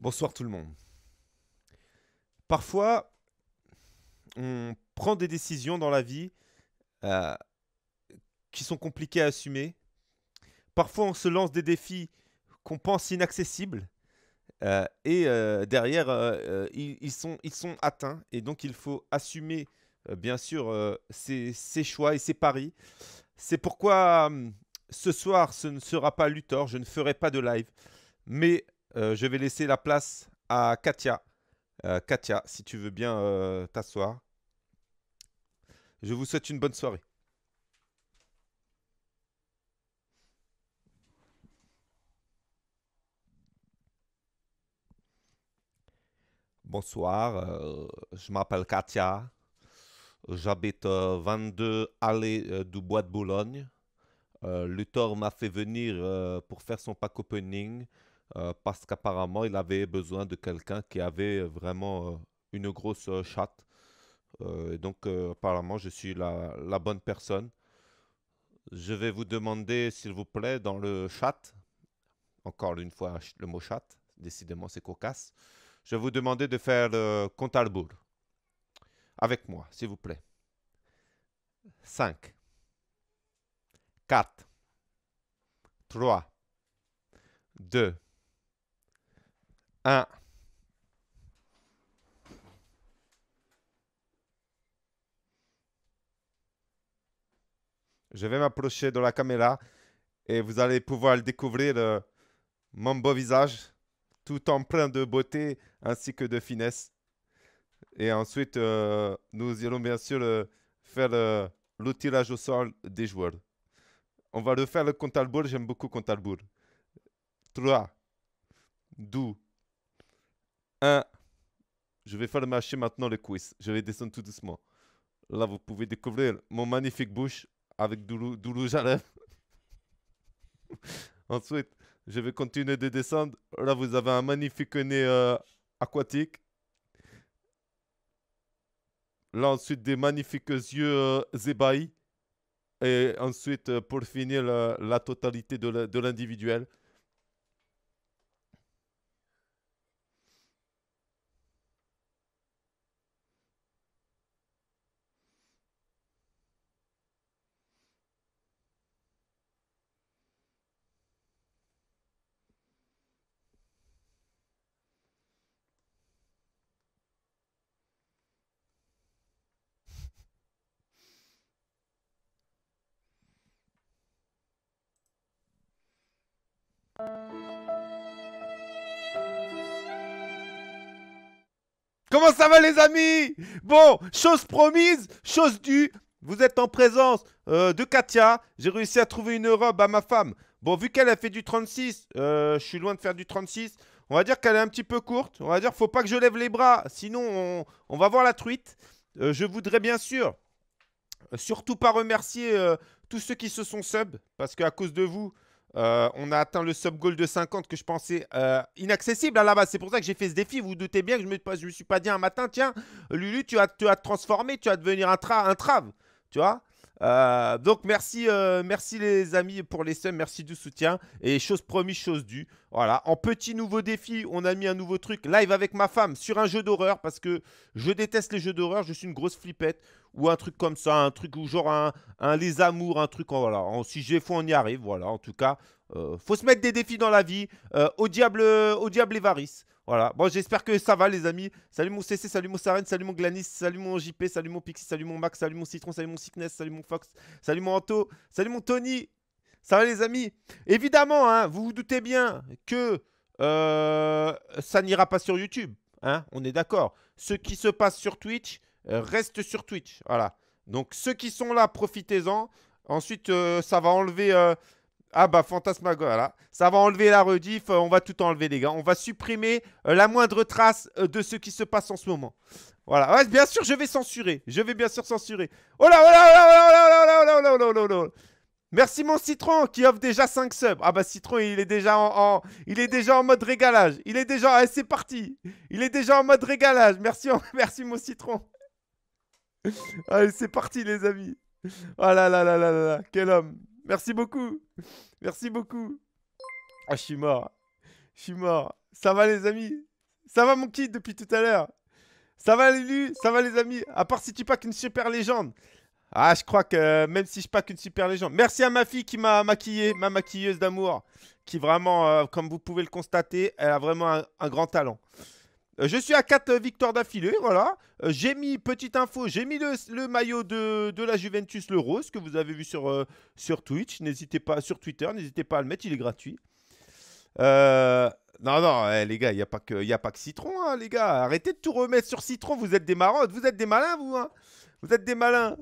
Bonsoir tout le monde. Parfois, on prend des décisions dans la vie euh, qui sont compliquées à assumer. Parfois, on se lance des défis qu'on pense inaccessibles. Euh, et euh, derrière, ils, sont, atteints. Et donc, il faut assumer, bien sûr, ses, ses, choix et ses paris. C'est pourquoi ce soir, ce ne sera pas Luthor. Je ne ferai pas de live. Mais euh, je vais laisser la place à Katia. Euh, Katia, si tu veux bien euh, t'asseoir. Je vous souhaite une bonne soirée. Bonsoir, je m'appelle Katia. J'habite 22 Allée du Bois de Boulogne. Luthor m'a fait venir pour faire son pack opening. Euh, parce qu'apparemment, il avait besoin de quelqu'un qui avait euh, vraiment euh, une grosse chatte. donc, apparemment, je suis la, bonne personne. Je vais vous demander, s'il vous plaît, dans le chat, encore une fois le mot chat, décidément c'est cocasse, je vais vous demander de faire le compte à Avec moi, s'il vous plaît. 5, 4, 3, 2, je vais m'approcher de la caméra et vous allez pouvoir découvrir euh, mon beau visage tout en plein de beauté ainsi que de finesse. Et ensuite, euh, nous irons bien sûr euh, faire le tirage au sol des joueurs. On va refaire le compte à j'aime beaucoup compte à 3, 2, 1. Je vais faire marcher maintenant le quiz. Je vais descendre tout doucement. Là, vous pouvez découvrir mon magnifique bouche avec du, lèvres. Ensuite, je vais continuer de descendre. Là, vous avez un magnifique nez euh, aquatique. Là, ensuite, des magnifiques yeux euh, ébahis. Et ensuite, euh, pour finir, la, la totalité de l'individuel. les amis Bon, chose promise, chose due, vous êtes en présence euh, de Katia. J'ai réussi à trouver une robe à ma femme. Bon, vu qu'elle a fait du 36, euh, je suis loin de faire du 36. On va dire qu'elle est un petit peu courte. On va dire faut pas que je lève les bras, sinon on, va voir la truite. Euh, je voudrais bien sûr, surtout pas remercier tous ceux qui se sont sub, parce qu'à cause de vous, euh, on a atteint le sub-goal de 50 que je pensais euh, inaccessible à la base. C'est pour ça que j'ai fait ce défi. Vous, vous doutez bien que je ne me, suis pas dit un matin, tiens, Lulu, tu as, tu te transformer, tu vas devenir un, tra un trave. Tu vois euh, donc merci, euh, merci les amis pour les subs, merci du soutien. Et chose promise, chose due. Voilà, en petit nouveau défi, on a mis un nouveau truc live avec ma femme sur un jeu d'horreur parce que je déteste les jeux d'horreur, je suis une grosse flippette ou un truc comme ça, un truc ou genre un, les amours, un truc voilà, en j'ai faut on y arrive, voilà. En tout cas, euh, faut se mettre des défis dans la vie. au diable, au diable Evaris. Voilà. Bon, j'espère que ça va, les amis. Salut mon CC, salut mon Saren, salut mon Glanis, salut mon JP, salut mon Pixie, salut mon Max, salut mon Citron, salut mon Sickness, salut mon Fox, salut mon Anto, salut mon Tony. Ça va, les amis Évidemment, vous vous doutez bien que ça n'ira pas sur YouTube. on est d'accord. Ce qui se passe sur Twitch reste sur Twitch. Voilà. Donc, ceux qui sont là, profitez-en. Ensuite, ça va enlever ah bah voilà. ça va enlever la rediff, on va tout enlever les gars, on va supprimer la moindre trace de ce qui se passe en ce moment. Voilà, ouais, bien sûr je vais censurer, je vais bien sûr censurer. Oh là, oh là, là, là, là, là, là, là. Merci mon Citron qui offre déjà 5 subs. Ah bah Citron, il est déjà en, il est déjà en mode régalage. Il est déjà c'est parti. Il est déjà en mode régalage. Merci merci mon Citron. Allez, c'est parti les amis. Oh là là là là là là, quel homme. Merci beaucoup. Merci beaucoup. Ah, je suis mort. Je suis mort. Ça va, les amis Ça va, mon kit, depuis tout à l'heure Ça va, l'élu Ça va, les amis À part si tu packs une super légende. Ah, je crois que euh, même si je pack une super légende. Merci à ma fille qui m'a maquillé, ma maquilleuse d'amour, qui vraiment, euh, comme vous pouvez le constater, elle a vraiment un grand talent. Euh, je suis à 4 euh, victoires d'affilée, voilà. Euh, j'ai mis, petite info, j'ai mis le, maillot de, la Juventus, le rose, que vous avez vu sur, sur Twitch. N'hésitez pas, sur Twitter, n'hésitez pas à le mettre, il est gratuit. non, non, eh, les gars, il n'y a, pas que, a pas que Citron, hein, les gars. Arrêtez de tout remettre sur Citron, vous êtes des marottes, vous êtes des malins, vous. Hein. vous êtes des malins.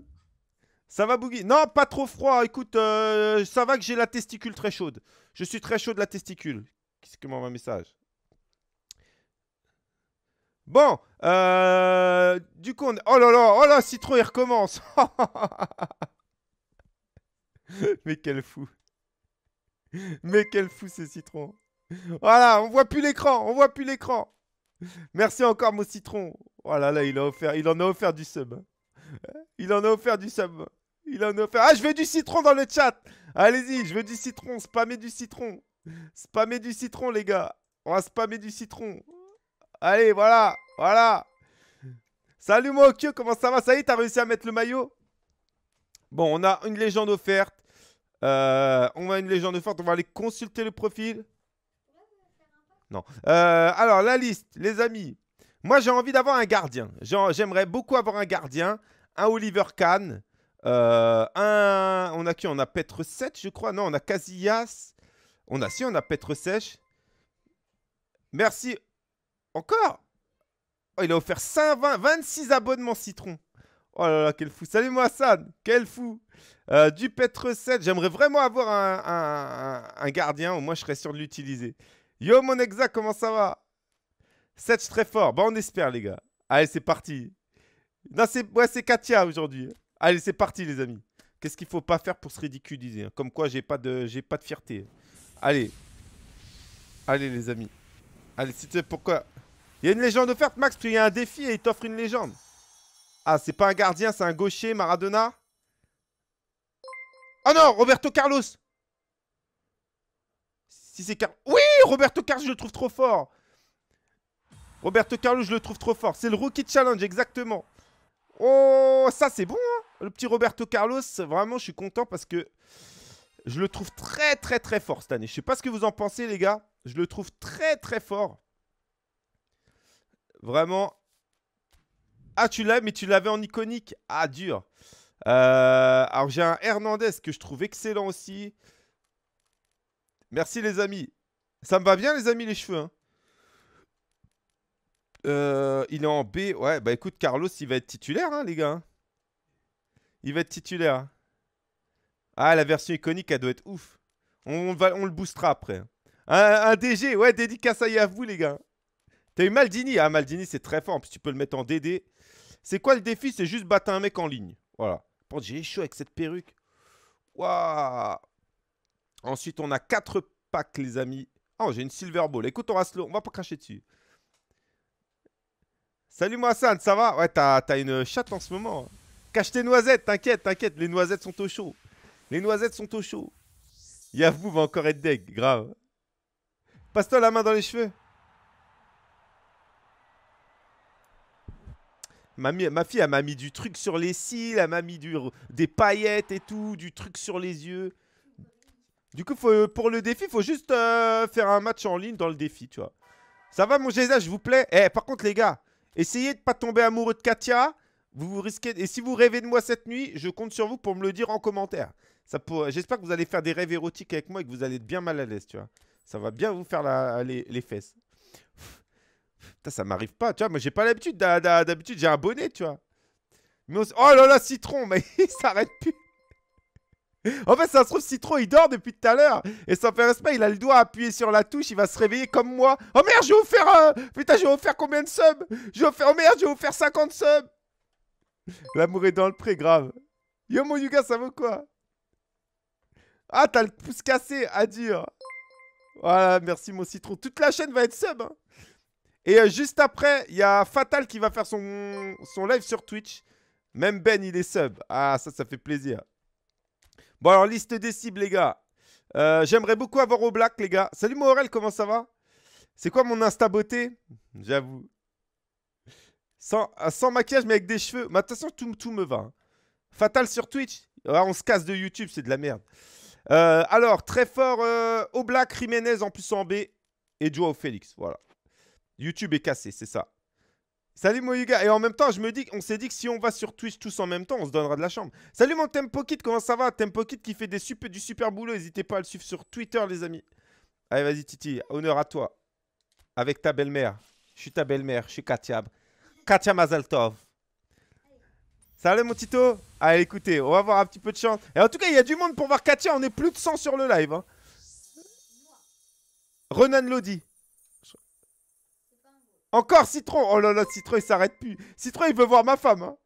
Ça va, Boogie Non, pas trop froid. Écoute, ça va que j'ai la testicule très chaude. Je suis très chaud de la testicule. Qu'est-ce que m'envoie un message Bon, euh, du coup, on... oh là là, oh là, Citron, il recommence. Mais quel fou. Mais quel fou ces citrons. Voilà, on voit plus l'écran, on voit plus l'écran. Merci encore mon citron. Voilà, oh là, il a offert, il en a offert du sub. Il en a offert du sub. Il en a offert. Ah, je veux du citron dans le chat. Allez-y, je veux du citron, spammer du citron. Spammer du citron les gars. On va spammer du citron. Allez, voilà, voilà. Salut Mokyo. comment ça va Ça y est, t'as réussi à mettre le maillot Bon, on a une légende offerte. Euh, on a une légende offerte, on va aller consulter le profil. Non. Euh, alors, la liste, les amis. Moi, j'ai envie d'avoir un gardien. J'aimerais beaucoup avoir un gardien. Un Oliver Kahn. Euh, un... On a qui On a Petre 7, je crois. Non, on a Casillas. On a si, on a Petre Sèche. Merci encore Oh, il a offert 5, 26 abonnements citron. Oh là là, quel fou. Salut Hassan, quel fou. Euh, du 7, j'aimerais vraiment avoir un, gardien, au moins je serais sûr de l'utiliser. Yo mon exa, comment ça va 7 très fort, Bon, bah, on espère les gars. Allez, c'est parti. Non, c'est Katia aujourd'hui. Allez, c'est parti les amis. Qu'est-ce qu'il faut pas faire pour se ridiculiser hein? Comme quoi, j'ai pas, de, pas de fierté. Allez. Allez les amis. Allez, veux, pourquoi... Il y a une légende offerte, Max, puis y a un défi et il t'offre une légende. Ah, c'est pas un gardien, c'est un gaucher, Maradona. Ah non, Roberto Carlos. Si c'est Oui, Roberto Carlos, je le trouve trop fort. Roberto Carlos, je le trouve trop fort. C'est le Rookie Challenge, exactement. Oh, ça, c'est bon. Hein le petit Roberto Carlos, vraiment, je suis content parce que je le trouve très, très, très fort cette année. Je sais pas ce que vous en pensez, les gars. Je le trouve très, très fort. Vraiment. Ah, tu l'as, mais tu l'avais en iconique. Ah, dur. Euh, alors, j'ai un Hernandez que je trouve excellent aussi. Merci, les amis. Ça me va bien, les amis, les cheveux. Hein. Euh, il est en B. Ouais, bah écoute, Carlos, il va être titulaire, hein, les gars. Hein. Il va être titulaire. Ah, la version iconique, elle doit être ouf. On, va, on le boostera après. Un, DG, ouais, dédicace à vous, les gars. T'as eu Maldini. Ah, Maldini, c'est très fort. En plus, tu peux le mettre en DD. C'est quoi le défi C'est juste battre un mec en ligne. Voilà. J'ai chaud avec cette perruque. Waouh Ensuite, on a quatre packs, les amis. Oh, j'ai une Silver Ball. Écoute, on va, on va pas cracher dessus. Salut San, ça va Ouais, t'as as une chatte en ce moment. Cache tes noisettes, t'inquiète, t'inquiète. Les noisettes sont au chaud. Les noisettes sont au chaud. Yavou va encore être deg, grave. Passe-toi la main dans les cheveux. Ma, fille, elle m'a mis du truc sur les cils, elle m'a mis du, des paillettes et tout, du truc sur les yeux. Du coup, pour le défi, il faut juste euh, faire un match en ligne dans le défi, tu vois. Ça va, mon Géza, je vous plaît Eh, par contre, les gars, essayez de pas tomber amoureux de Katia. Vous, vous risquez... Et si vous rêvez de moi cette nuit, je compte sur vous pour me le dire en commentaire. J'espère que vous allez faire des rêves érotiques avec moi et que vous allez être bien mal à l'aise, tu vois. Ça va bien vous faire la... les fesses. Putain, ça m'arrive pas, tu vois. Moi, j'ai pas l'habitude. D'habitude, j'ai un bonnet, tu vois. Oh là là, Citron, mais il s'arrête plus. En fait, ça se trouve, Citron, il dort depuis tout à l'heure. Et sans faire respect, il a le doigt appuyé sur la touche, il va se réveiller comme moi. Oh merde, je vous faire un... Euh, putain, je vais vous faire combien de subs vais oh merde je merde, vous faire 50 subs L'amour est dans le pré, grave. Yo, mon Yuga, ça vaut quoi Ah, t'as le pouce cassé, à dire. Voilà, merci, mon Citron. Toute la chaîne va être sub, hein. Et euh, juste après, il y a Fatal qui va faire son, live sur Twitch. Même Ben, il est sub. Ah, ça, ça fait plaisir. Bon, alors, liste des cibles, les gars. Euh, j'aimerais beaucoup avoir au black, les gars. Salut, Morel, comment ça va C'est quoi mon Insta beauté J'avoue. Sans, euh, maquillage, mais avec des cheveux. Mais attention, tout, tout me va. Hein. Fatal sur Twitch. Ah, on se casse de YouTube, c'est de la merde. alors, très fort, Black, Jiménez en plus en B et Joao Félix. Voilà. YouTube est cassé, c'est ça. Salut Moyuga. Et en même temps, je me dis, on s'est dit que si on va sur Twitch tous en même temps, on se donnera de la chambre. Salut mon Tempo comment ça va Tempo Kit qui fait des super, du super boulot. N'hésitez pas à le suivre sur Twitter, les amis. Allez, vas-y Titi, honneur à toi. Avec ta belle-mère. Je suis ta belle-mère, je suis Katia. Katia Mazaltov. Salut mon Tito. Allez, écoutez, on va avoir un petit peu de chance. Et en tout cas, il y a du monde pour voir Katia. On est plus de 100 sur le live. Hein. Renan Lodi. Encore Citron Oh là là, Citron, il s'arrête plus. Citron, il veut voir ma femme. Hein.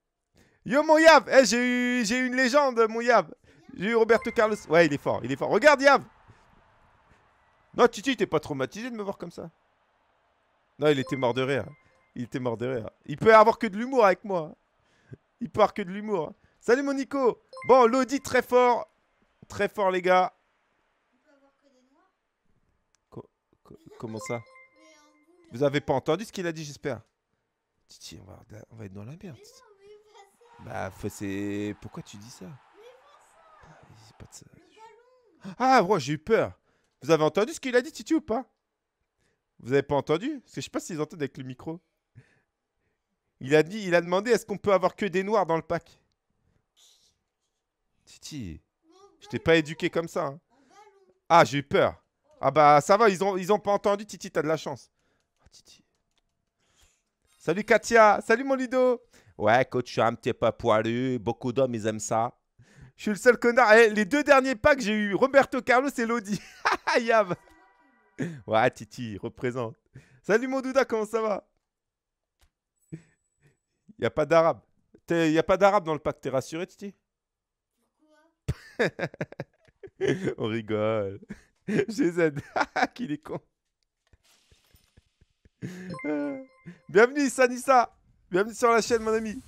Yo, mon Yav eh, j'ai eu, une légende, mon Yav. J'ai eu Roberto Carlos. Ouais, il est fort, il est fort. Regarde, Yav Non, Titi, t'es pas traumatisé de me voir comme ça Non, il était mort de rire. Il était mort de rire. Il peut avoir que de l'humour avec moi. Hein. Il peut avoir que de l'humour. Hein. Salut, mon Nico Bon, l'audit très fort. Très fort, les gars. Comment ça vous avez pas entendu ce qu'il a dit, j'espère. Titi, on va, être dans la merde. bah, c'est. Pourquoi tu dis ça Ah, moi ah, j'ai eu peur. Vous avez entendu ce qu'il a dit, Titi, ou pas Vous avez pas entendu Parce que je sais pas s'ils entendent avec le micro. Il a dit, il a demandé est-ce qu'on peut avoir que des noirs dans le pack Titi, je t'ai pas éduqué comme ça. Hein. Ah, j'ai eu peur. Ah bah ça va, ils ont, ils ont pas entendu, Titi, t'as de la chance. Titi. Salut Katia, salut mon Lido. Ouais, coach, je suis un petit peu poilu, beaucoup d'hommes, ils aiment ça. Je suis le seul connard. Eh, les deux derniers packs, j'ai eu Roberto Carlos et Lodi. Ouais, Titi, représente. Salut mon Douda, comment ça va Y a pas d'arabe. Y a pas d'arabe dans le pack, t'es rassuré, Titi On rigole. GZ, qu'il est con. Bienvenue Sanissa Bienvenue sur la chaîne mon ami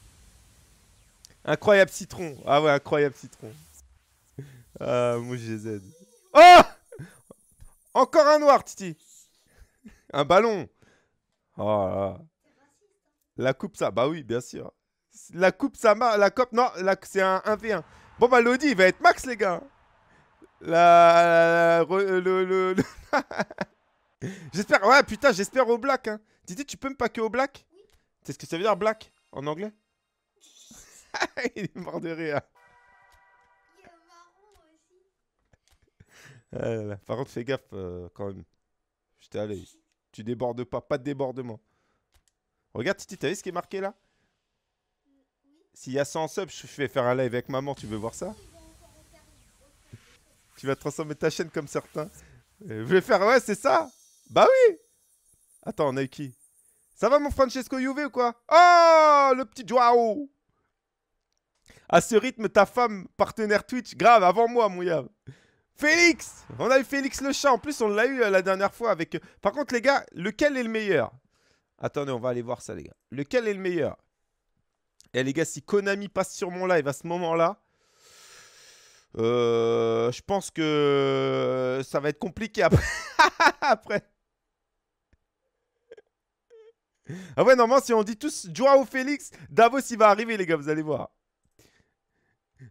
Incroyable citron Ah ouais, incroyable citron Ah, moi GZ. Oh Encore un noir, Titi Un ballon Oh là. La coupe ça, bah oui, bien sûr. La coupe ça la coupe, non, la... c'est un 1v1. Bon bah Lodi, il va être max les gars. La... Le... le... le... J'espère. Ouais, putain, j'espère au black. Hein. Titi, tu peux me paquer au black C'est ce que ça veut dire black en anglais Il est mort de rire. Il est aussi. Ah par contre, fais gaffe euh, quand même. Je t'ai allé. Tu débordes pas, pas de débordement. Regarde, Titi, t'as vu ce qui est marqué là S'il y a 100 subs, je vais faire un live avec maman, tu veux voir ça Tu vas transformer ta chaîne comme certains. Euh, je vais faire, ouais, c'est ça bah oui Attends, on a eu qui Ça va mon Francesco Juve ou quoi Oh Le petit Joao À ce rythme, ta femme, partenaire Twitch, grave, avant moi, mon Félix On a eu Félix le chat, en plus on l'a eu euh, la dernière fois avec... Euh, par contre les gars, lequel est le meilleur Attendez, on va aller voir ça les gars. Lequel est le meilleur Et eh, les gars, si Konami passe sur mon live à ce moment-là, euh, je pense que ça va être compliqué après. après. Ah ouais, normalement, si on dit tous Joao Félix, Davos, il va arriver, les gars, vous allez voir.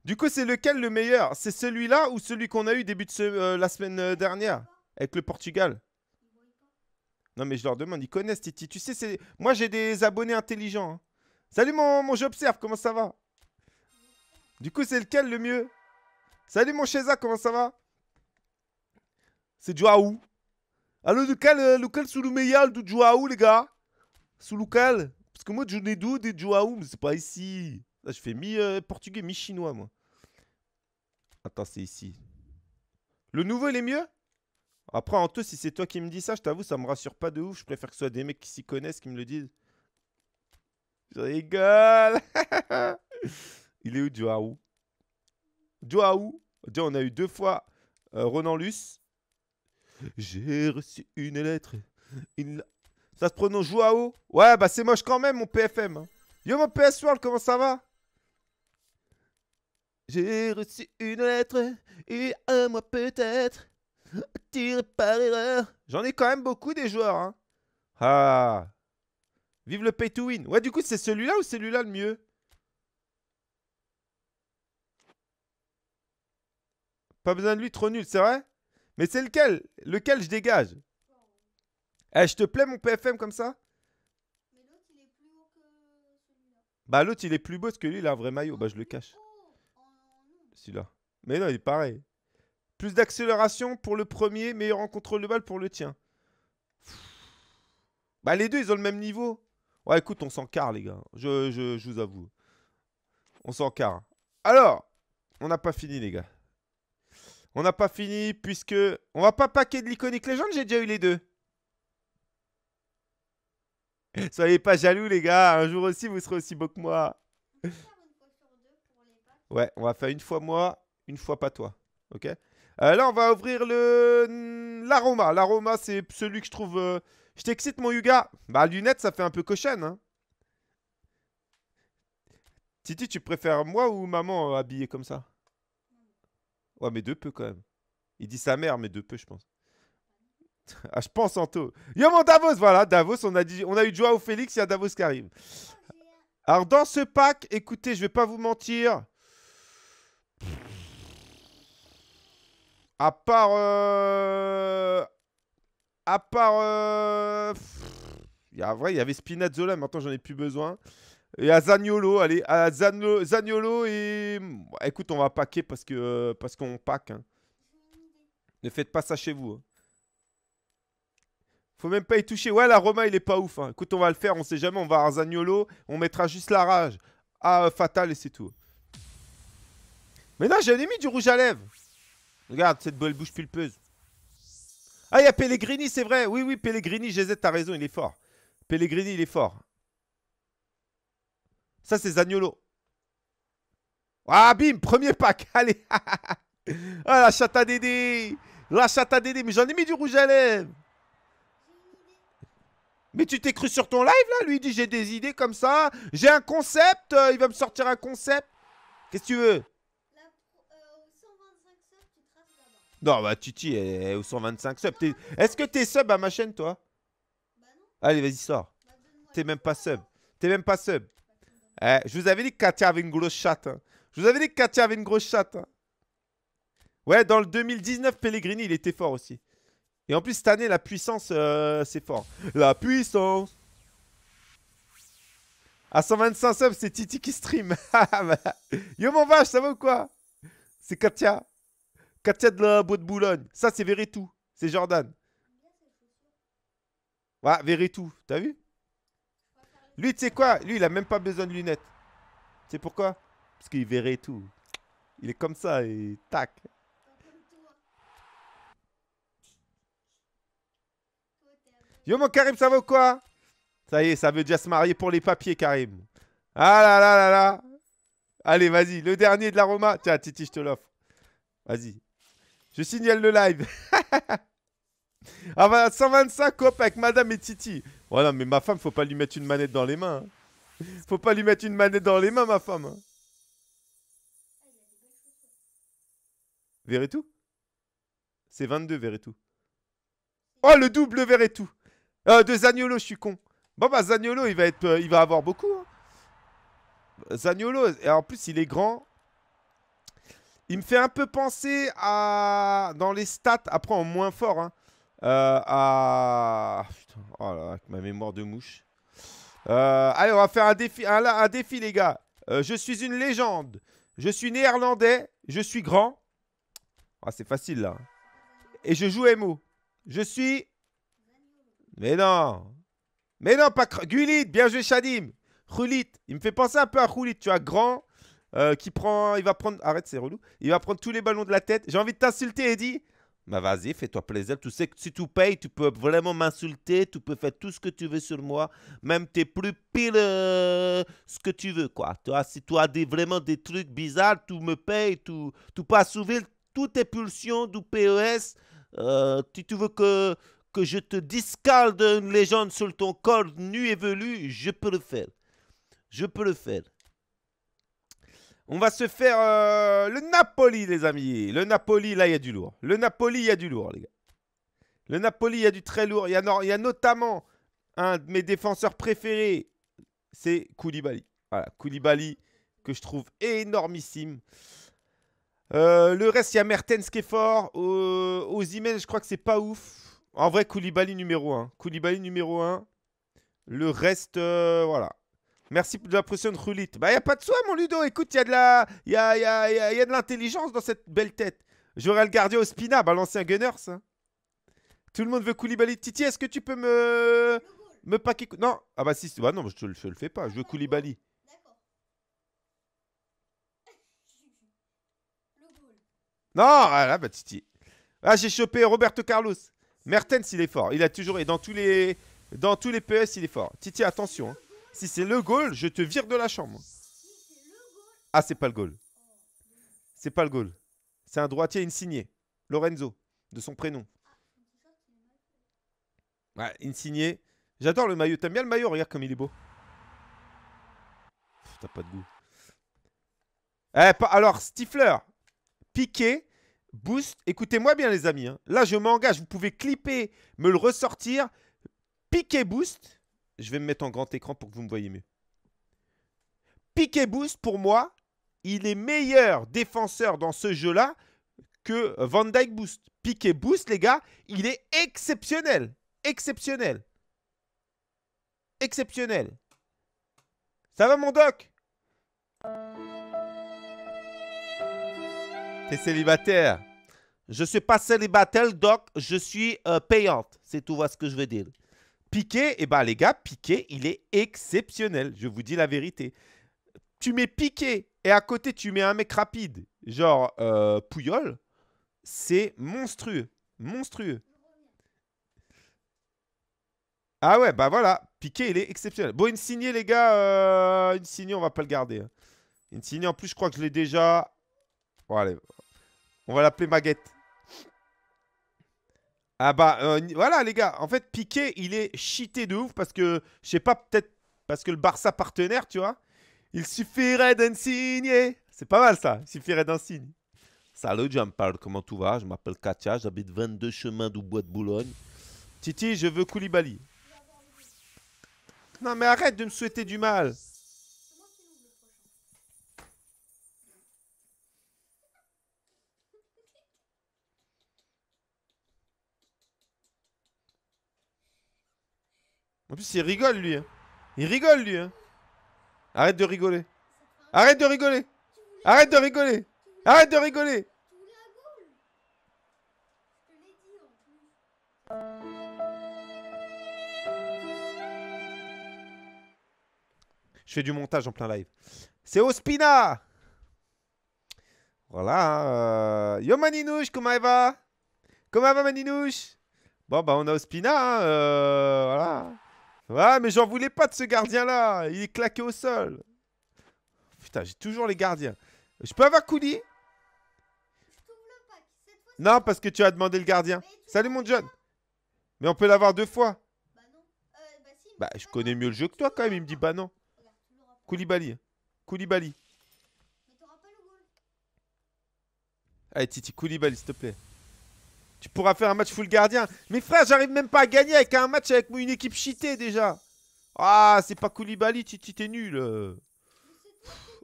Du coup, c'est lequel le meilleur C'est celui-là ou celui qu'on a eu début de euh, la semaine euh, dernière avec le Portugal Non, mais je leur demande, ils connaissent Titi. Tu sais, c'est moi, j'ai des abonnés intelligents. Hein. Salut mon, j'observe, comment ça va Du coup, c'est lequel le mieux Salut mon Cheza, comment ça va C'est Joao. Allo lequel, euh, lequel sous le meilleur de Joao, les gars sous local. Parce que moi, des et Joaoum, c'est pas ici. Là, je fais mi-portugais, euh, mi-chinois, moi. Attends, c'est ici. Le nouveau, il est mieux Après, tout, si c'est toi qui me dis ça, je t'avoue, ça me rassure pas de ouf. Je préfère que ce soit des mecs qui s'y connaissent qui me le disent. Je rigole Il est où, Joao Joao on a eu deux fois euh, Ronan Luce. J'ai reçu une lettre. Il ça se prononce Joao Ouais, bah c'est moche quand même, mon PFM. Hein. Yo, mon PS World, comment ça va J'ai reçu une lettre, et un mois peut-être, tiré par erreur. J'en ai quand même beaucoup des joueurs, hein. Ah Vive le pay to win. Ouais, du coup, c'est celui-là ou celui-là le mieux Pas besoin de lui, trop nul, c'est vrai Mais c'est lequel Lequel je dégage eh, je te plais mon PFM comme ça Mais l'autre, il est plus beau que celui-là. Bah, l'autre, il est plus beau parce que lui, il a un vrai maillot. Bah, je le cache. Celui-là. Mais non, il est pareil. Plus d'accélération pour le premier, meilleur en contrôle de balle pour le tien. Bah, les deux, ils ont le même niveau. Ouais, écoute, on s'en les gars. Je, je, je vous avoue. On s'en Alors, on n'a pas fini, les gars. On n'a pas fini puisque... On va pas paquer de l'iconique légende, j'ai déjà eu les deux. Soyez pas jaloux, les gars. Un jour aussi, vous serez aussi beau que moi. Ouais, on va faire une fois moi, une fois pas toi. Ok euh, Là, on va ouvrir le hmm, l'aroma. L'aroma, c'est celui que je trouve. Euh, je t'excite, mon Yuga. Bah, lunettes, ça fait un peu cochonne. Hein. Titi, tu préfères moi ou maman euh, habillée comme ça Ouais, mais deux peu quand même. Il dit sa mère, mais deux peu, je pense. Ah, je pense en tout. Yo, mon Davos, voilà, Davos, on a, dit, on a eu Joao Félix, il y a Davos qui arrive. Alors, dans ce pack, écoutez, je vais pas vous mentir. À part... Euh, à part... Il euh, vrai, il y avait Spinazzola, maintenant j'en ai plus besoin. Et à Zagnolo, allez, à Zagnolo, et... Écoute, on va packer parce qu'on pack. Hein. Ne faites pas ça chez vous. Hein. Faut même pas y toucher. Ouais, la Roma, il est pas ouf. Hein. Écoute, on va le faire. On sait jamais. On va à Zagnolo. On mettra juste la rage. Ah, euh, Fatal et c'est tout. Mais non, ai mis du rouge à lèvres. Regarde cette belle bouche pulpeuse. Ah, il y a Pellegrini, c'est vrai. Oui, oui, Pellegrini, GZ, t'as raison, il est fort. Pellegrini, il est fort. Ça, c'est Zagnolo. Ah, bim, premier pack. Allez. ah, la chata Dédé. La chata Dédé. Mais j'en ai mis du rouge à lèvres. Mais tu t'es cru sur ton live là Lui dit j'ai des idées comme ça, j'ai un concept, euh, il va me sortir un concept. Qu'est-ce que tu veux 125 euh, Non bah Titi est au 125 sub. Est-ce que t'es sub à ma chaîne toi Bah non. Allez vas-y sors. Bah, t'es même pas sub. T'es même pas sub. Bah, eh, je vous avais dit que Katia avait une grosse chatte. Hein. Je vous avais dit que Katia avait une grosse chatte. Hein. Ouais, dans le 2019, Pellegrini, il était fort aussi. Et en plus, cette année, la puissance, euh, c'est fort. La puissance À 125 subs, c'est Titi qui stream. Ah, bah. Yo mon vache, ça va ou quoi C'est Katia. Katia de la boîte de Boulogne. Ça, c'est Veretout. C'est Jordan. Ouais, Veretout. T'as vu Lui, tu sais quoi Lui, il a même pas besoin de lunettes. Tu sais pourquoi Parce qu'il verrait tout. Il est comme ça et tac. Yo mon Karim, ça vaut quoi Ça y est, ça veut déjà se marier pour les papiers, Karim. Ah là là là là Allez, vas-y, le dernier de l'aroma. Tiens, Titi, je te l'offre. Vas-y. Je signale le live. ah bah, 125 hop, avec Madame et Titi. Voilà, mais ma femme, faut pas lui mettre une manette dans les mains. Hein. Faut pas lui mettre une manette dans les mains, ma femme. Hein. tout C'est 22, tout. Oh, le double tout. Euh, de Zagnolo, je suis con. Bon, bah, Zagnolo, il va, être, euh, il va avoir beaucoup. Hein. Zaniolo, Zagnolo, et en plus, il est grand. Il me fait un peu penser à. Dans les stats, après, en moins fort. Hein, euh, à. Ah, putain, oh là, ma mémoire de mouche. allez, on va faire un défi, un, défi les gars. je suis une légende. Je suis néerlandais. Je suis grand. Ah, c'est facile là. Et je joue MO. Je suis mais non. Mais non, pas Gulit, bien joué Shadim. Khulit, il me fait penser un peu à Khulit, tu vois, grand, euh, qui prend, il va prendre, arrête, c'est relou, il va prendre tous les ballons de la tête. J'ai envie de t'insulter, Eddie. Bah vas-y, fais-toi plaisir. Tu sais que si tu payes, tu peux vraiment m'insulter, tu peux faire tout ce que tu veux sur moi, même tes plus pires... Euh, ce que tu veux, quoi. Tu vois, si tu as des, vraiment des trucs bizarres, tu me payes, tu, tu peux assouvir toutes tes pulsions du PES. Euh, tu veux que que je te discarde une légende sur ton corps nu et velu, je peux le faire. Je peux le faire. On va se faire euh, le Napoli, les amis. Le Napoli, là, il y a du lourd. Le Napoli, il y a du lourd, les gars. Le Napoli, il y a du très lourd. Il y, a notamment un de mes défenseurs préférés, c'est Koulibaly. Voilà, Koulibaly, que je trouve énormissime. Euh, le reste, il y a Mertens qui est fort. aux euh, emails, je crois que c'est pas ouf. En vrai, Koulibaly numéro 1. Koulibaly numéro 1. Le reste, euh, voilà. Merci pour la pression de Rulit. Bah, y a pas de soi, mon Ludo. Écoute, il y a de la, y a, a, de l'intelligence dans cette belle tête. J'aurais le gardien au Spina, bah, l'ancien Gunners. Hein. Tout le monde veut Koulibaly. Titi, est-ce que tu peux me. Me paquer. Non Ah bah si, bah non, je ne le fais pas. Je veux Koulibaly. Non, ah bah Titi. Ah, j'ai chopé Roberto Carlos. Mertens, il est fort. Il a toujours. Et dans tous les, dans tous les PS, il est fort. Titi, attention. Hein. Si c'est le goal, je te vire de la chambre. Ah, c'est pas le goal. C'est pas le goal. C'est un droitier insigné. Lorenzo, de son prénom. Ouais, insigné. J'adore le maillot. T'aimes bien le maillot Regarde comme il est beau. T'as pas de goût. Eh, alors, Stifler, piqué, boost. Écoutez-moi bien, les amis. Hein. Là, je m'engage. Vous pouvez clipper, me le ressortir, Piqué boost. Je vais me mettre en grand écran pour que vous me voyez mieux. Piqué boost, pour moi, il est meilleur défenseur dans ce jeu-là que Van Dyke boost. Piqué boost, les gars, il est exceptionnel. Exceptionnel. Exceptionnel. Ça va, mon doc célibataire. Je suis pas célibataire, donc je suis euh, payante. C'est tout ce que je veux dire. Piqué, et eh bah ben, les gars, Piqué, il est exceptionnel. Je vous dis la vérité. Tu mets Piqué et à côté tu mets un mec rapide, genre euh, Pouyol, c'est monstrueux, monstrueux. Ah ouais, bah voilà, Piqué, il est exceptionnel. Bon, signée, les gars, euh, signée, on va pas le garder. Hein. signée, en plus, je crois que je l'ai déjà. Bon, allez, on va l'appeler Maguette. Ah bah euh, voilà les gars, en fait Piqué il est cheaté de ouf parce que je sais pas peut-être parce que le Barça partenaire tu vois, il suffirait d'un signe. C'est pas mal ça, il suffirait d'un signe. Salut me parle comment tout va Je m'appelle Katia, j'habite 22 chemin du bois de Boulogne. Titi, je veux Koulibaly. Non mais arrête de me souhaiter du mal. En plus, il rigole, lui. Hein. Il rigole, lui. Hein. Arrête de rigoler. Arrête de rigoler. Arrête de rigoler. Arrête de rigoler. Je fais du montage en plein live. C'est Ospina Voilà. Euh, yo Maninouche, comment elle va Comment elle va Maninouche Bon, bah on a Ospina. Hein, euh, voilà. Ouais, ah, mais j'en voulais pas de ce gardien-là. Il est claqué au sol. Putain, j'ai toujours les gardiens. Je peux avoir Kouli Non, parce que tu as demandé le gardien. Salut, mon John. Mais on peut l'avoir deux fois. Bah, je connais mieux le jeu que toi quand même. Il me dit bah non. Koulibaly. Hein. Koulibaly. Allez, Titi, Koulibaly, s'il te plaît. Tu pourras faire un match full gardien. Mais frère, j'arrive même pas à gagner avec un match avec une équipe cheatée déjà. Ah, c'est pas Koulibaly, tu t'es nul.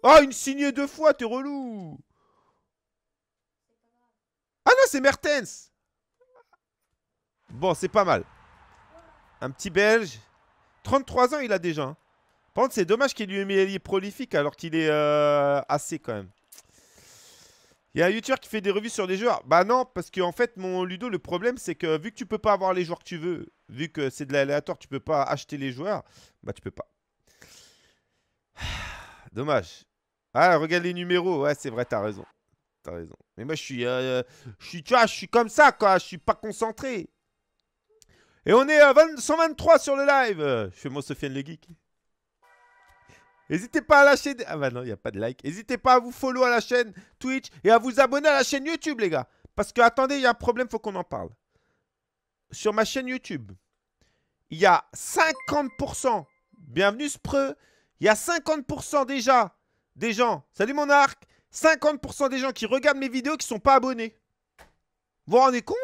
Oh, une signée deux fois, t'es relou. Ah non, c'est Mertens. Bon, c'est pas mal. Un petit Belge. 33 ans, il a déjà. Hein. Par contre, c'est dommage qu'il lui ait mis prolifique alors qu'il est euh, assez quand même. Il y a un youtubeur qui fait des revues sur les joueurs. Bah non, parce qu'en en fait, mon Ludo, le problème, c'est que vu que tu peux pas avoir les joueurs que tu veux, vu que c'est de l'aléatoire, tu peux pas acheter les joueurs, bah tu peux pas. Dommage. Ah, regarde les numéros. Ouais, c'est vrai, t'as raison. T'as raison. Mais moi, je suis, euh, euh, je suis, je suis comme ça, quoi. Je suis pas concentré. Et on est à 123 sur le live. Je fais moi, Sofiane le Geek. N'hésitez pas à lâcher des... Ah bah non, il n'y a pas de like. N'hésitez pas à vous follow à la chaîne Twitch et à vous abonner à la chaîne YouTube, les gars. Parce que, attendez, il y a un problème, faut qu'on en parle. Sur ma chaîne YouTube, il y a 50%. Bienvenue, Spreux. Il y a 50% déjà des gens. Salut, mon arc. 50% des gens qui regardent mes vidéos qui sont pas abonnés. Vous vous rendez compte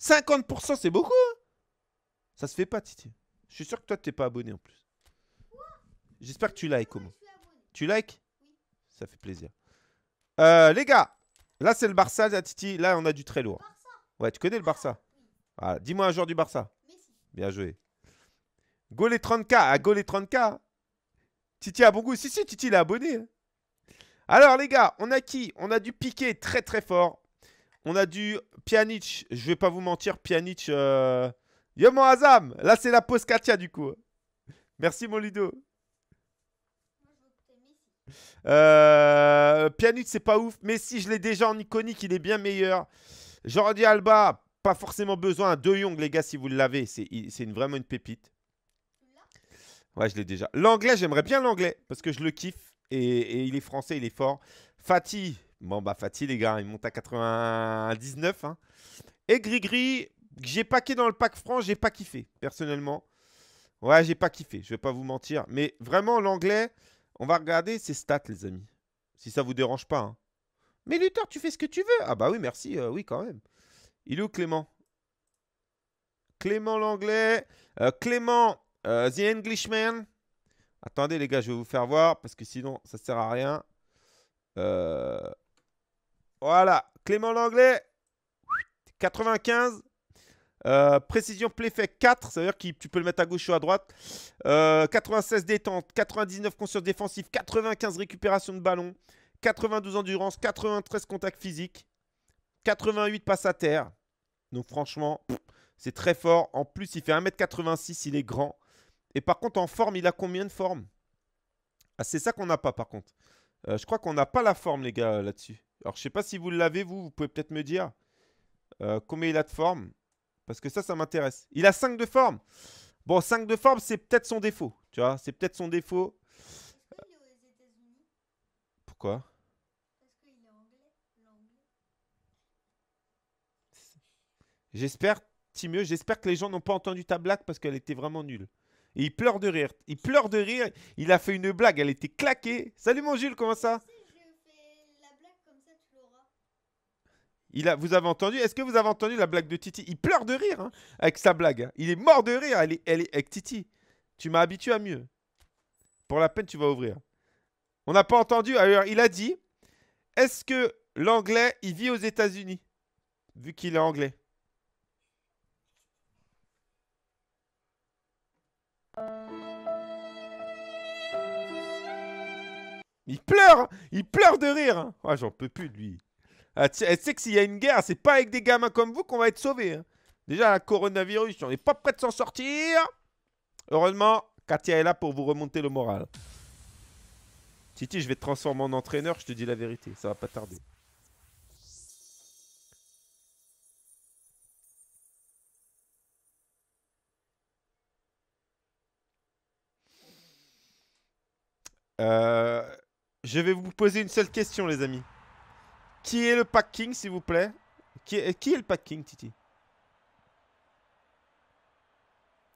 50% c'est beaucoup. Hein. Ça se fait pas, Titi. Je suis sûr que toi, t'es pas abonné en plus. J'espère que tu likes Tu likes Ça fait plaisir. Euh, les gars, là c'est le Barça, Titi. Là on a du très lourd. Ouais, tu connais le Barça ah, Dis-moi un joueur du Barça. Bien joué. Go les 30K. À go les 30K. Titi a bon goût. Si, si, Titi, il est abonné. Hein. Alors, les gars, on a qui On a du Piqué très, très fort. On a du Pjanic. Je vais pas vous mentir, Pjanic... Euh, Yo, mon Azam Là, c'est la pause Katia, du coup. Hein. Merci, mon Ludo. Euh, Pianut c'est pas ouf. Mais si je l'ai déjà en iconique, il est bien meilleur. Jordi Alba, pas forcément besoin. De Jong, les gars, si vous l'avez, c'est une, vraiment une pépite. Ouais, je l'ai déjà. L'anglais, j'aimerais bien l'anglais parce que je le kiffe. Et, il est français, il est fort. Fatih, bon bah Fatih, les gars, il monte à 99. Hein. Et Grigri j'ai paqué dans le pack franc, j'ai pas kiffé, personnellement. Ouais, j'ai pas kiffé, je vais pas vous mentir. Mais vraiment, l'anglais, on va regarder ses stats, les amis. Si ça vous dérange pas. Hein. Mais Luther, tu fais ce que tu veux. Ah bah oui, merci. Euh, oui, quand même. Il est où Clément Clément l'anglais. Euh, Clément, euh, the Englishman. Attendez, les gars, je vais vous faire voir parce que sinon, ça sert à rien. Voilà. Clément l'anglais. 95. Euh, précision précision fait 4, ça veut dire que tu peux le mettre à gauche ou à droite. 96 euh, détente, 99 conscience défensive, 95 récupération de ballon, 92 endurance, 93 contact physique, 88 passe à terre. Donc franchement, c'est très fort. En plus, il fait 1m86, il est grand. Et par contre, en forme, il a combien de forme ah, C'est ça qu'on n'a pas par contre. Euh, je crois qu'on n'a pas la forme, les gars, là-dessus. Alors, je ne sais pas si vous l'avez, vous, vous pouvez peut-être me dire combien il a de forme. Parce que ça, ça m'intéresse. Il a 5 de forme. Bon, 5 de forme, c'est peut-être son défaut. Tu vois, c'est peut-être son défaut. Pourquoi J'espère, Timieux, j'espère que les gens n'ont pas entendu ta blague parce qu'elle était vraiment nulle. Et il pleure de rire. Il pleure de rire. Il a fait une blague. Elle était claquée. Salut mon Jules, comment ça vous avez entendu Est-ce que vous avez entendu la blague de Titi Il pleure de rire hein, avec sa blague. Il est mort de rire. Elle est, elle est avec Titi. Tu m'as habitué à mieux. Pour la peine, tu vas ouvrir. On n'a pas entendu. Alors, il a dit Est-ce que l'anglais, il vit aux États-Unis Vu qu'il est anglais. Il pleure Il pleure de rire ah, j'en peux plus de lui. Ah, Elle eh, sait que s'il y a une guerre, c'est pas avec des gamins comme vous qu'on va être sauvés. Hein. Déjà, la coronavirus, on n'est pas prêt de s'en sortir. Heureusement, Katia est là pour vous remonter le moral. Titi, je vais te transformer en entraîneur, je te dis la vérité, ça va pas tarder. Euh, je vais vous poser une seule question, les amis. Qui est le pack-king, s'il vous plaît qui est, qui est le packing, Titi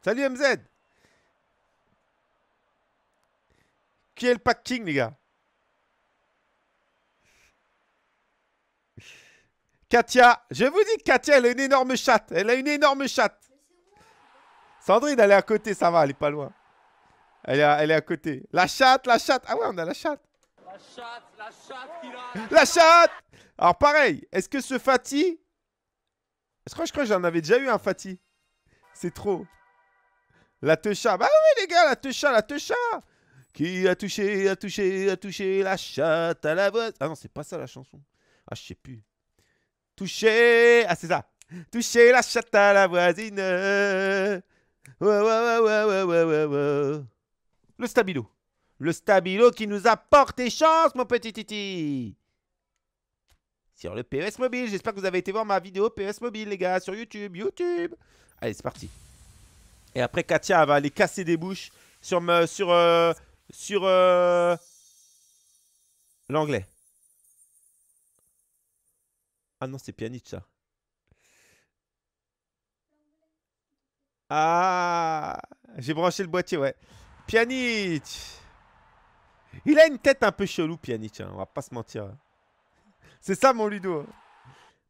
Salut MZ Qui est le packing, les gars Katia, je vous dis Katia, elle a une énorme chatte. Elle a une énorme chatte. Sandrine, elle est à côté, ça va, elle est pas loin. Elle est à, elle est à côté. La chatte, la chatte. Ah ouais, on a la chatte. La chatte, la chatte La chatte alors pareil, est-ce que ce Est-ce que je crois que j'en avais déjà eu un Fatih. C'est trop. La Techa. Bah oui les gars, la Techa, la Techa Qui a touché, a touché, a touché la chatte à la voisine... Ah non, c'est pas ça la chanson. Ah je sais plus. Touché... Ah c'est ça. Touché la chatte à la voisine. Ouais, ouais, ouais, le stabilo. Le stabilo qui nous a porté chance, mon petit titi sur le PS Mobile. J'espère que vous avez été voir ma vidéo PS Mobile, les gars, sur YouTube. YouTube Allez, c'est parti. Et après, Katia va aller casser des bouches sur... Me, sur... Euh, sur... Euh, l'anglais. Ah non, c'est Pjanic, ça. Ah J'ai branché le boîtier, ouais. Pjanic Il a une tête un peu chelou, Pjanic. Hein, on va pas se mentir. Hein. C'est ça mon Ludo.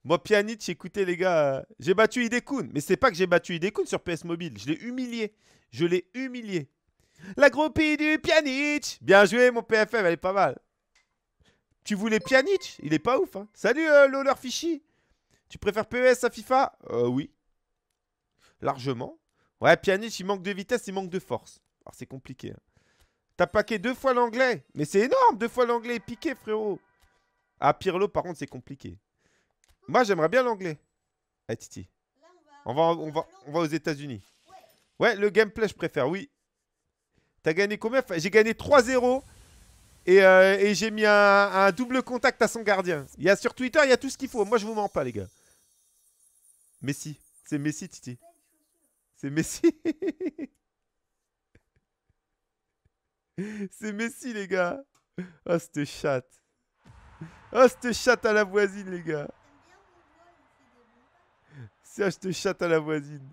Moi, Pianic, écoutez les gars, euh, j'ai battu Hidekun Mais c'est pas que j'ai battu Hidekun sur PS Mobile. Je l'ai humilié. Je l'ai humilié. La groupie du Pianic Bien joué, mon PFM, elle est pas mal. Tu voulais Pjanic Il est pas ouf. Hein. Salut, euh, Fichi. Tu préfères PES à FIFA euh, oui. Largement. Ouais, Pjanic, il manque de vitesse, il manque de force. Alors, c'est compliqué. Hein. T'as paqué deux fois l'anglais. Mais c'est énorme, deux fois l'anglais piqué, frérot. Ah, Pirlo, par contre, c'est compliqué. Moi, j'aimerais bien l'anglais. Hey, eh, Titi. On va, on va, aux États-Unis. Ouais, le gameplay, je préfère, oui. T'as gagné combien J'ai gagné 3-0. Euh, et, j'ai mis un, double contact à son gardien. Il y a, sur Twitter, il y a tout ce qu'il faut. Moi, je vous mens pas, les gars. Messi. C'est Messi, Titi. C'est Messi. C'est Messi, les gars. Oh, c'était chat. Oh, cette chatte à la voisine, les gars. je te chatte à la voisine.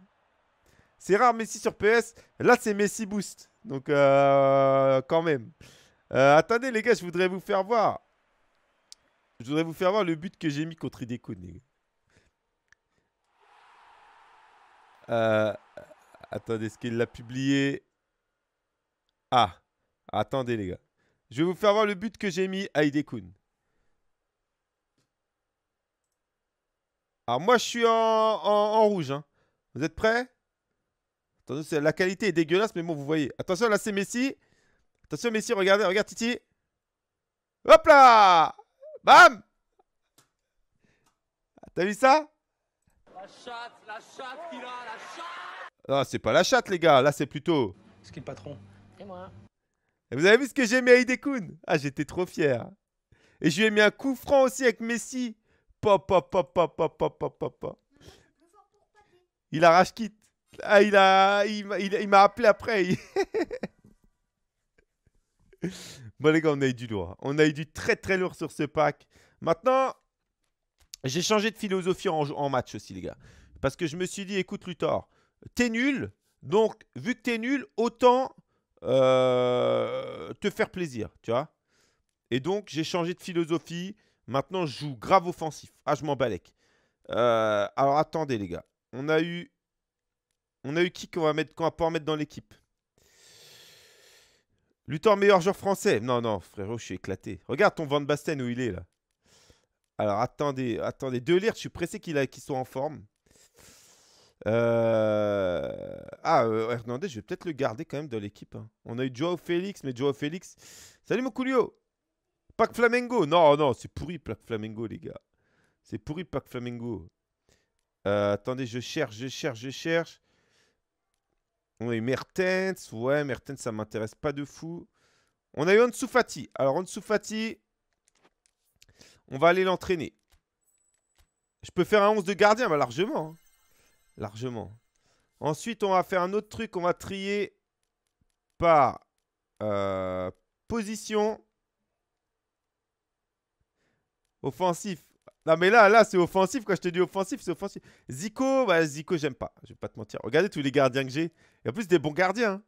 C'est rare Messi sur PS. Là, c'est Messi Boost. Donc, euh, quand même. Euh, attendez, les gars, je voudrais vous faire voir. Je voudrais vous faire voir le but que j'ai mis contre Hidekun, euh, attendez, est-ce qu'il l'a publié Ah, attendez les gars. Je vais vous faire voir le but que j'ai mis à Hidekun. Alors moi, je suis en, rouge. Hein. Vous êtes prêts Attention, la qualité est dégueulasse, mais bon, vous voyez. Attention, là, c'est Messi. Attention, Messi, regardez, regarde Titi. Hop là Bam ah, T'as vu ça La chatte, la chatte qu'il a, la chatte Non, ah, c'est pas la chatte, les gars. Là, c'est plutôt... Ce qui le patron C'est moi. Et vous avez vu ce que j'ai mis à Hidekun Ah, j'étais trop fier. Et je lui ai mis un coup franc aussi avec Messi. Pop pop Il arrache quitte. il a, ah, il, il, m'a appelé après. bon les gars, on a eu du lourd. On a eu du très très lourd sur ce pack. Maintenant, j'ai changé de philosophie en, match aussi les gars. Parce que je me suis dit, écoute Luthor, t'es nul. Donc, vu que t'es nul, autant euh, te faire plaisir, tu vois. Et donc, j'ai changé de philosophie. Maintenant, je joue grave offensif. Ah, je m'en euh, alors, attendez, les gars. On a eu... On a eu qui qu'on va, mettre, qu'on va pouvoir mettre dans l'équipe Luthor, meilleur joueur français. Non, non, frérot, je suis éclaté. Regarde ton Van Basten où il est, là. Alors, attendez, attendez. De lire, je suis pressé qu'il, soit en forme. Euh, ah, euh, Hernandez, je vais peut-être le garder quand même dans l'équipe. Hein. On a eu Joao Félix, mais Joao Félix... Salut, mon coulio Pac Flamengo. Non, non, c'est pourri Pac Flamengo, les gars. C'est pourri Pac Flamengo. Euh, attendez, je cherche, je cherche, je cherche. On eu Mertens. Ouais, Mertens, ça m'intéresse pas de fou. On a eu Ansu Fati. Alors, Ansu Fati, on va aller l'entraîner. Je peux faire un 11 de gardien, bah, largement. Hein. Largement. Ensuite, on va faire un autre truc. On va trier par euh, position. Offensif. Non, mais là, là c'est offensif. Quand je te dis offensif, c'est offensif. Zico, bah, Zico, j'aime pas. Je vais pas te mentir. Regardez tous les gardiens que j'ai. Et en plus, des bons gardiens. Hein.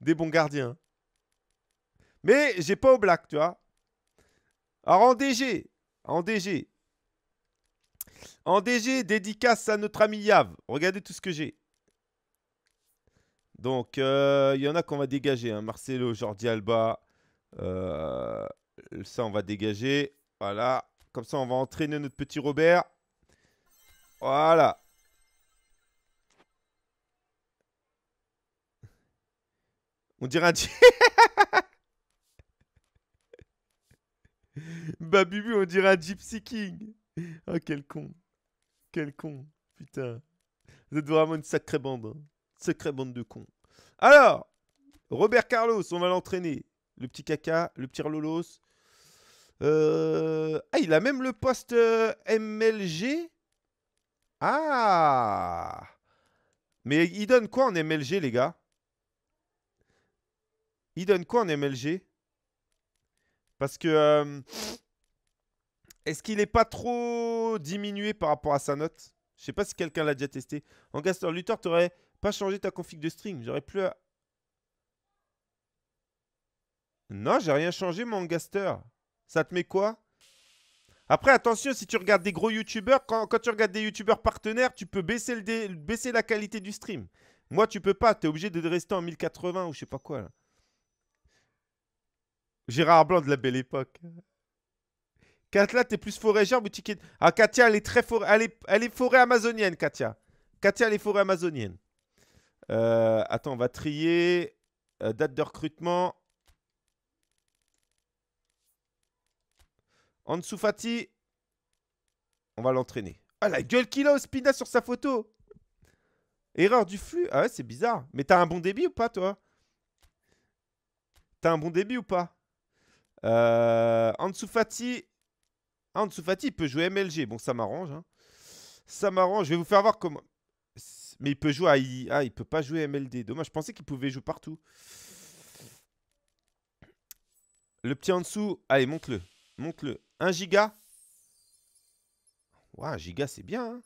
Des bons gardiens. Mais j'ai pas au black, tu vois. Alors en DG. En DG. En DG, dédicace à notre ami Yav. Regardez tout ce que j'ai. Donc, euh, il y en a qu'on va dégager. Hein. Marcelo, Jordi Alba. Euh, ça, on va dégager. Voilà. Comme ça, on va entraîner notre petit Robert. Voilà. On dirait un... Babubu, on dirait un Gypsy King. Oh, quel con. Quel con. Putain. Vous êtes vraiment une sacrée bande. Hein. Sacrée bande de cons. Alors, Robert Carlos, on va l'entraîner. Le petit caca, le petit Lolos. Euh, ah, il a même le poste euh, MLG. Ah Mais il donne quoi en MLG, les gars Il donne quoi en MLG Parce que... Euh, est-ce qu'il n'est pas trop diminué par rapport à sa note Je sais pas si quelqu'un l'a déjà testé. En Gaster Luthor, tu n'aurais pas changé ta config de string. J'aurais plus... À... Non, j'ai rien changé, mon Gaster. Ça te met quoi Après, attention, si tu regardes des gros youtubeurs, quand, tu regardes des youtubeurs partenaires, tu peux baisser, le baisser la qualité du stream. Moi, tu peux pas. Tu es obligé de rester en 1080 ou je sais pas quoi. Gérard Blanc de la belle époque. Katla, t'es plus genre boutique. Ah, Katia, elle est très forêt. Elle est, elle forêt amazonienne, Katia. Katia, elle est forêt amazonienne. Euh, attends, on va trier. Euh, date de recrutement. dessous on va l'entraîner. Ah, la gueule qu'il a, spina sur sa photo Erreur du flux. Ah ouais, c'est bizarre. Mais t'as un bon débit ou pas, toi T'as un bon débit ou pas euh, Fati... il peut jouer MLG. Bon, ça m'arrange. Hein. Ça m'arrange. Je vais vous faire voir comment... Mais il peut jouer à... Ah, il peut pas jouer MLD. Dommage, je pensais qu'il pouvait jouer partout. Le petit en dessous. Allez, monte-le. Monte-le. 1 giga 1 giga, c'est bien. Hein.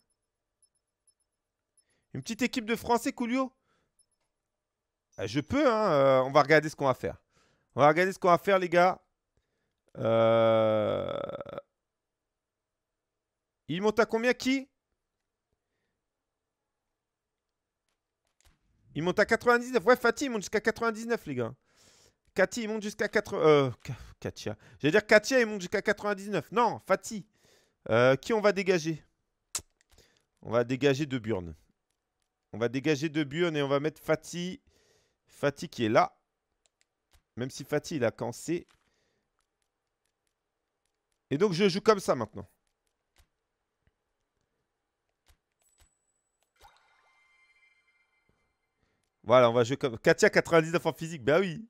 Une petite équipe de Français, Coolio eh, Je peux, hein euh, on va regarder ce qu'on va faire. On va regarder ce qu'on va faire, les gars. Euh, il monte à combien, qui Il monte à 99. Ouais, Fatih, il monte jusqu'à 99, les gars. Cathy, il monte jusqu'à 4 Euh, Katia. J'allais dire Katia, il monte jusqu'à 99. Non, Fati, euh, qui on va dégager On va dégager De Burne. On va dégager De Burne et on va mettre Fati, Fatih qui est là. Même si Fatih, il a cancé. Et donc, je joue comme ça maintenant. Voilà, on va jouer comme... Katia, 99 en physique. Ben oui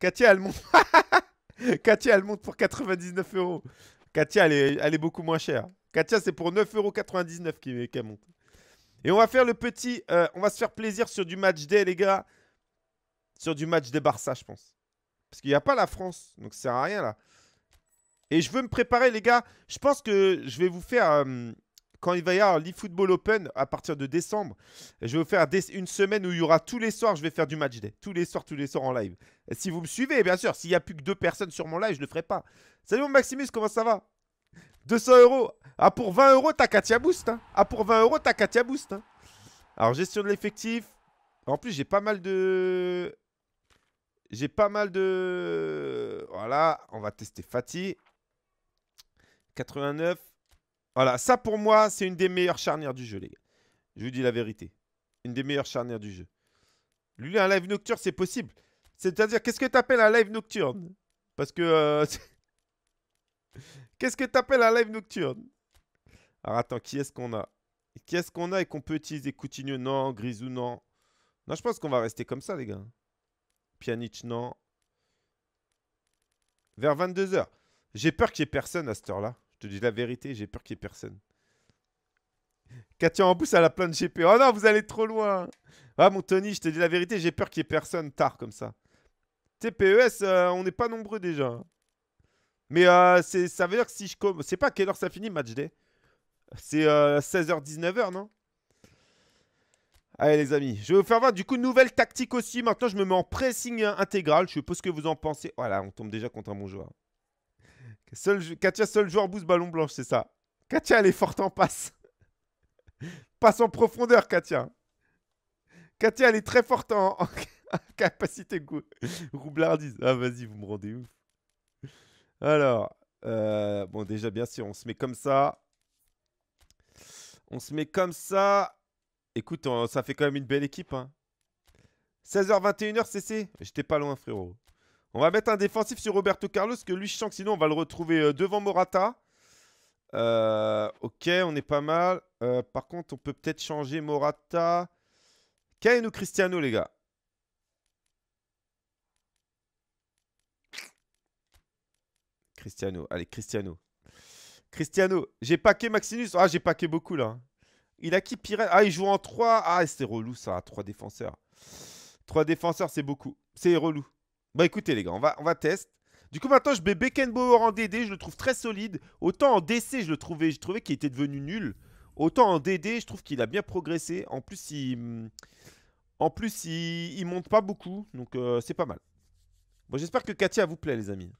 Katia, elle monte. Katia, elle monte pour 99 euros. Katia, elle est, beaucoup moins chère. Katia, c'est pour euros qu'elle monte. Et on va faire le petit. Euh, on va se faire plaisir sur du match day, les gars. Sur du match des Barça, je pense. Parce qu'il n'y a pas la France. Donc ça sert à rien, là. Et je veux me préparer, les gars. Je pense que je vais vous faire. Euh, quand il va y avoir l'eFootball Open à partir de décembre, je vais vous faire une semaine où il y aura tous les soirs, je vais faire du match day. Tous les soirs, tous les soirs en live. si vous me suivez, bien sûr, s'il n'y a plus que deux personnes sur mon live, je ne le ferai pas. Salut mon Maximus, comment ça va 200 euros. Ah, pour 20 euros, t'as Katia Boost. Hein. Ah, pour 20 euros, t'as Katia Boost. Hein. Alors, gestion de l'effectif. En plus, j'ai pas mal de... J'ai pas mal de... Voilà, on va tester Fatih. 89. Voilà, ça pour moi, c'est une des meilleures charnières du jeu, les gars. Je vous dis la vérité. Une des meilleures charnières du jeu. Lui, un live nocturne, c'est possible. C'est-à-dire, qu'est-ce que t'appelles un live nocturne Parce que... Euh, qu'est-ce que t'appelles un live nocturne Alors attends, qui est-ce qu'on a Qui est-ce qu'on a et qu'on peut utiliser Coutinho, non. Grisou, non. Non, je pense qu'on va rester comme ça, les gars. Pjanic, non. Vers 22h. J'ai peur qu'il n'y ait personne à cette heure-là te dis la vérité, j'ai peur qu'il n'y ait personne. Katia en pousse à la de GP. Oh non, vous allez trop loin. Ah mon Tony, je te dis la vérité, j'ai peur qu'il n'y ait personne tard comme ça. TPES, euh, on n'est pas nombreux déjà. Mais euh, ça veut dire que si je ne C'est pas à quelle heure ça finit, match day. C'est 16h-19h, euh, non Allez les amis, je vais vous faire voir du coup nouvelle tactique aussi. Maintenant, je me mets en pressing intégral. Je sais pas ce que vous en pensez. Voilà, on tombe déjà contre un bon joueur. Katia, seul joueur boost ballon blanche, c'est ça. Katia, elle est forte en passe. passe en profondeur, Katia. Katia, elle est très forte en, capacité roublardise. Ah, vas-y, vous me rendez ouf. Alors, euh, bon, déjà, bien sûr, on se met comme ça. On se met comme ça. Écoute, ça fait quand même une belle équipe. 16h21h, hein. CC. J'étais pas loin, frérot. On va mettre un défensif sur Roberto Carlos, que lui, je sens que sinon, on va le retrouver euh, devant Morata. Euh, ok, on est pas mal. Euh, par contre, on peut peut-être changer Morata. Kane Cristiano, les gars Cristiano, allez, Cristiano. Cristiano, j'ai paqué Maximus. Ah, j'ai paqué beaucoup, là. Il a qui Piret Ah, il joue en 3. Ah, c'est relou, ça, 3 défenseurs. 3 défenseurs, c'est beaucoup. C'est relou. Bon, écoutez les gars, on va, on va test. Du coup, maintenant, je mets Beckenbauer en DD, je le trouve très solide. Autant en DC, je le trouvais, je trouvais qu'il était devenu nul. Autant en DD, je trouve qu'il a bien progressé. En plus, il, en plus, il, monte pas beaucoup, donc euh, c'est pas mal. Bon, j'espère que Katia vous plaît, les amis.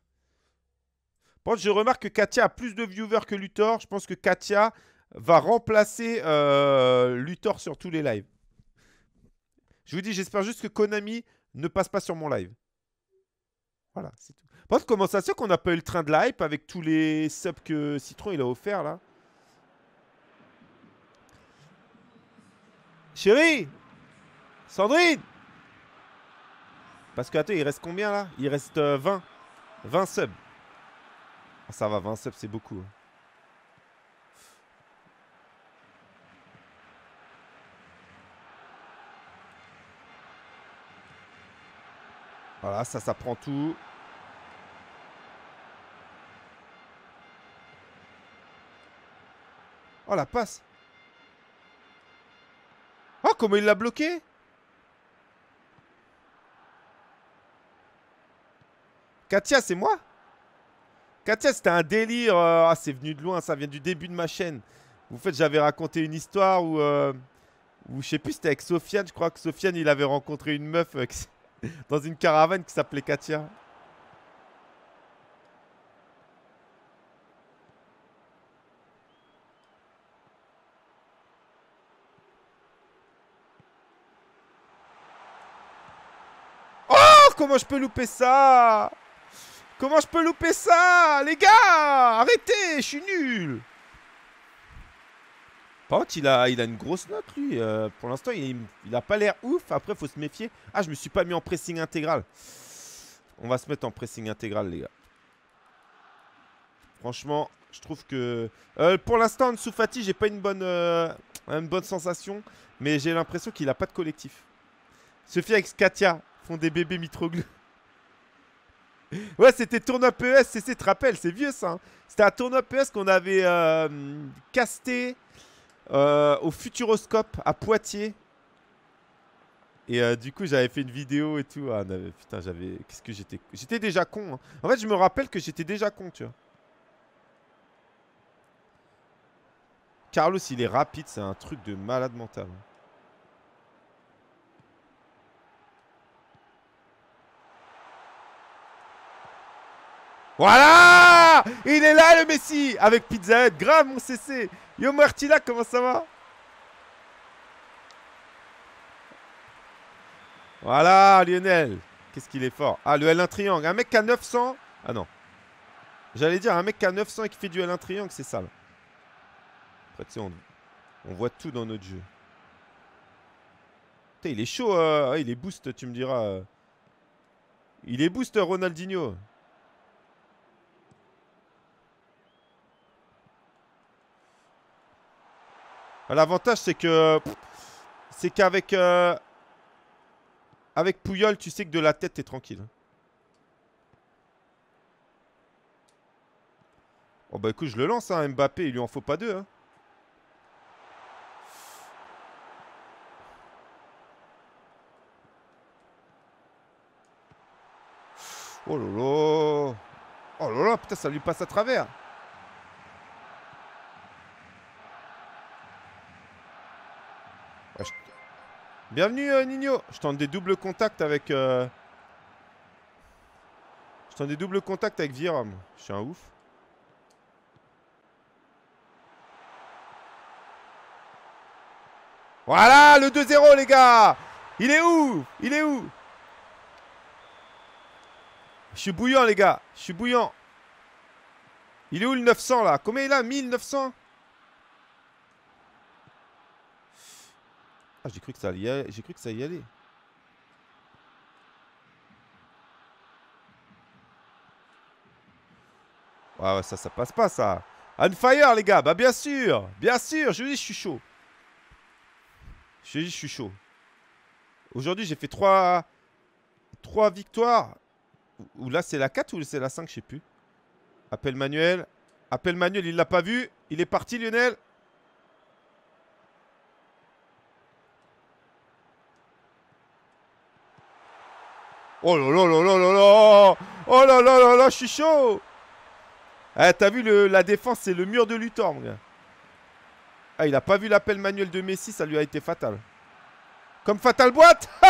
je remarque que Katia a plus de viewers que Luthor. Je pense que Katia va remplacer euh, Luthor sur tous les lives. Je vous dis, j'espère juste que Konami ne passe pas sur mon live. Voilà, c'est tout. qu'on comment ça se fait qu'on n'a pas eu le train de l'hype avec tous les subs que Citron il a offert là Chérie Sandrine Parce que attends, il reste combien là Il reste 20. Euh, 20 subs. Ah, ça va, 20 subs c'est beaucoup. Hein. Voilà, ça, ça prend tout. Oh, la passe Oh, comment il l'a bloqué Katia, c'est moi Katia, c'était un délire. Euh, ah, c'est venu de loin, ça vient du début de ma chaîne. Vous faites, j'avais raconté une histoire où... Euh, je sais plus, c'était avec Sofiane. Je crois que Sofiane, il avait rencontré une meuf... Euh, dans une caravane qui s'appelait Katia. Oh Comment je peux louper ça Comment je peux louper ça Les gars Arrêtez Je suis nul par contre, il a, il a une grosse note, lui. Euh, pour l'instant, il, il a pas l'air ouf. Après, faut se méfier. Ah, je me suis pas mis en pressing intégral. On va se mettre en pressing intégral, les gars. Franchement, je trouve que... Euh, pour l'instant, en Fati, j'ai pas une bonne, euh, une bonne sensation. Mais j'ai l'impression qu'il a pas de collectif. Sophie avec Katia font des bébés mitroglou. ouais, c'était tournoi PES, c'est te rappelles, c'est vieux ça. Hein. C'était un tournoi PES qu'on avait casté. Euh, au Futuroscope à Poitiers. Et euh, du coup, j'avais fait une vidéo et tout. Ah, putain, j'avais. Qu'est-ce que j'étais. J'étais déjà con. Hein. En fait, je me rappelle que j'étais déjà con, tu vois. Carlos, il est rapide, c'est un truc de malade mental. Hein. Voilà Il est là le Messi Avec Pizza Grave mon CC Yo Martina, comment ça va Voilà, Lionel. Qu'est-ce qu'il est fort. Ah, le L1 triangle. Un mec à 900. Ah non. J'allais dire, un mec à 900 et qui fait du L1 triangle, c'est sale. Après, tu on, voit tout dans notre jeu. il est chaud. Euh, il est boost, tu me diras. Il est boost, Ronaldinho. L'avantage, c'est que... C'est qu'avec... Euh, avec Pouyol, tu sais que de la tête, t'es tranquille. Oh bah écoute, je le lance, hein, Mbappé, il lui en faut pas deux. Hein. Oh là là Oh là là, putain, ça lui passe à travers Bienvenue euh, Nino. Je tente des doubles contacts avec. Euh, je tente des doubles contacts avec Viram. Je suis un ouf. Voilà le 2-0 les gars. Il est où Il est où Je suis bouillant les gars. Je suis bouillant. Il est où le 900 là Combien il a 1900 Ah, j'ai cru que ça allait. J'ai cru que ça allait. Ah, ça, ça passe pas, ça. On fire, les gars. Bah, bien sûr. Bien sûr. Je dis, je suis chaud. Je dis, je suis chaud. Aujourd'hui, j'ai fait 3... 3 victoires. Ou là, c'est la 4 ou c'est la 5, je sais plus. Appel manuel. Appel manuel, il l'a pas vu. Il est parti, Lionel. Oh là là là là là là Oh là là là là, je suis chaud eh, t'as vu, la défense, c'est le mur de Luthor, ah, il a pas vu l'appel manuel de Messi, ça lui a été fatal. Comme fatal boîte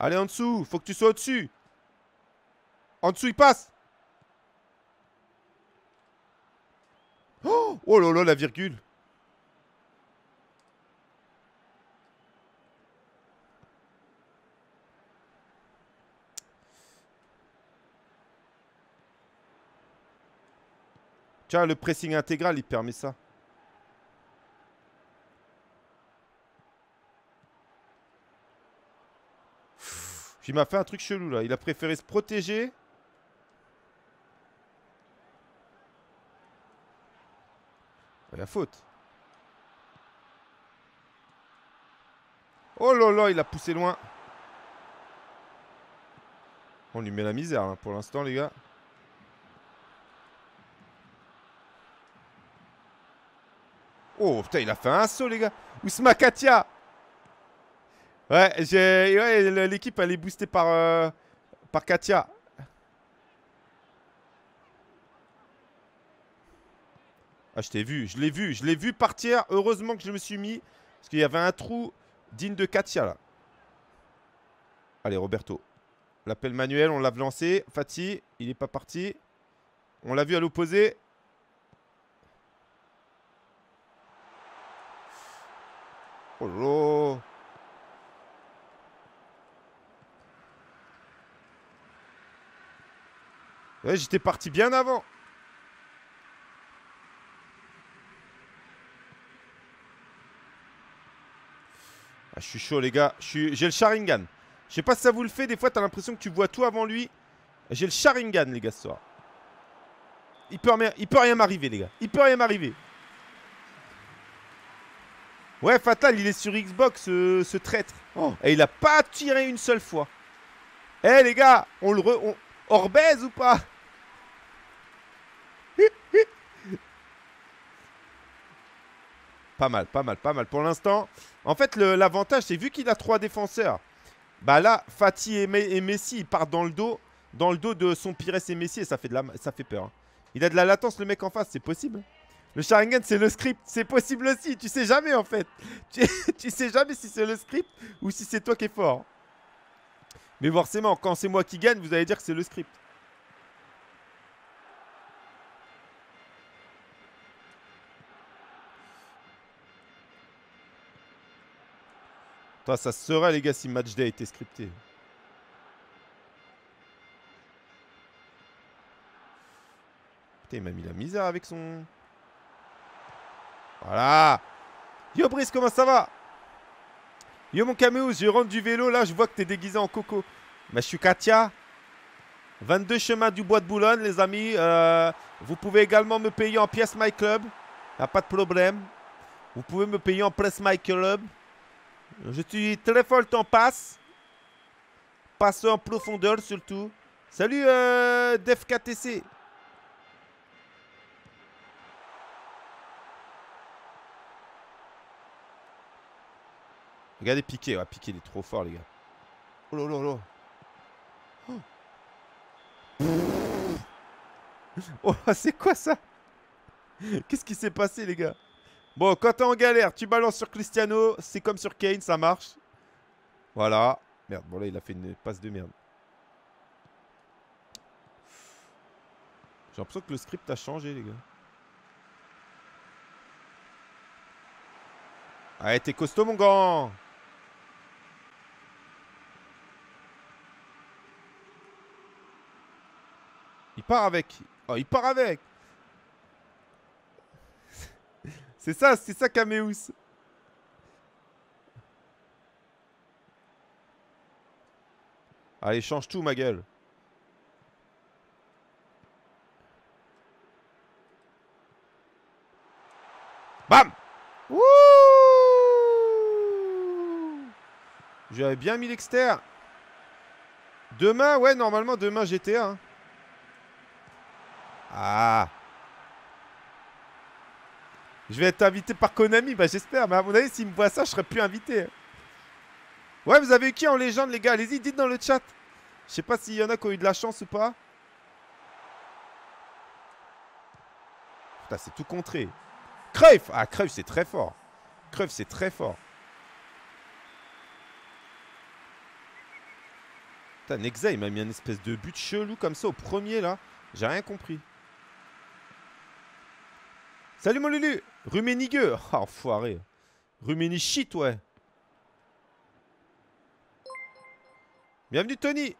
Allez, en dessous, faut que tu sois au-dessus. En dessous, il passe. Oh, oh là là, la virgule. le pressing intégral, il permet ça. Il m'a fait un truc chelou là. Il a préféré se protéger. La faute. Oh là là, il a poussé loin. On lui met la misère hein, pour l'instant les gars. Oh putain, il a fait un saut, les gars. Ousma Katia. Ouais, ouais l'équipe, elle est boostée par, euh, par Katia. Ah, je t'ai vu, je l'ai vu, je l'ai vu partir. Heureusement que je me suis mis. Parce qu'il y avait un trou digne de Katia, là. Allez, Roberto. L'appel manuel, on l'a lancé. Fati, il n'est pas parti. On l'a vu à l'opposé. Eh, j'étais parti bien avant. Ah, je suis chaud, les gars. J'ai le Sharingan. Je sais pas si ça vous le fait. Des fois, t'as l'impression que tu vois tout avant lui. J'ai le Sharingan, les gars, ce soir. Il peut, il peut rien m'arriver, les gars. Il peut rien m'arriver. Ouais, Fatal, il est sur Xbox, ce traître. Oh. Et il a pas tiré une seule fois. Eh les gars, on le re... On... ou pas Pas mal, pas mal, pas mal. Pour l'instant, en fait, l'avantage, c'est vu qu'il a trois défenseurs. Bah là, Fatih et, Messi, ils partent dans le dos. Dans le dos de son Pires et Messi, et ça fait, de la... ça fait peur. Hein. Il a de la latence, le mec en face, c'est possible le Sharingan, c'est le script. C'est possible aussi. Tu sais jamais, en fait. Tu, sais jamais si c'est le script ou si c'est toi qui es fort. Mais forcément, quand c'est moi qui gagne, vous allez dire que c'est le script. Toi, ça serait, les gars, si Match Day était scripté. Putain, il m'a mis la misère avec son... Voilà. Yo Brice, comment ça va Yo mon caméo, je rentre du vélo. Là, je vois que t'es déguisé en coco. Mais bah, je suis Katia. 22 chemin du bois de Boulogne, les amis. Euh, vous pouvez également me payer en pièce My Club. n'y a pas de problème. Vous pouvez me payer en presse My Club. Je suis très fort en passe. Passe en profondeur surtout. Salut euh, DefKTC. Regardez Piqué. piquer il est trop fort, les gars. Oh oh. oh, c'est quoi ça Qu'est-ce qui s'est passé, les gars Bon, quand t'es en galère, tu balances sur Cristiano. C'est comme sur Kane, ça marche. Voilà. Merde, bon là, il a fait une passe de merde. J'ai l'impression que le script a changé, les gars. Allez, ah, t'es costaud, mon gant Il part avec. Oh, il part avec. c'est ça, c'est ça Cameus. Allez, change tout, ma gueule. Bam J'avais bien mis l'exter. Demain, ouais, normalement, demain GTA. Hein. Ah Je vais être invité par Konami, bah j'espère. Mais à mon avis, s'il me voit ça, je serais plus invité. Ouais, vous avez eu qui en légende, les gars Allez-y, dites dans le chat. Je sais pas s'il y en a qui ont eu de la chance ou pas. Putain, c'est tout contré. Cruyff Ah, Cruyff, c'est très fort. Cruyff, c'est très fort. Putain, Nexa, il m'a mis un espèce de but chelou comme ça au premier, là. J'ai rien compris. Salut mon Lulu Ruménigueux Ah, enfoiré Rumeni shit, ouais Bienvenue Tony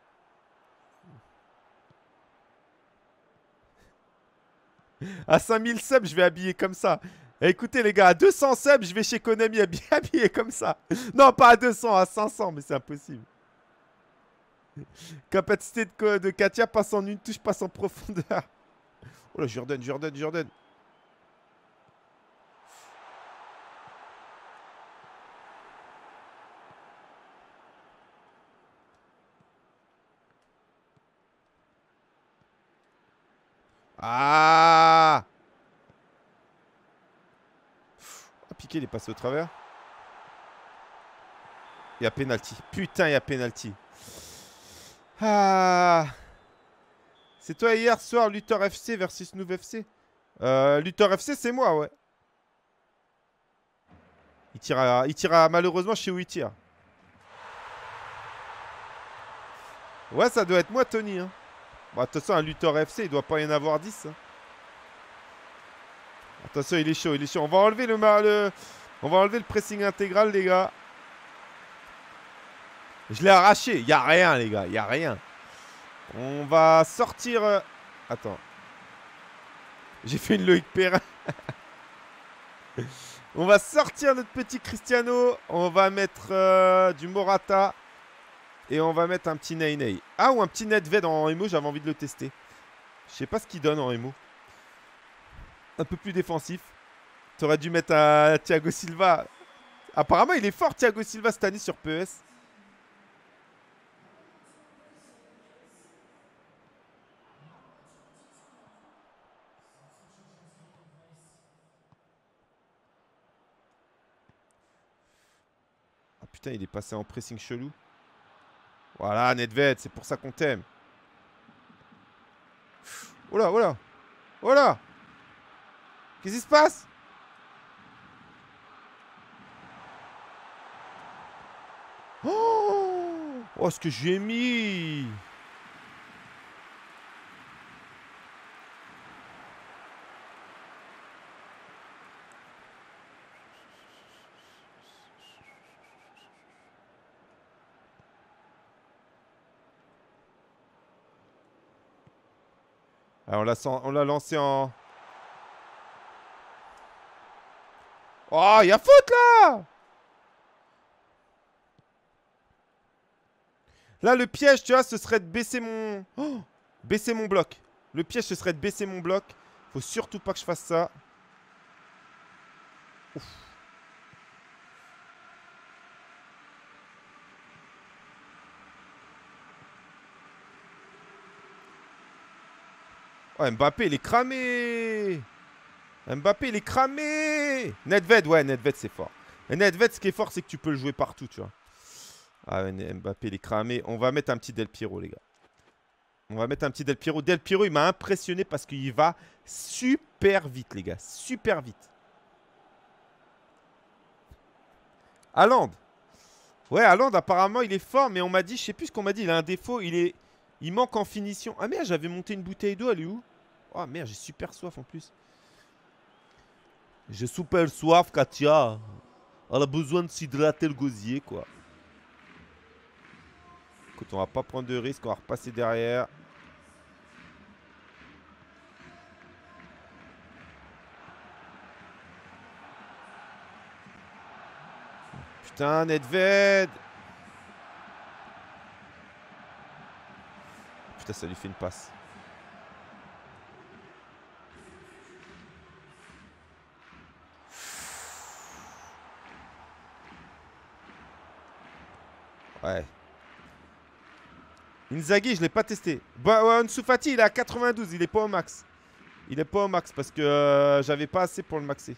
À 5000 subs, je vais habiller comme ça. Eh, écoutez les gars, à 200 subs, je vais chez Konami habiller, comme ça. Non, pas à 200, à 500, mais c'est impossible. Capacité de, de Katia passe en une touche, passe en profondeur. Oh là, Jordan, Jordan, Jordan. Ah Piqué, il est passé au travers. Il y a pénalty. Putain, il y a pénalty. Ah C'est toi hier soir, Luthor FC versus Nouve FC euh, FC, c'est moi, ouais. Il tire, il tire malheureusement chez où il tire. Ouais, ça doit être moi, Tony. Hein. Bon, bah, attention, un lutteur FC, il doit pas y en avoir 10. Hein. Attention, il est chaud, il est chaud. On va enlever le, On va enlever le pressing intégral, les gars. Je l'ai arraché. Il n'y a rien, les gars. Il n'y a rien. On va sortir... Euh, attends. J'ai fait une Loïc Perrin. on va sortir notre petit Cristiano. On va mettre euh, du Morata. Et on va mettre un petit Ney Ah, ou un petit Nedved en émo, j'avais envie de le tester. Je sais pas ce qu'il donne en émo. Un peu plus défensif. T'aurais dû mettre à Thiago Silva. Apparemment, il est fort, Thiago Silva, cette année sur PS. E ah putain, il est passé en pressing chelou. Voilà, Nedved, c'est pour ça qu'on t'aime. Oh là, oh là. Oh là Qu'est-ce qui se passe Oh Oh, ce que j'ai mis Ah, on l'a lancé en... Oh, il y a faute là Là, le piège, tu vois, ce serait de baisser mon... Oh baisser mon bloc. Le piège, ce serait de baisser mon bloc. Faut surtout pas que je fasse ça. Ouf. Mbappé, il est cramé Mbappé, il est cramé Nedved, ouais, Nedved, c'est fort. Nedved, ce qui est fort, c'est que tu peux le jouer partout, tu vois. Ah, Mbappé, il est cramé. On va mettre un petit Del Piero, les gars. On va mettre un petit Del Piero. Del Piero, il m'a impressionné parce qu'il va super vite, les gars. Super vite. Haaland. Ouais, Aland, apparemment, il est fort, mais on m'a dit, je sais plus ce qu'on m'a dit, il a un défaut, il est... Il manque en finition. Ah merde, j'avais monté une bouteille d'eau, elle est où Oh merde, j'ai super soif en plus. J'ai super soif, Katia. Elle a besoin de s'hydrater le gosier, quoi. Écoute, on va pas prendre de risque, on va repasser derrière. Putain, Nedved Putain, ça lui fait une passe. Ouais. Inzaghi, je l'ai pas testé. Bah, il est à 92, il est pas au max. Il est pas au max parce que euh, j'avais pas assez pour le maxer.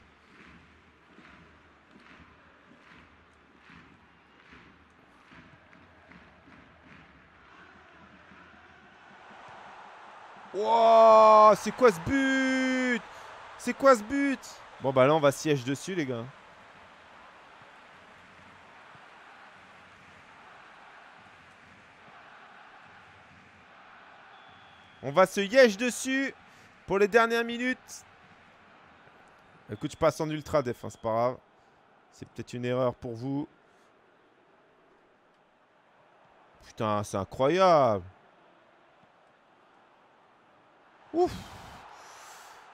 Wow, c'est quoi ce but C'est quoi ce but Bon bah là on va siège dessus les gars. On va se yèche dessus pour les dernières minutes. Écoute, je passe en ultra défense hein, c'est pas grave. C'est peut-être une erreur pour vous. Putain, c'est incroyable. Ouf.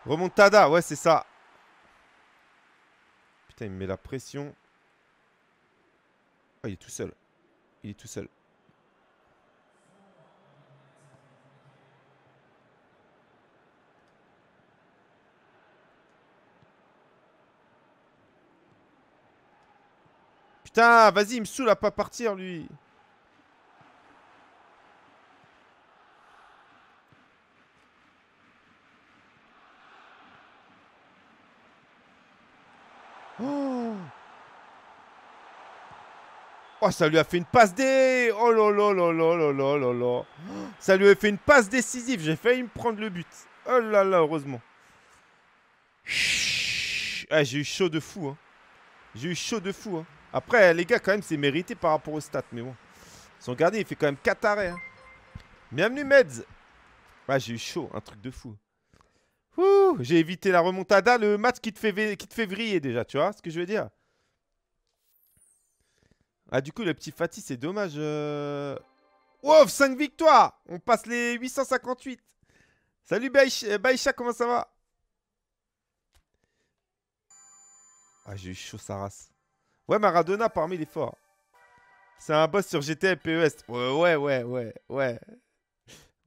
Remontada, ouais, c'est ça. Putain, il me met la pression. Oh, il est tout seul. Il est tout seul. Putain, vas-y, il me saoule à pas partir, lui. Oh. oh ça lui a fait une passe dé... Oh là là là là là là là Ça lui a fait une passe décisive. J'ai failli me prendre le but. Oh là là, heureusement. Ah, j'ai eu chaud de fou. J'ai eu chaud de fou. Hein. Après, les gars, quand même, c'est mérité par rapport aux stats. Mais bon. sont gardien, il fait quand même 4 arrêts. Bienvenue, hein. Meds. Ah, j'ai eu chaud. Un truc de fou. J'ai évité la remontada. Le match qui te, fait, qui te vriller déjà. Tu vois ce que je veux dire Ah, du coup, le petit Fatih, c'est dommage. 5 euh. victoires On passe les 858. Salut, euh, Baïcha, comment ça va Ah, j'ai eu chaud, Saras. race. Ouais, Maradona parmi les forts. C'est un boss sur GTA et PES. Ouais, ouais, ouais, ouais,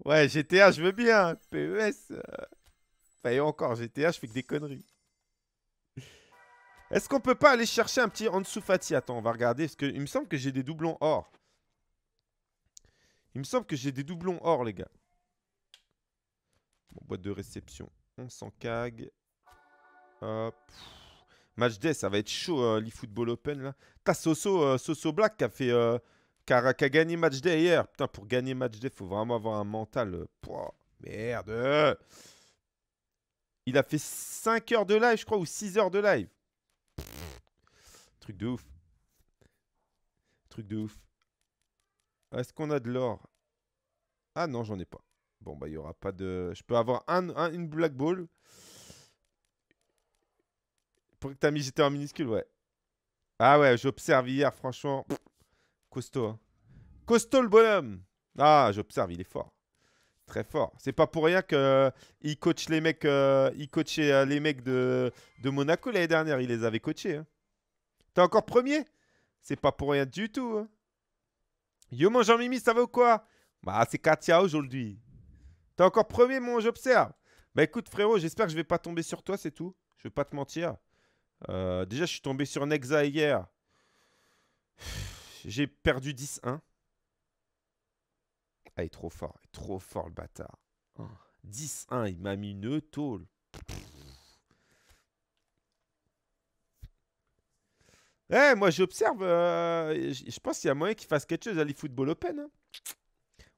ouais. GTA, je veux bien. PES. Euh. Bah, et encore, GTA, je fais que des conneries. Est-ce qu'on peut pas aller chercher un petit Ansu Fati Attends, on va regarder. Parce que il me semble que j'ai des doublons or. Il me semble que j'ai des doublons or, les gars. Bon, boîte de réception. On s'en cague. Hop match day, ça va être chaud, hein, l'eFootball Open. Là. T'as Soso, euh, Soso Black qui a, fait, euh, qui, a, gagné match day hier. Putain, pour gagner match day, faut vraiment avoir un mental. Euh, merde. Il a fait 5 heures de live, je crois, ou 6 heures de live. truc de ouf. Truc de ouf. Est-ce qu'on a de l'or Ah non, j'en ai pas. Bon, bah, il n'y aura pas de. Je peux avoir une Black Ball que mis j'étais en minuscule, ouais. Ah ouais, j'observe hier, franchement. Costaud. Hein. Costaud le bonhomme. Ah, j'observe, il est fort. Très fort. C'est pas pour rien qu'il euh, coach les mecs, euh, il coachait euh, les mecs de, Monaco l'année dernière. Il les avait coachés. Hein. T'es encore premier C'est pas pour rien du tout. Hein. Yo mon Jean-Mimi, ça va ou quoi Bah c'est Katia aujourd'hui. T'es encore premier mon j'observe. Bah écoute frérot, j'espère que je vais pas tomber sur toi, c'est tout. Je vais pas te mentir. Euh, déjà, je suis tombé sur Nexa hier. J'ai perdu 10-1. Ah, il est trop fort. Il est trop fort, le bâtard. 10-1, il m'a mis une tôle. Eh, moi j'observe, euh, je pense qu'il y a moyen qu'il fasse quelque chose à l'e-football Open. Hein.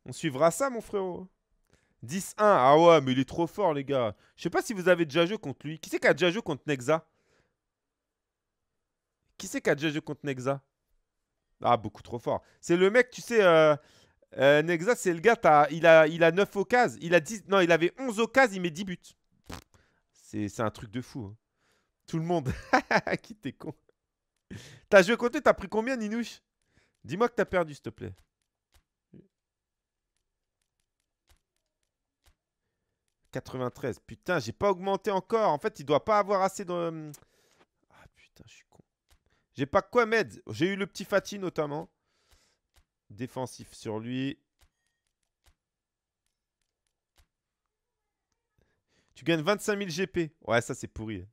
On suivra ça, mon frérot. 10-1, ah ouais, mais il est trop fort, les gars. Je sais pas si vous avez déjà joué contre lui. Qui c'est qui a déjà joué contre Nexa qui c'est qui a déjà joué contre Nexa Ah, beaucoup trop fort. C'est le mec, tu sais, euh, euh, Nexa, c'est le gars, il, a, il a 9 occasions. Il a non, il avait 11 occasions, il met 10 buts. C'est un truc de fou. Hein. Tout le monde. qui t'es con T'as joué contre t'as pris combien, Ninouche Dis-moi que t'as perdu, s'il te plaît. « 93. Putain, j'ai pas augmenté encore. En fait, il doit pas avoir assez de... Hum. Ah putain, je suis j'ai pas quoi mettre. J'ai eu le petit Fatih notamment. Défensif sur lui. Tu gagnes 25 000 GP. Ouais, ça c'est pourri. Hein.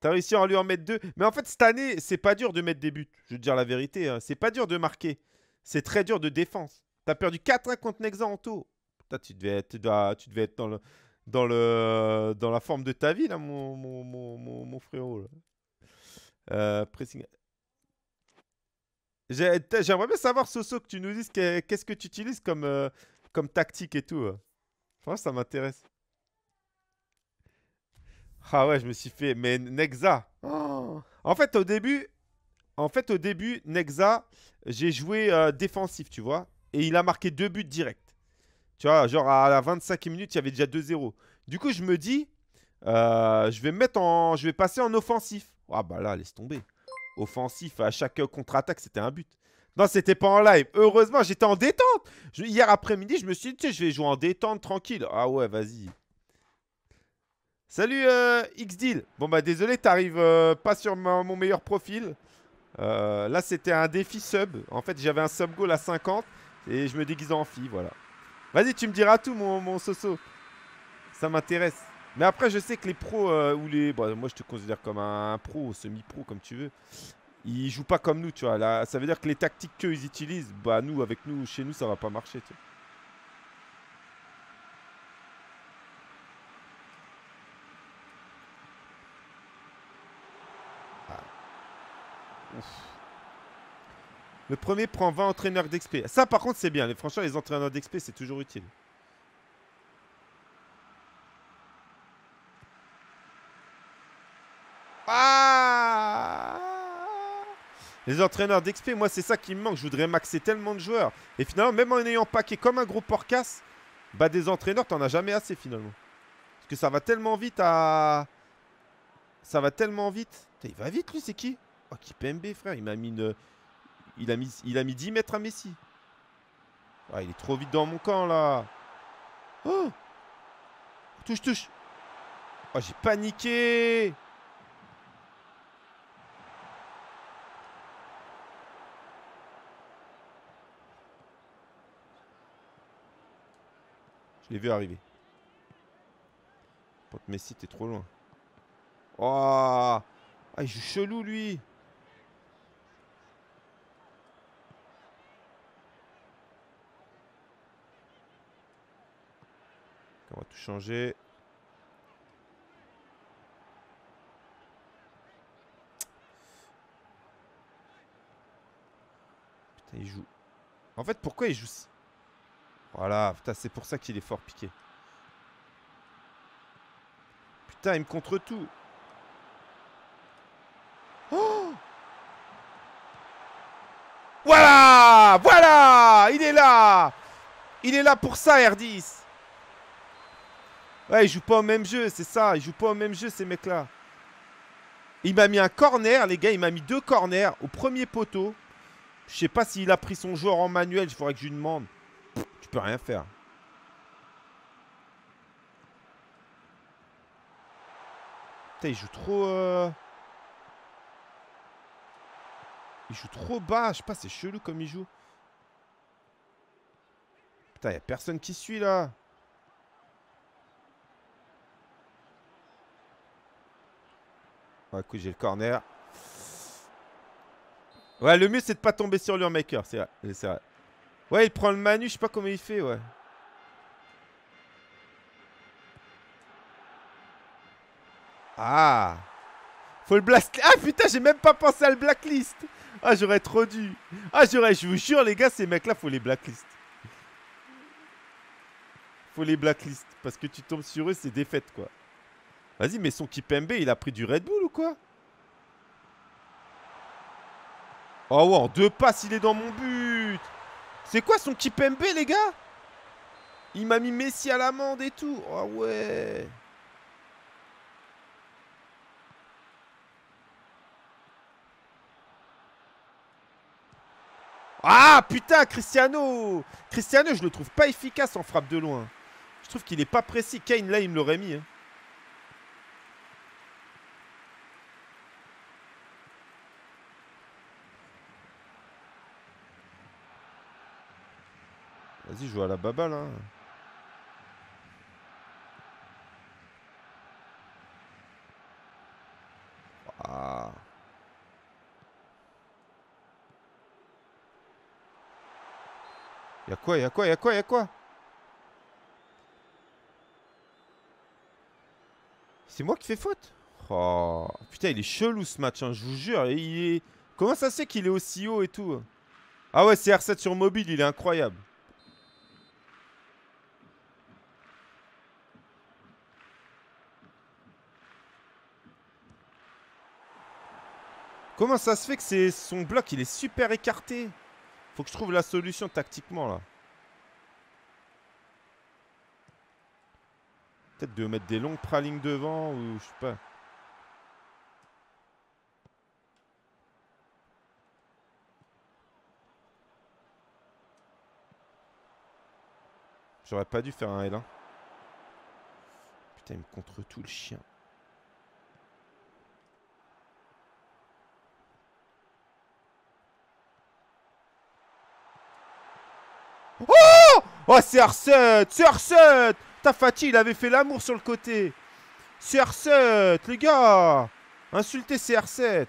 T'as réussi à lui en mettre deux. Mais en fait, cette année, c'est pas dur de mettre des buts. Je veux dire la vérité. Hein. C'est pas dur de marquer. C'est très dur de défense. T'as perdu 4-1 contre Nexa en taux. tu devais être, dans, la forme de ta vie, là, mon, frérot. Euh, j'aimerais bien savoir, Soso, que tu nous dises qu'est-ce que tu utilises comme, euh, comme tactique et tout. Euh. Moi, ça m'intéresse. Ah ouais, je me suis fait. Mais Nexa. En fait, au début, en fait, au début, Nexa, j'ai joué défensif, tu vois. Et il a marqué deux buts directs. Tu vois, genre à la 25e minute, il y avait déjà 2-0. Du coup, je me dis, je vais mettre en. Je vais passer en offensif. Ah bah là, laisse tomber. Offensif, à chaque contre-attaque, c'était un but. Non, c'était pas en live. Heureusement, j'étais en détente. hier après-midi, je me suis dit, tu sais, je vais jouer en détente, tranquille. Ah ouais, vas-y. Salut euh, xDeal x Bon bah désolé, t'arrives euh, pas sur mon meilleur profil. Euh, là, c'était un défi sub. En fait, j'avais un sub goal à 50 et je me déguisais en fille, voilà. Vas-y, tu me diras tout, mon, mon soso. Ça m'intéresse. Mais après, je sais que les pros euh, ou les. Bah, moi, je te considère comme un pro, semi-pro, comme tu veux. Ils jouent pas comme nous, tu vois. Là, ça veut dire que les tactiques qu'ils utilisent, bah, nous, avec nous, chez nous, ça va pas marcher, tu vois. Ah. Le premier prend 20 entraîneurs d'XP. Ça, par contre, c'est bien. franchement, les entraîneurs d'XP, c'est toujours utile. Les entraîneurs d'XP, moi, c'est ça qui me manque. Je voudrais maxer tellement de joueurs. Et finalement, même en ayant paqué comme un gros porcasse, bah, des entraîneurs, t'en as jamais assez finalement. Parce que ça va tellement vite à. Ça va tellement vite. il va vite, lui, c'est qui Oh, qui PMB, frère. Il m'a mis une... Il a mis, il a mis 10 mètres à Messi. Ah, il est trop vite dans mon camp, là. Oh Touche, touche. Oh, j'ai paniqué. Je l'ai vu arriver. Pote Messi, t'es trop loin. Oh Ah, il joue chelou, lui On va tout changer. Putain, il joue. En fait, pourquoi il joue voilà, c'est pour ça qu'il est fort piqué. Putain, il me contre tout. Oh voilà Voilà Il est là Il est là pour ça, R10 Ouais, il joue pas au même jeu, c'est ça. Il joue pas au même jeu, ces mecs-là. Il m'a mis un corner, les gars. Il m'a mis deux corners au premier poteau. Je sais pas s'il a pris son joueur en manuel. Il faudrait que je lui demande tu peux rien faire. Putain, il joue trop... Euh, il joue trop bas, je sais pas, c'est chelou comme il joue. Putain, y a personne qui suit là. Ouais, écoute, j'ai le corner. Ouais, le mieux c'est de pas tomber sur lui maker, c'est C'est Ouais, il prend le Manu, je sais pas comment il fait, ouais. Ah Faut le blast... Ah putain, j'ai même pas pensé à le blacklist Ah, j'aurais trop dû Ah, j'aurais... Je vous jure, les gars, ces mecs-là, faut les blacklist. Faut les blacklist. Parce que tu tombes sur eux, c'est défaite, quoi. Vas-y, mais son MB, il a pris du Red Bull ou quoi Oh ouais, deux passes, il est dans mon but c'est quoi son petit MB, les gars Il m'a mis Messi à l'amende et tout. Ah ouais. Ah putain, Cristiano Cristiano, je le trouve pas efficace en frappe de loin. Je trouve qu'il est pas précis. Kane, là, il me l'aurait mis. Hein. Vas-y, joue à la baba là. Hein. Ah. Y'a quoi, y'a quoi, y'a quoi, y'a quoi C'est moi qui fais faute Oh putain, il est chelou ce match, hein, je vous jure. est... Comment ça se fait qu'il est aussi haut et tout Ah ouais, c'est R7 sur mobile, il est incroyable. Comment ça se fait que son bloc, il est super écarté Faut que je trouve la solution tactiquement, là. Peut-être de mettre des longues pralines devant ou je sais pas. J'aurais pas dû faire un L1. Putain, il me contre tout le chien. Oh, c'est 7 C'est 7 Tafati, il avait fait l'amour sur le côté. C'est 7 les gars Insultez CR7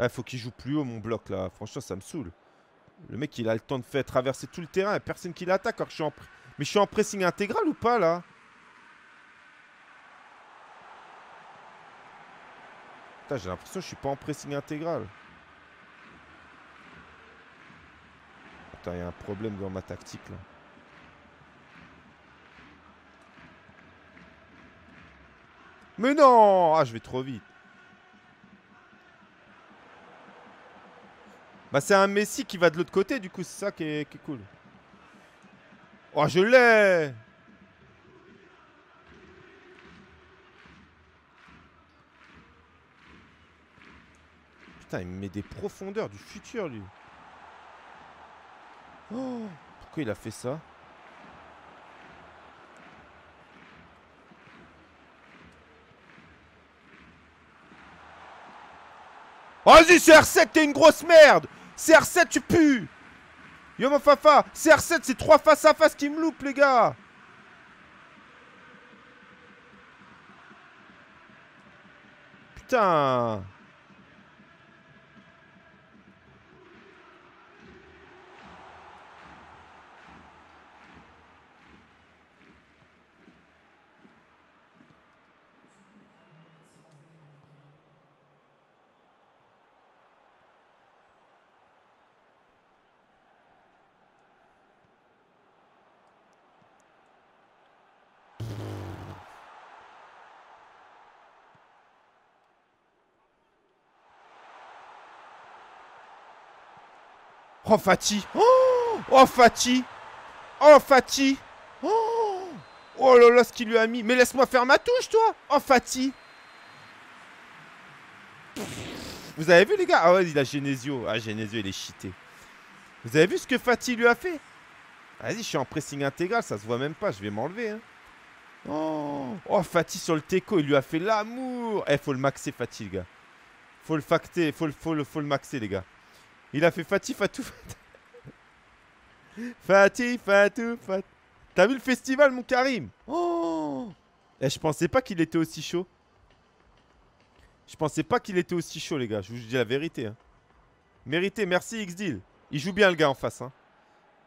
Ah, faut qu'il joue plus haut mon bloc là. Franchement, ça me saoule. Le mec, il a le temps de faire traverser tout le terrain. Et personne qui l'attaque. Alors je Mais je suis en pressing intégral ou pas là j'ai l'impression que je suis pas en pressing intégral. Putain, il y a un problème dans ma tactique là. Mais non Ah, je vais trop vite. Bah, c'est un Messi qui va de l'autre côté, du coup, c'est ça qui est, cool. Oh, je l'ai Putain, il me met des profondeurs du futur, lui. Oh, pourquoi il a fait ça oh, Vas-y, CR7, t'es une grosse merde CR7, tu pues Yo, mon fafa CR7, c'est trois face à face qui me loupent, les gars Putain Oh, Fati. Oh, Fati. Oh, Fati. Oh, là là, ce qu'il lui a mis. Mais laisse-moi faire ma touche, toi. Oh, Fati. Vous avez vu, les gars Ah ouais, il a Genesio. Ah, Genesio, il est cheaté. Vous avez vu ce que Fati lui a fait Vas-y, je suis en pressing intégral, ça se voit même pas. Je vais m'enlever, hein. oh, oh, Fati sur le teco, il lui a fait l'amour. Eh, faut le maxer, Fati les gars. Faut le facter, faut le, faut le, faut le maxer, les gars. Il a fait Fatih Fatou Fat. Fatih Fatou Fat. T'as vu le festival, mon Karim Oh Et eh, Je pensais pas qu'il était aussi chaud. Je pensais pas qu'il était aussi chaud, les gars. Je vous dis la vérité. Hein. Mérité, merci Xdeal. Il joue bien, le gars, en face. Hein.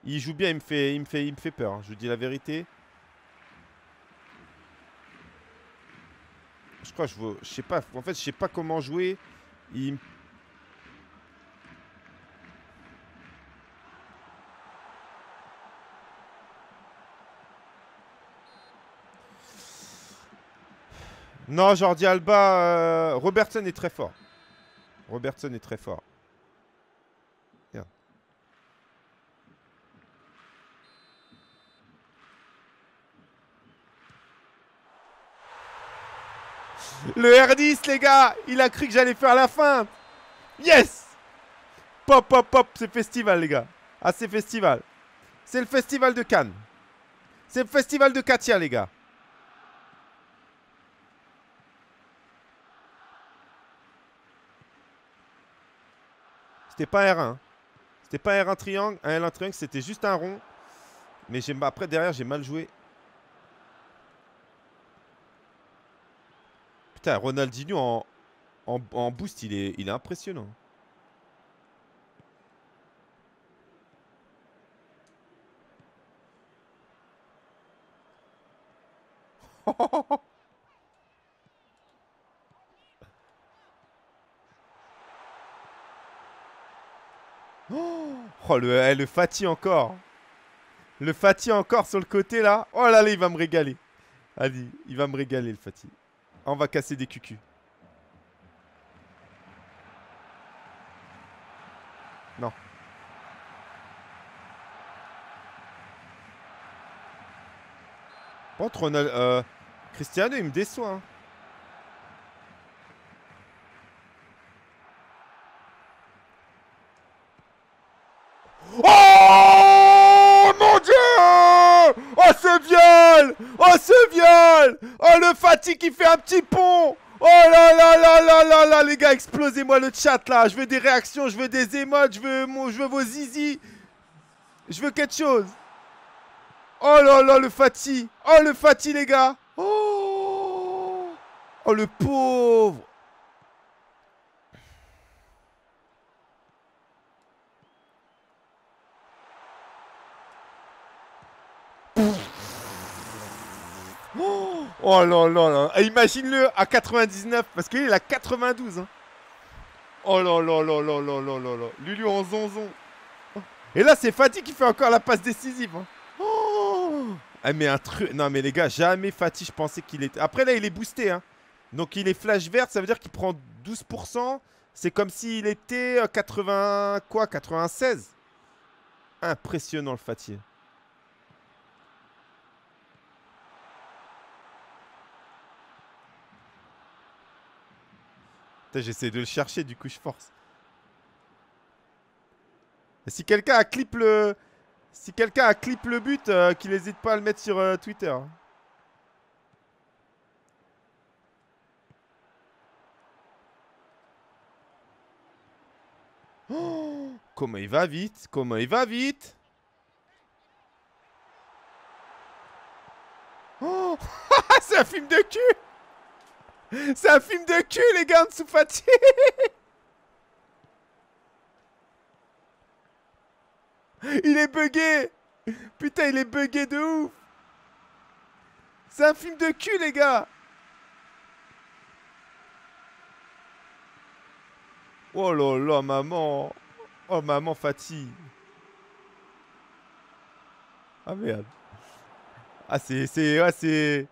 Il joue bien, il me fait, il me fait, il me fait peur. Hein. Je vous dis la vérité. Je crois, je, veux, je sais pas. En fait, je sais pas comment jouer. Il me Non, Jordi Alba. Euh, Robertson est très fort. Robertson est très fort. Le R10, les gars Il a cru que j'allais faire la fin Yes Pop, pop, pop C'est festival, les gars. Ah, c'est festival. C'est le festival de Cannes. C'est le festival de Katia, les gars. C'était pas R1. C'était pas R1 triangle. Un L1 triangle, c'était juste un rond. Mais après, derrière, j'ai mal joué. Putain, Ronaldinho en, en boost, il est, il est impressionnant. Oh, le, eh, le encore. Le Fatih encore sur le côté, là. Oh là là, il va me régaler. Allez, il va me régaler, le Fatih. Ah, on va casser des cucus. Non. Bon Tronel. Euh, Cristiano, il me déçoit. Hein. Oh, le Fatih qui fait un petit pont Oh là là là là là là les gars, explosez-moi le chat là. Je veux des réactions, je veux des émotes, je veux, je vos zizi. Je veux quelque chose. Oh là là le Fati, Oh le Fatih les gars. oh, oh le pauvre. Oh là là là. Ah, imagine-le à 99, parce qu'il est à 92. Hein. Oh là là là là là là là là. Lulu en zonzon. Et là, c'est Fatih qui fait encore la passe décisive. Hein. Oh eh, mais un truc. Non, mais les gars, jamais Fatih, je pensais qu'il était. Après, là, il est boosté. Hein. Donc, il est flash vert, ça veut dire qu'il prend 12%. C'est comme s'il était 80. Euh, quoi 96 Impressionnant le Fatih. J'essaie de le chercher, du coup, je force. si quelqu'un a clip le... Si quelqu'un a clip le but, euh, qu'il n'hésite pas à le mettre sur euh, Twitter. Oh, comment il va vite Comment il va vite oh, C'est un film de c'est un film de cul, les gars, sous Fatih Il est bugué Putain, il est bugué de ouf C'est un film de cul, les gars Oh là là, maman Oh, maman Fatih Ah, merde Ah, c'est... C'est... c'est...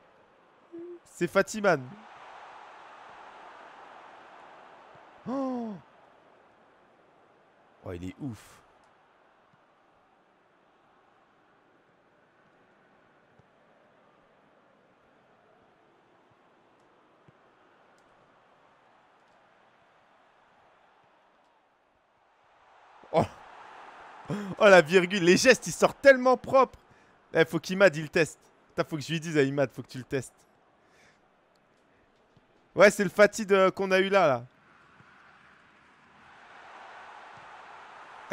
C'est Fatiman Oh, il est ouf. Oh. oh. la virgule, les gestes ils sortent tellement propres. Il eh, faut qu'Imad il teste. Putain, faut que je lui dise à Imad, faut que tu le testes. Ouais, c'est le fatigue euh, qu'on a eu là là.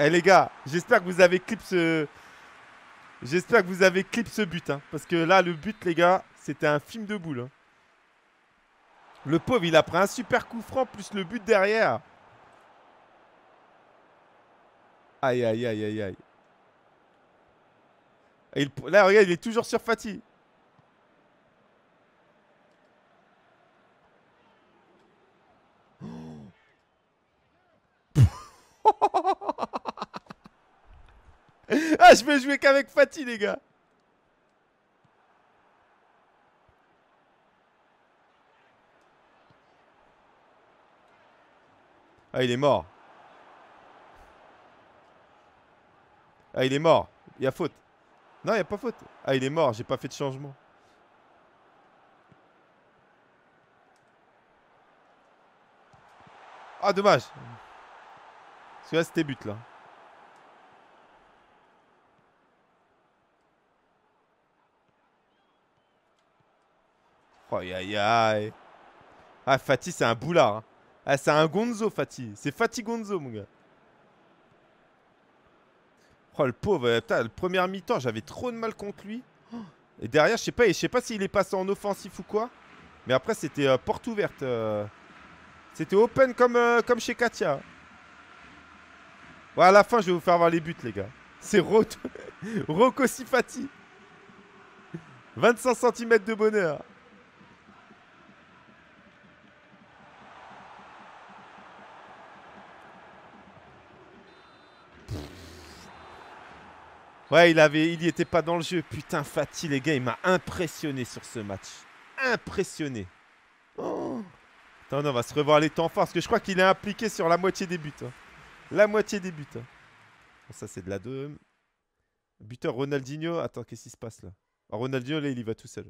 Eh les gars, j'espère que vous avez clip ce... J'espère que vous avez clip ce but. Hein. parce que là, le but, les gars, c'était un film de boule. Hein. Le pauvre, il a pris un super coup franc plus le but derrière. Aïe, aïe, aïe, aïe, aïe. il... Là, regarde, il est toujours sur Fatih. Oh Ah, je vais jouer qu'avec Fatih, les gars. Ah, il est mort. Ah, il est mort. Il y a faute. Non, il a pas faute. Ah, il est mort. J'ai pas fait de changement. Ah, dommage. Parce que là, c'était but, là. Oh, aïe, aïe, Ah, Fatih, c'est un boulard. Hein. Ah, c'est un Gonzo, Fatih. C'est Fatih Gonzo, mon gars. Oh, le pauvre. Euh, le premier mi-temps, j'avais trop de mal contre lui. Et derrière, je sais pas, je sais pas s'il est passé en offensif ou quoi. Mais après, c'était euh, porte ouverte. Euh. C'était open comme, comme chez Katia. Voilà à la fin, je vais vous faire voir les buts, les gars. C'est Rocco Fati. 25 cm de bonheur. Ouais, il avait, il y était pas dans le jeu. Putain, Fatih, les gars, il m'a impressionné sur ce match. Impressionné. Oh. Attends, on va se revoir les temps forts parce que je crois qu'il est impliqué sur la moitié des buts. Hein. La moitié des buts. Hein. ça, c'est de la 2. Buteur Ronaldinho. Attends, qu'est-ce qui se passe là ah, Ronaldinho, là, il y va tout seul.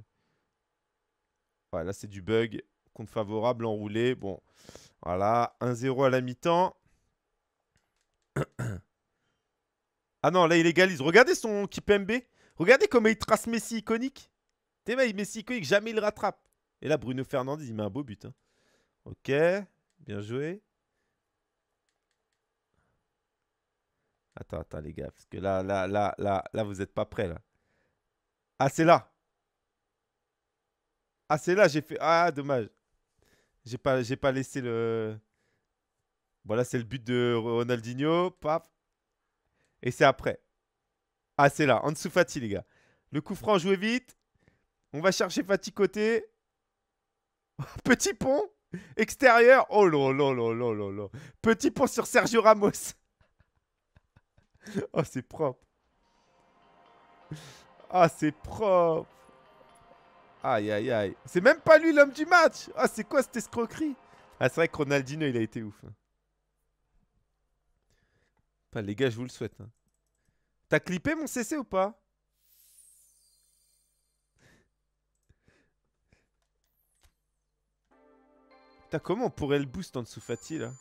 Ouais, là, c'est du bug. Compte favorable, enroulé. Bon, voilà. 1-0 à la mi-temps. Ah non, là, il égalise. Regardez son MB. Regardez comment il trace Messi iconique. T'es il Messi iconique, jamais il le rattrape. Et là, Bruno Fernandez, il met un beau but. Hein. Ok, bien joué. Attends, attends, les gars, parce que là, là, là, là, là, vous n'êtes pas prêts, là. Ah, c'est là. Ah, c'est là, j'ai fait... Ah, dommage. J'ai pas, pas laissé le... Voilà, c'est le but de Ronaldinho. Paf. Et c'est après. Ah, c'est là. En dessous Fatih, les gars. Le coup franc joué vite. On va chercher Fatih côté. Petit pont. Extérieur. Oh là là là là là là. Petit pont sur Sergio Ramos. oh, c'est propre. Ah, c'est propre. Aïe, aïe, aïe. C'est même pas lui l'homme du match. Ah, c'est quoi cette escroquerie Ah, c'est vrai que Ronaldinho, il a été ouf. Hein les gars, je vous le souhaite. Hein. T'as clippé mon CC ou pas Putain, comment on pourrait le boost en dessous Fatih, là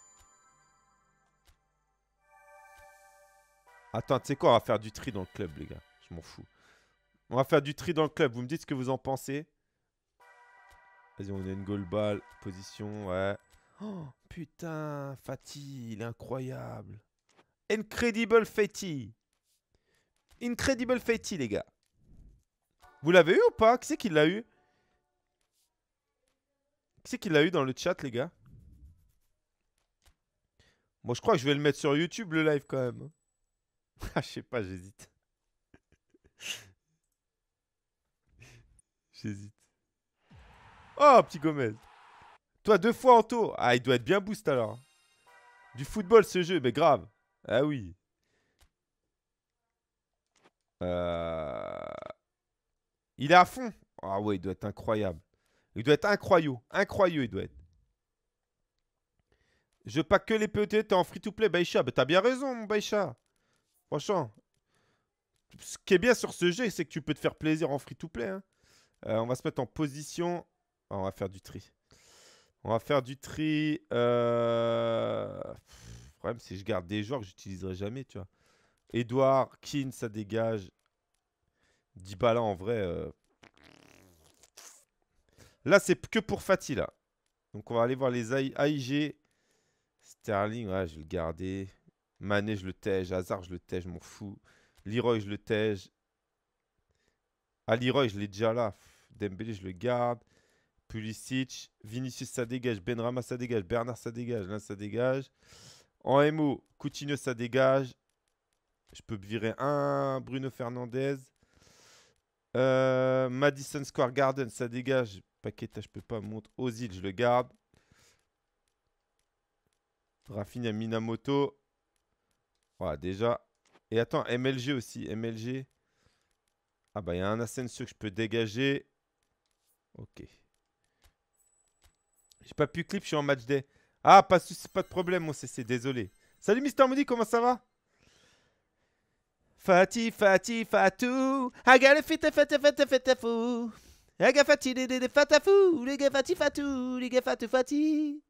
Attends, tu sais quoi On va faire du tri dans le club, les gars. Je m'en fous. On va faire du tri dans le club. Vous me dites ce que vous en pensez. Vas-y, on a une goal ball. Position, ouais. Oh, putain, Fatih, il est incroyable. Incredible Fatty. Incredible Fatty, les gars. Vous l'avez eu ou pas Qui c'est qui l'a eu Qui c'est qui l'a eu dans le chat, les gars Bon, je crois que je vais le mettre sur YouTube, le live, quand même. Hein. Ah, je sais pas, j'hésite. j'hésite. Oh, petit Gomez. Toi, deux fois en taux. Ah, il doit être bien boost, alors. Du football, ce jeu, mais grave. Ah oui. Euh, il est à fond. Ah ouais, il doit être incroyable. Il doit être incroyable. Incroyable, il doit être. Je pas que les PET, en free-to-play, Baïcha. t'as bien raison, mon Baïcha. Franchement. Ce qui est bien sur ce jeu, c'est que tu peux te faire plaisir en free-to-play. Hein. Euh, on va se mettre en position. Ah, on va faire du tri. On va faire du tri. Euh... Le problème, c'est que je garde des joueurs que j'utiliserai jamais, tu vois. Edouard, Keane, ça dégage. Dybala, en vrai... Euh, là, c'est que pour Fatih, là. Donc, on va aller voir les AIG. Sterling, ouais, je vais le garder. Mané, je le tège. Hazard, je le tège, je m'en fous. Leroy, je le tège. Ah, Leroy, je l'ai déjà là. Dembélé, je le garde. Pulisic, Vinicius, ça dégage. Benrama, ça dégage. Bernard, ça dégage. Là, ça dégage. En MO, Coutinho, ça dégage. Je peux virer un Bruno Fernandez. Euh, Madison Square Garden, ça dégage. Paqueta, je peux pas. Monte Ozil, je le garde. Rafinha Minamoto. Voilà, déjà. Et attends, MLG aussi. MLG. Ah bah, il y a un Asensio que je peux dégager. Ok. J'ai pas pu clip, je suis en match day. Ah, pas de pas de problème, mon CC, désolé. Salut Mister Moody, comment ça va Fati, Fati, Fatou. Aga fita, fou. Aga fati, de Les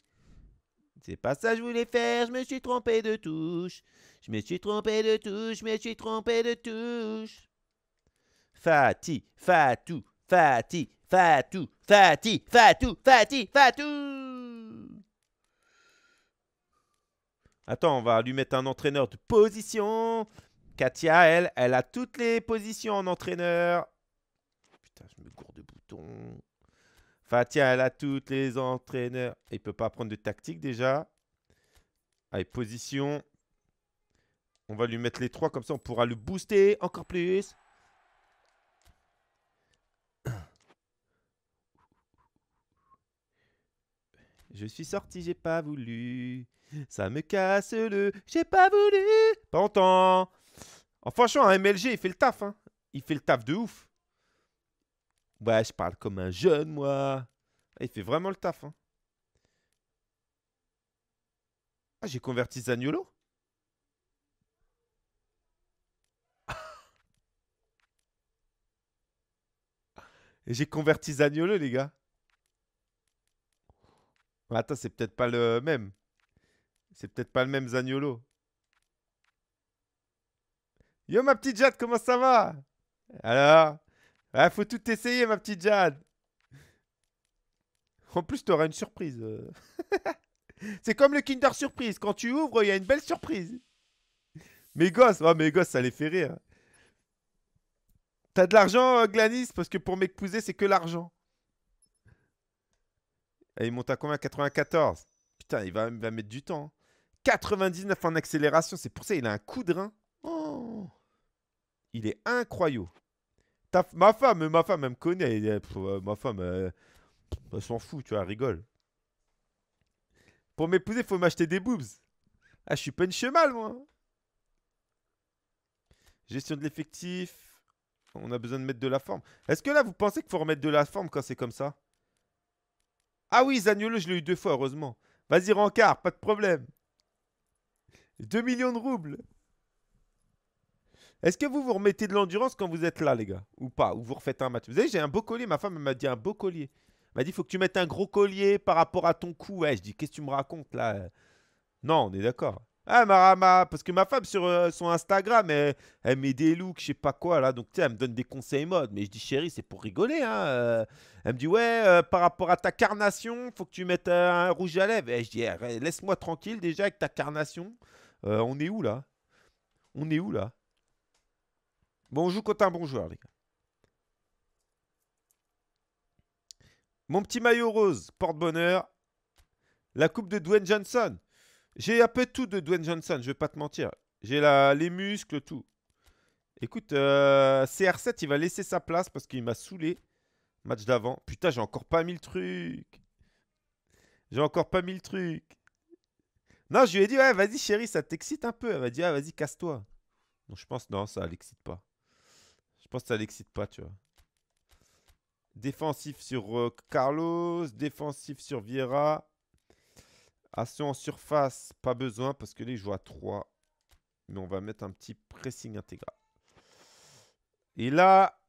C'est pas ça que je voulais faire, je me suis trompé de touche. Je me suis trompé de touche, je me suis trompé de touche. Fati, Fatou, Fati, Fatou, Fati, Fatou, Fati, Fatou. Attends, on va lui mettre un entraîneur de position. Katia, elle, elle a toutes les positions en entraîneur. Putain, je me gourde de bouton. Fatia, elle a toutes les entraîneurs. Il peut pas prendre de tactique déjà. Allez, position. On va lui mettre les trois, comme ça on pourra le booster encore plus. Je suis sorti, j'ai pas voulu. Ça me casse le. J'ai pas voulu. Pas En franchement, un MLG, il fait le taf. Hein. Il fait le taf de ouf. Ouais, je parle comme un jeune, moi. Ah, il fait vraiment le taf. Hein. Ah, j'ai converti Zagnolo J'ai converti Zagnolo, les gars. Attends, c'est peut-être pas le même. C'est peut-être pas le même Zagnolo. Yo ma petite Jade, comment ça va Alors Il ah, Faut tout essayer ma petite Jade. En plus, tu auras une surprise. Euh. C'est comme le Kinder Surprise. Quand tu ouvres, il y a une belle surprise. Mes gosses, oh, mes gosses, ça les fait rire. T'as de l'argent, euh, Glanis Parce que pour m'épouser, c'est que l'argent. Ah, il monte à combien 94 Putain, il va, il va mettre du temps. Hein. 99 en accélération, c'est pour ça il a un coup de rein. Oh. il est incroyable. Ta, ma femme, ma femme, elle me connaît. Euh, ma femme, euh, elle, s'en fout, tu vois, elle rigole. Pour m'épouser, il faut m'acheter des boobs. Ah, je suis pas une chemal, moi. Gestion de l'effectif. On a besoin de mettre de la forme. Est-ce que là, vous pensez qu'il faut remettre de la forme quand c'est comme ça Ah oui, Zagnolo, je l'ai eu deux fois, heureusement. Vas-y, rencard, pas de problème. 2 millions de roubles. Est-ce que vous vous remettez de l'endurance quand vous êtes là, les gars Ou pas Ou vous refaites un match Vous savez, j'ai un beau collier. Ma femme m'a dit un beau collier. Elle m'a dit, il faut que tu mettes un gros collier par rapport à ton cou. je dis, qu'est-ce que tu me racontes, là Non, on est d'accord. Ah, parce que ma femme, sur euh, son Instagram, elle, met des looks, je sais pas quoi, là. Donc, tu sais, elle me donne des conseils mode. Mais je dis, chérie, c'est pour rigoler, hein, euh. elle me dit, ouais, euh, par rapport à ta carnation, faut que tu mettes un rouge à lèvres. Et je dis, laisse-moi tranquille déjà avec ta carnation. Euh, on est où là On est où là Bonjour on joue un bon joueur, les gars. Mon petit maillot rose, porte-bonheur. La coupe de Dwayne Johnson. J'ai un peu tout de Dwayne Johnson, je vais pas te mentir. J'ai les muscles, tout. Écoute, euh, CR7, il va laisser sa place parce qu'il m'a saoulé. Match d'avant. Putain, j'ai encore pas mis le truc. J'ai encore pas mis le truc. Non, je lui ai dit, ouais, vas-y, chérie, ça t'excite un peu. Elle m'a dit, vas-y, casse-toi. Donc, je pense, non, ça l'excite pas. Je pense que ça l'excite pas, tu vois. Défensif sur euh, Carlos, défensif sur Vieira. Action en surface, pas besoin parce que il joue à 3. Mais on va mettre un petit pressing intégral. Et là,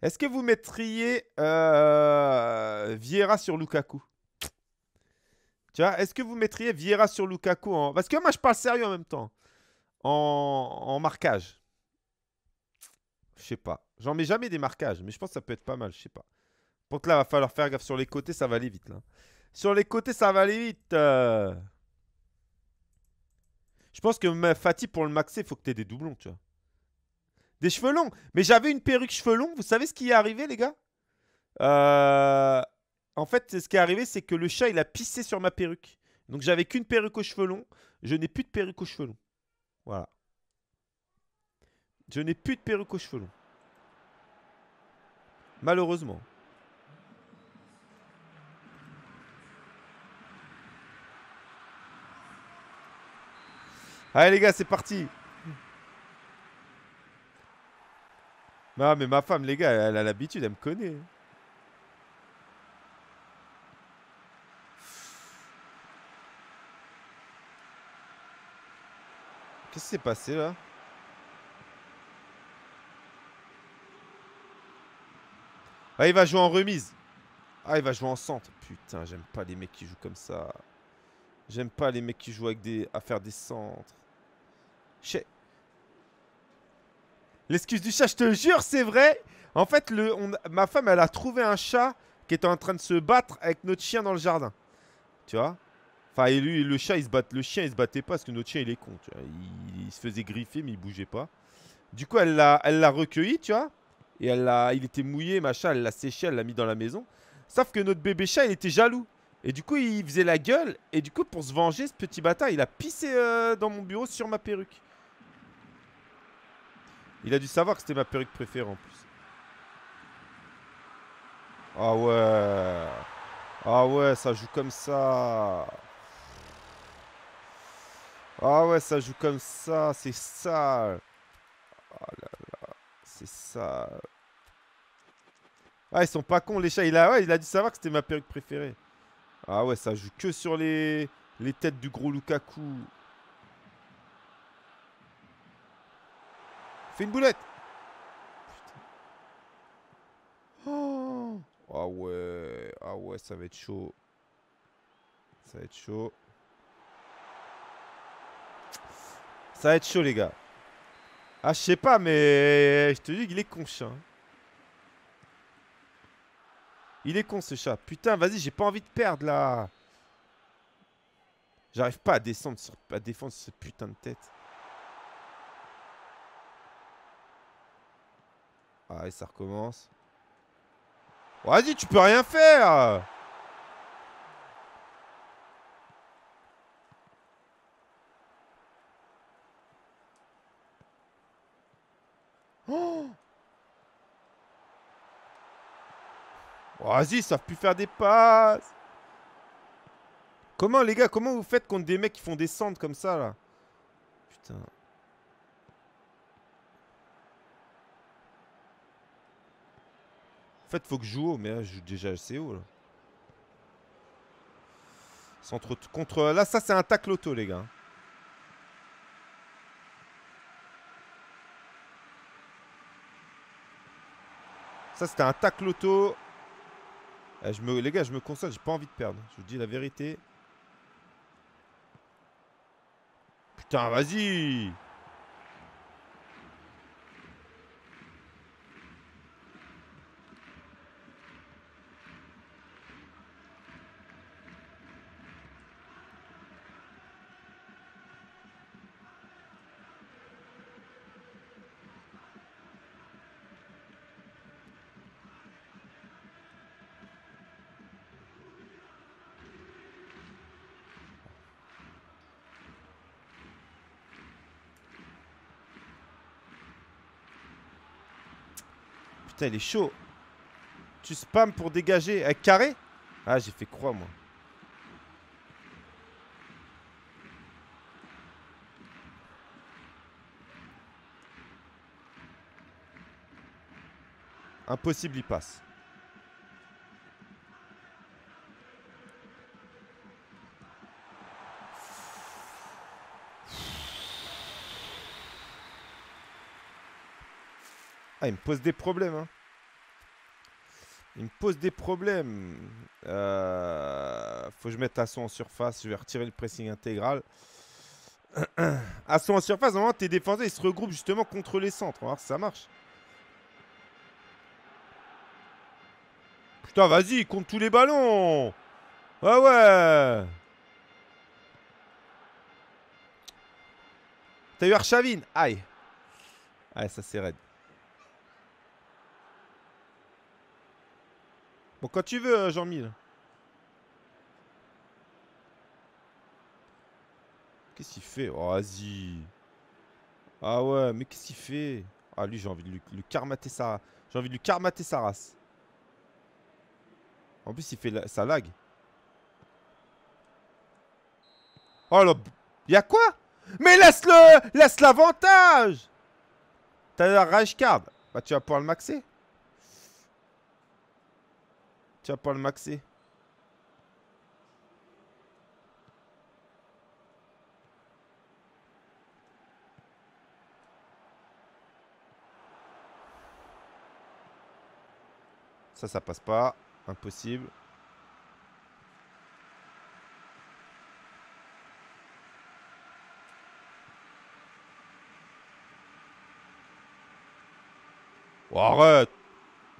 est-ce que vous mettriez euh, Vieira sur Lukaku tu vois, est-ce que vous mettriez Vieira sur Lukaku en... Parce que moi, je parle sérieux en même temps. En, marquage. Je sais pas. J'en mets jamais des marquages, mais je pense que ça peut être pas mal, je sais pas. Donc là, il va falloir faire gaffe sur les côtés, ça va aller vite. Là. Sur les côtés, ça va aller vite. Euh. Je pense que Fatih, pour le maxer, il faut que tu aies des doublons, tu vois. Des cheveux longs. Mais j'avais une perruque cheveux longs. Vous savez ce qui est arrivé, les gars euh en fait, ce qui est arrivé, c'est que le chat, il a pissé sur ma perruque. Donc j'avais qu'une perruque aux cheveux longs. Je n'ai plus de perruque aux cheveux longs. Voilà. Je n'ai plus de perruque aux cheveux longs. Malheureusement. Allez les gars, c'est parti. mais ma femme, les gars, elle a l'habitude, elle me connaît. Hein. quest s'est passé là Ah, il va jouer en remise. Ah, il va jouer en centre. Putain, j'aime pas les mecs qui jouent comme ça. J'aime pas les mecs qui jouent avec des... à faire des centres. Chez... L'excuse du chat, je te jure, c'est vrai. En fait, le, ma femme, elle a trouvé un chat qui était en train de se battre avec notre chien dans le jardin. Tu vois Enfin, lui, le chat, il se bat, le chien, il se battait pas parce que notre chien, il est con. Il, se faisait griffer, mais il bougeait pas. Du coup, elle l'a, elle l'a recueilli, tu vois. Et elle l'a, il était mouillé, machin. Elle l'a séché, elle l'a mis dans la maison. Sauf que notre bébé chat, il était jaloux. Et du coup, il faisait la gueule. Et du coup, pour se venger, ce petit bâtard, il a pissé euh, dans mon bureau sur ma perruque. Il a dû savoir que c'était ma perruque préférée en plus. Ah ouais. Ah ouais, ça joue comme ça. Ah ouais, ça joue comme ça, c'est ça, Oh là là, c'est ça. Ah, ils sont pas cons, les chats. Il a, il a dû savoir que c'était ma perruque préférée. Ah ouais, ça joue que sur les, les têtes du gros Lukaku. Fais une boulette Oh. Ah ouais, ah ouais, ça va être chaud. Ça va être chaud. Ça va être chaud, les gars. Ah, je sais pas, mais je te dis qu'il est con, chat. Il est con, ce chat. Putain, vas-y, j'ai pas envie de perdre, là. J'arrive pas à descendre, sur... à défendre ce putain de tête. Ah, ça recommence. Vas-y, tu peux rien faire vas-y, ils savent plus faire des passes. Comment, les gars, comment vous faites contre des mecs qui font des centres comme ça, là Putain. En fait, faut que je joue haut, mais là, je joue déjà assez haut, là. Centre contre... Euh, là, ça, c'est un tac auto, les gars. Ça, c'était un tac auto. Euh, je me, les gars, je me console, j'ai pas envie de perdre. Je vous dis la vérité. Putain, vas-y Putain, il est chaud. Tu spams pour dégager. Un carré Ah, j'ai fait croix, moi. Impossible, il passe. Ah, il me pose des problèmes. Hein. Il me pose des problèmes. Euh, faut que je mette Asson en surface. Je vais retirer le pressing intégral. Asson en surface, normalement, tes défenseurs, ils se regroupent justement contre les centres. On va voir si ça marche. Putain, vas-y, compte tous les ballons. Ouais, ah ouais. T'as eu Archavine Aïe. Aïe, ça c'est raide. Bon, quand tu veux, euh, Jean-Mille. Qu'est-ce qu'il fait oh, Vas-y. Ah ouais, mais qu'est-ce qu'il fait Ah, lui, j'ai envie de lui, karmater carmater sa... J'ai envie de lui karmater sa race. En plus, il fait sa lag. Oh là... Y'a quoi Mais laisse-le Laisse l'avantage T'as la rage card. Bah, tu vas pouvoir le maxer. Tu vas pas le maxer. Ça, ça passe pas. Impossible. Oh, arrête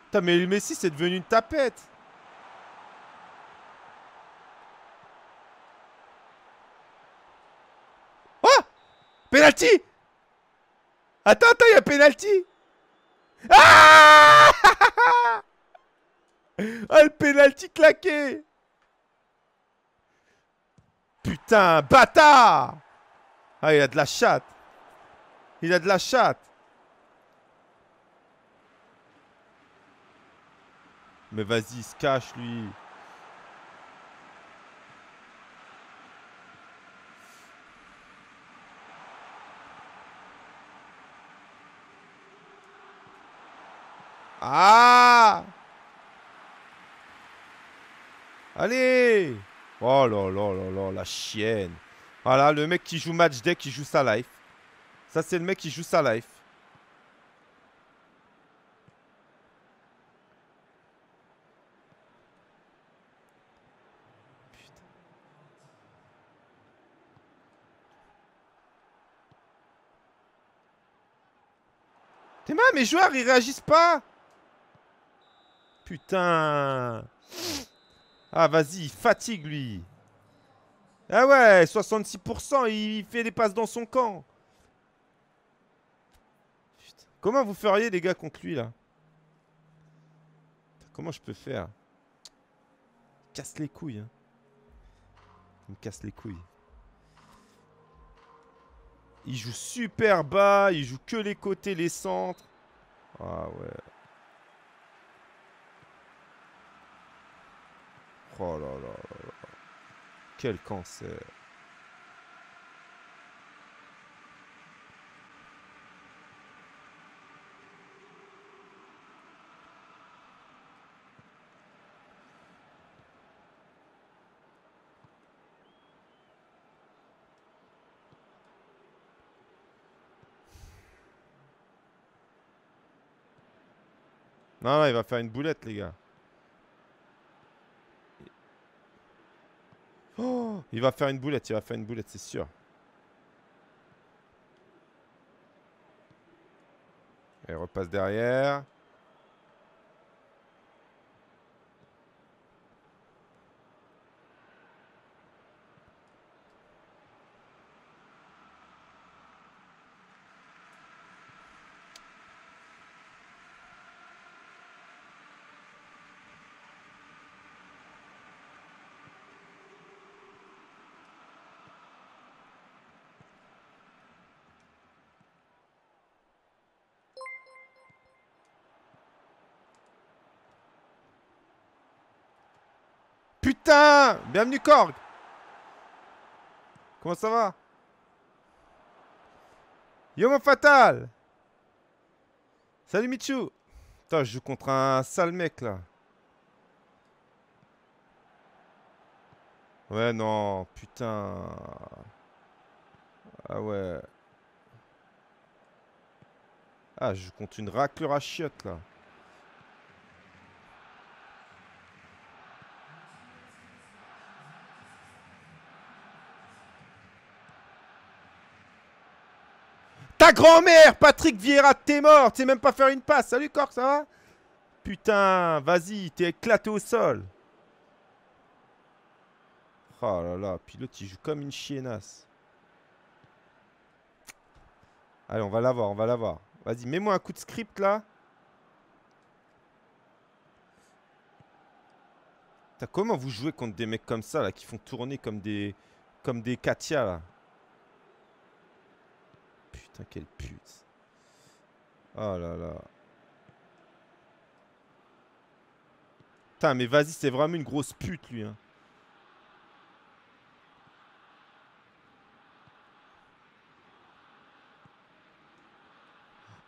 Putain, mais Messi, c'est devenu une tapette Penalty Attends, attends, il y a penalty Ah Ah, le penalty claqué Putain, bâtard Ah, il a de la chatte Il a de la chatte Mais vas-y, il se cache, lui Ah Allez Oh là là là là, la chienne. Voilà, le mec qui joue match deck, il joue sa life. Ça, c'est le mec qui joue sa life. Putain. T'es mal, mes joueurs, ils réagissent pas putain Ah, vas-y, fatigue, lui Ah ouais, 66%, il fait des passes dans son camp Comment vous feriez, les gars, contre lui, là Comment je peux faire il Casse les couilles, hein. Il me casse les couilles. Il joue super bas, il joue que les côtés, les centres. Ah ouais. Oh là là Quel cancer. non, il va faire une boulette, les gars. il va faire une boulette, il va faire une boulette, c'est sûr. Elle repasse derrière. Bienvenue Korg Comment ça va Yo mon fatal Salut Michou Putain, je joue contre un sale mec là. Ouais, non, putain. Ah ouais. Ah, je joue contre une raclure à chiottes là. Ta grand-mère, Patrick Vieira, t'es mort. sais même pas faire une passe. Salut, Cork, ça va Putain, vas-y, t'es éclaté au sol. Oh là là, pilote, il joue comme une chiennasse. Allez, on va l'avoir, on va l'avoir. Vas-y, mets-moi un coup de script, là. Comment vous jouez contre des mecs comme ça, là, qui font tourner comme des, comme des Katia, là Putain, quelle pute. Oh là là. Putain, mais vas-y, c'est vraiment une grosse pute, lui. Hein.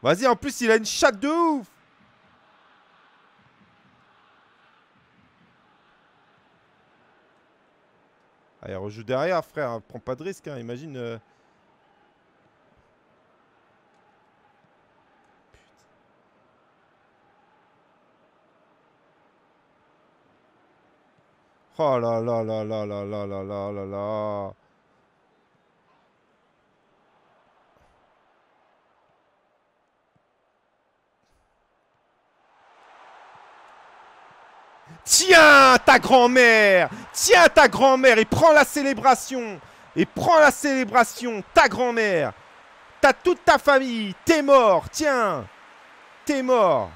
Vas-y, en plus, il a une chatte de ouf Allez, ah, rejoue derrière, frère. Hein. Prends pas de risque, hein. imagine... Euh, Oh là là là là là là là là là là. Tiens ta grand-mère Tiens ta grand-mère Et prends la célébration Et prends la célébration Ta grand-mère T'as toute ta famille T'es mort Tiens T'es mort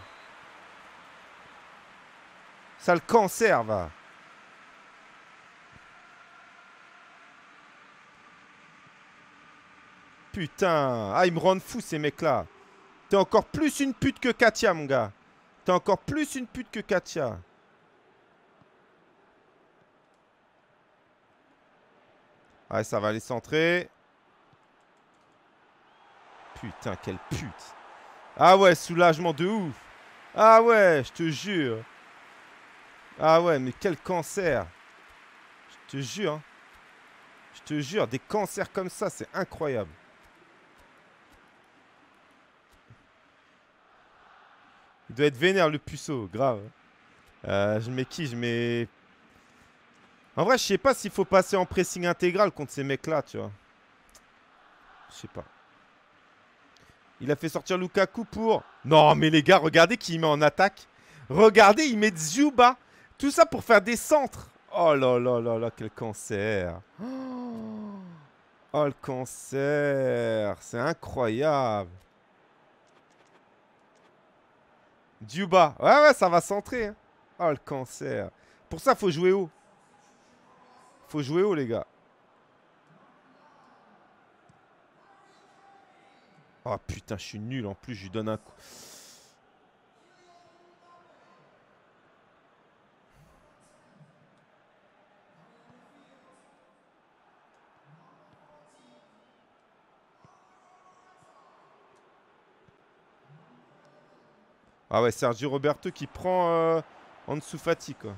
Ça le conserve Putain. Ah, ils me rendent fou, ces mecs-là. T'es encore plus une pute que Katia, mon gars. T'es encore plus une pute que Katia. Ouais, ça va aller centrer. Putain, quelle pute. Ah ouais, soulagement de ouf. Ah ouais, je te jure. Ah ouais, mais quel cancer. Je te jure. Hein. Je te jure, des cancers comme ça, c'est incroyable. Il doit être vénère le puceau, grave. Hein. Euh, je mets qui Je mets. En vrai, je sais pas s'il faut passer en pressing intégral contre ces mecs-là, tu vois. Je sais pas. Il a fait sortir Lukaku pour. Non, mais les gars, regardez qui met en attaque. Regardez, il met Zuba. Tout ça pour faire des centres. Oh là là là là, quel cancer. oh le cancer. C'est incroyable. Duba. Ouais, ouais, ça va centrer. Hein. Oh, le cancer. Pour ça, faut jouer haut. Faut jouer haut, les gars. Oh putain, je suis nul en plus, je lui donne un coup. Ah ouais, Sergio Roberto qui prend en euh, Ansu Fati, quoi.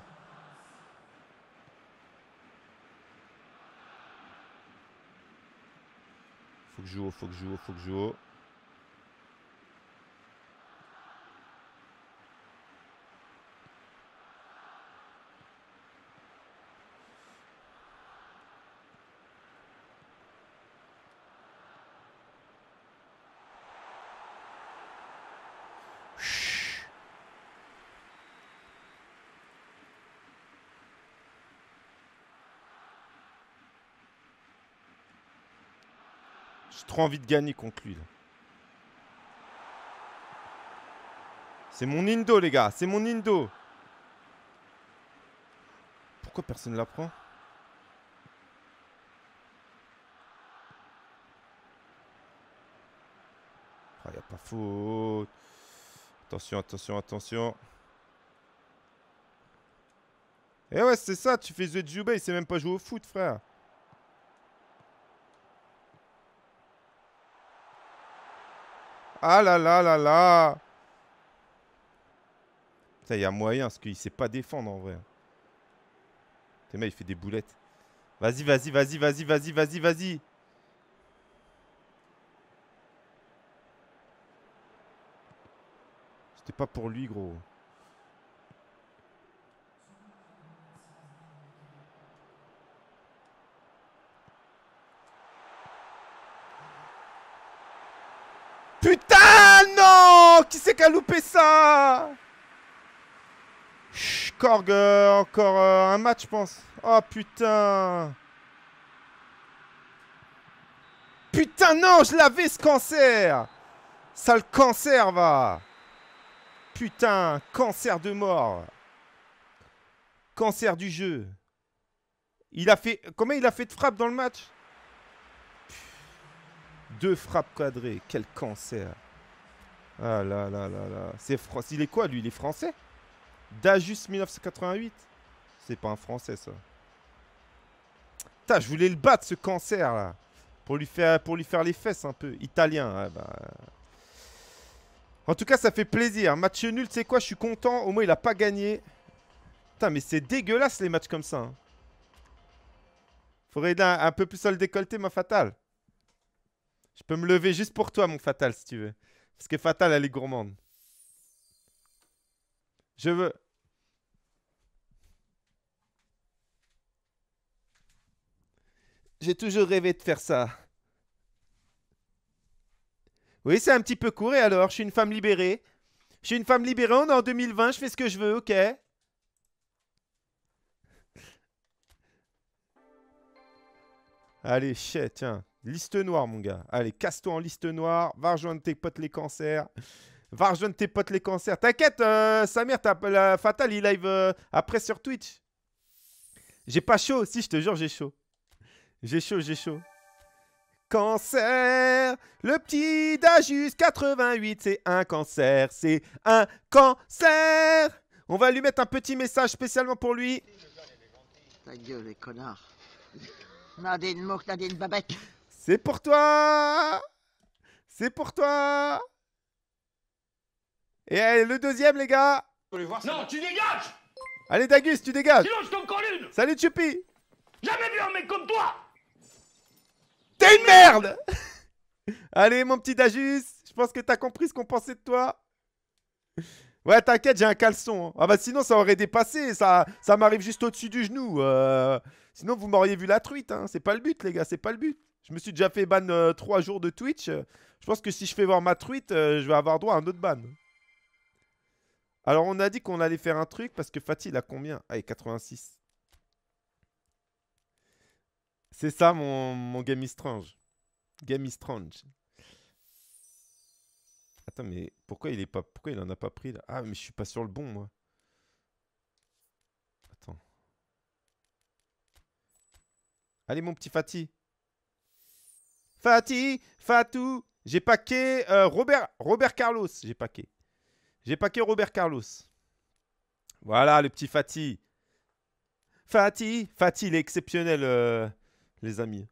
Faut que je joue faut que je joue faut que je joue trop envie de gagner contre lui. C'est mon Indo, les gars. C'est mon Indo. Pourquoi personne ne la prend ah, a pas faute. Attention, attention, attention. Et eh ouais, c'est ça, tu fais The Jubei, il sait même pas jouer au foot, frère. Ah là là là là il y a moyen, parce qu'il sait pas défendre en vrai. Putain, il fait des boulettes. Vas-y, vas-y, vas-y, vas-y, vas-y, vas-y, vas-y. C'était pas pour lui, gros. qui c'est qui a loupé ça Chut, encore euh, un match, je pense. Oh putain. Putain, non, je l'avais ce cancer. Sale cancer, va. Putain, cancer de mort. Cancer du jeu. Il a fait. Combien il a fait de frappes dans le match Deux frappes quadrées. Quel cancer. Ah là là là là. C'est Il est quoi lui Il est français Dajus 1988 C'est pas un français ça. Putain, je voulais le battre ce cancer là. Pour lui faire, pour lui faire les fesses un peu. Italien. bah... En tout cas, ça fait plaisir. Match nul, c'est quoi Je suis content. Au moins, il a pas gagné. Putain, mais c'est dégueulasse les matchs comme ça. Hein. Faudrait un, peu plus à le décolleter, ma Fatal. Je peux me lever juste pour toi, mon fatal, si tu veux qui est Fatal, elle est gourmande. Je veux. J'ai toujours rêvé de faire ça. Oui, c'est un petit peu court et alors, je suis une femme libérée. Je suis une femme libérée, on est en 2020, je fais ce que je veux, ok Allez, chais, tiens. Liste noire, mon gars. Allez, casse-toi en liste noire. Va rejoindre tes potes les cancers. Va rejoindre tes potes les cancers. T'inquiète, euh, Samir, la Fatal, il live euh, après sur Twitch. J'ai pas chaud. Si, je te jure, j'ai chaud. J'ai chaud, j'ai chaud. Cancer, le petit d'Ajus 88, c'est un cancer, c'est un cancer. On va lui mettre un petit message spécialement pour lui. Ta gueule, les connards. Nadine Mouk, Nadine Babek. C'est pour toi C'est pour toi Et le deuxième, les gars Non, tu dégages Allez, Dagus, tu dégages une Salut, Chupi Jamais vu un mec comme toi T'es une merde Allez, mon petit Dagus, je pense que t'as compris ce qu'on pensait de toi. Ouais, t'inquiète, j'ai un caleçon. Hein. Ah bah sinon, ça aurait dépassé. Ça, ça m'arrive juste au-dessus du genou. Euh. Sinon, vous m'auriez vu la truite. Hein. C'est pas le but, les gars, c'est pas le but. Je me suis déjà fait ban euh, trois 3 jours de Twitch. Je pense que si je fais voir ma tweet, euh, je vais avoir droit à un autre ban. Alors, on a dit qu'on allait faire un truc parce que Fatih, il a combien Allez, 86. C'est ça mon, Game is Strange. Game Strange. Attends, mais pourquoi il est pas pourquoi il en a pas pris là Ah, mais je suis pas sur le bon moi. Attends. Allez mon petit Fatih. Fatih, Fatou. J'ai paqué euh, Robert, Robert Carlos. J'ai paqué. J'ai paqué Robert Carlos. Voilà, le petit Fati, Fatih, Fatih, il est exceptionnel, euh, les amis.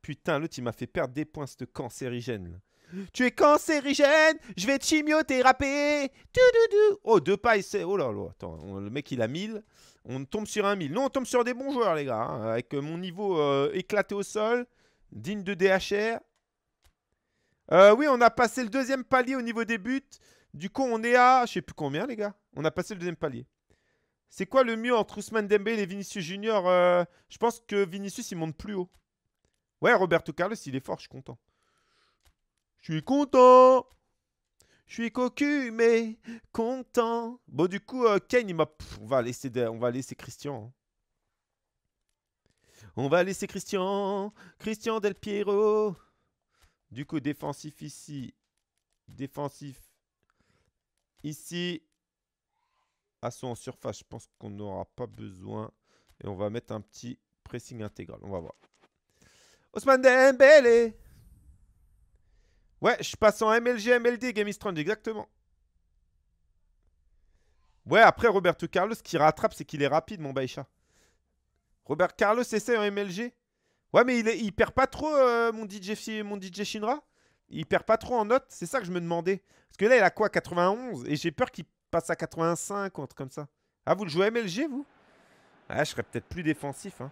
Putain, l'autre, il m'a fait perdre des points, ce cancérigène. Tu es cancérigène, je vais te chimiothérapeuter. Oh, deux pailles, c'est... Oh là là, attends, le mec, il a 1000. On tombe sur un 1000. Non, on tombe sur des bons joueurs, les gars. Hein, avec mon niveau euh, éclaté au sol. Digne de DHR. Euh, oui, on a passé le deuxième palier au niveau des buts. Du coup, on est à... Je sais plus combien, les gars. On a passé le deuxième palier. C'est quoi le mieux entre Ousmane Dembélé et Vinicius Junior euh, Je pense que Vinicius, il monte plus haut. Ouais, Roberto Carlos, il est fort, je suis content. Je suis content Je suis cocu, mais content Bon, du coup, euh, Kane, il m'a... On va laisser, on va laisser Christian. Hein. On va laisser Christian. Christian Del Piero. Du coup, défensif ici. Défensif ici. à en surface, je pense qu'on n'aura pas besoin. Et on va mettre un petit pressing intégral. On va voir. Ousmane Dembélé Ouais, je passe en MLG, MLD, Game is exactement. Ouais, après Roberto Carlos, ce qui rattrape, c'est qu'il est rapide, mon Baïcha. Robert Carlos essaie en MLG. Ouais, mais il, est, il perd pas trop, euh, mon, DJ, mon DJ Shinra. Il perd pas trop en notes. C'est ça que je me demandais. Parce que là, il a quoi 91 Et j'ai peur qu'il passe à 85 ou un truc comme ça. Ah, vous le jouez MLG, vous Ah, je serais peut-être plus défensif. Hein.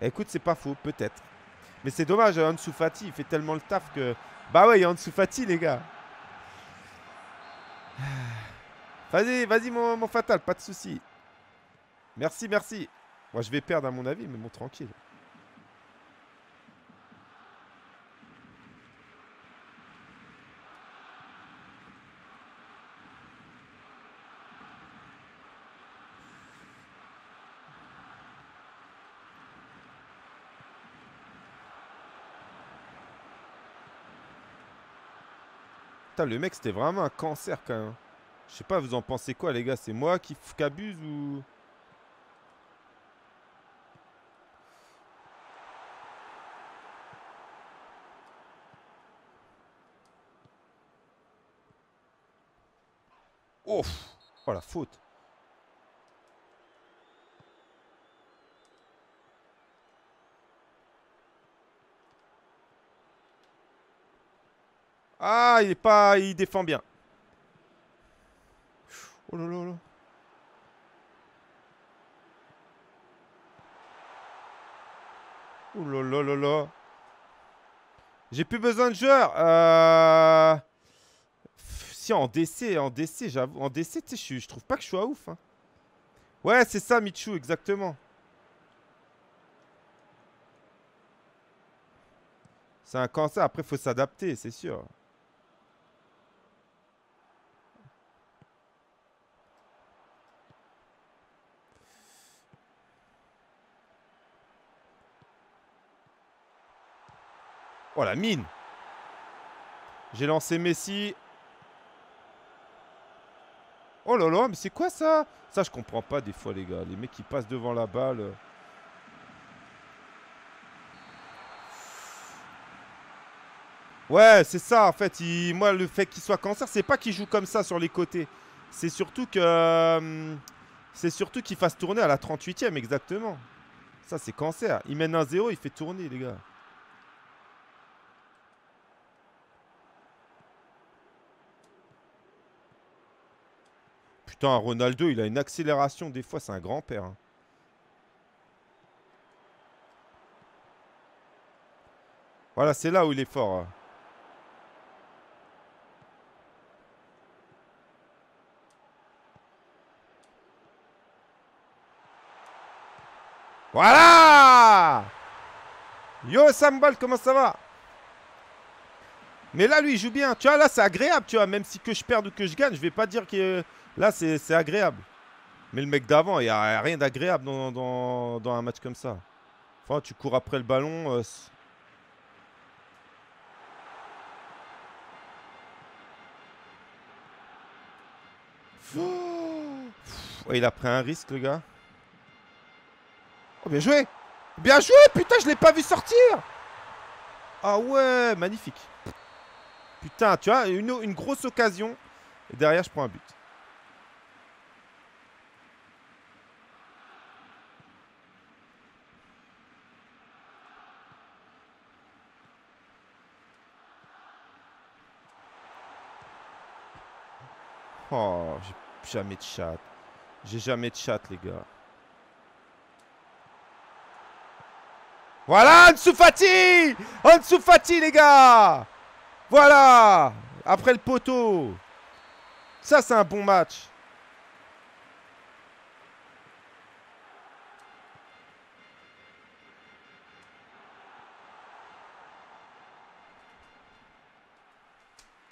Écoute, c'est pas faux, peut-être. Mais c'est dommage, euh, Ansu Fati, il fait tellement le taf que... Bah ouais, il Ansu les gars. Vas-y, vas-y, mon, mon fatal, pas de souci. Merci, merci. Moi, je vais perdre à mon avis, mais bon, tranquille. Putain, le mec, c'était vraiment un cancer quand même. Je sais pas, vous en pensez quoi, les gars C'est moi qui, qui abuse ou. Oh la faute Ah, il est pas, il défend bien. Oh là là là. Oh là là là. J'ai plus besoin de joueurs. Euh en DC, en DC, j'avoue. En DC, tu je trouve pas que je suis à ouf. Hein. Ouais, c'est ça, Michou exactement. C'est un cancer, après, faut s'adapter, c'est sûr. Oh la mine J'ai lancé Messi, Oh là là, mais c'est quoi ça Ça, je comprends pas des fois, les gars. Les mecs qui passent devant la balle. Ouais, c'est ça, en fait. Moi, le fait qu'il soit cancer, c'est pas qu'il joue comme ça sur les côtés. C'est surtout que... Euh, c'est surtout qu'il fasse tourner à la 38ème, exactement. Ça, c'est cancer. Il mène un 0, il fait tourner, les gars. Putain, Ronaldo, il a une accélération. Des fois, c'est un grand-père. Hein. Voilà, c'est là où il est fort. Hein. Voilà Yo Sambal, comment ça va Mais là, lui, il joue bien. Tu vois, là, c'est agréable, tu vois. Même si que je perde ou que je gagne, je vais pas dire que Là, c'est agréable. Mais le mec d'avant, il n'y a rien d'agréable dans, un match comme ça. Enfin, tu cours après le ballon. Euh, il a pris un risque, le gars. Oh, bien joué Bien joué Putain, je l'ai pas vu sortir Ah ouais, magnifique. Putain, tu vois, une, une grosse occasion. Et derrière, je prends un but. Oh, j'ai jamais de chat. J'ai jamais de chat, les gars. Voilà, sous Fati les gars Voilà Après le poteau. Ça, c'est un bon match.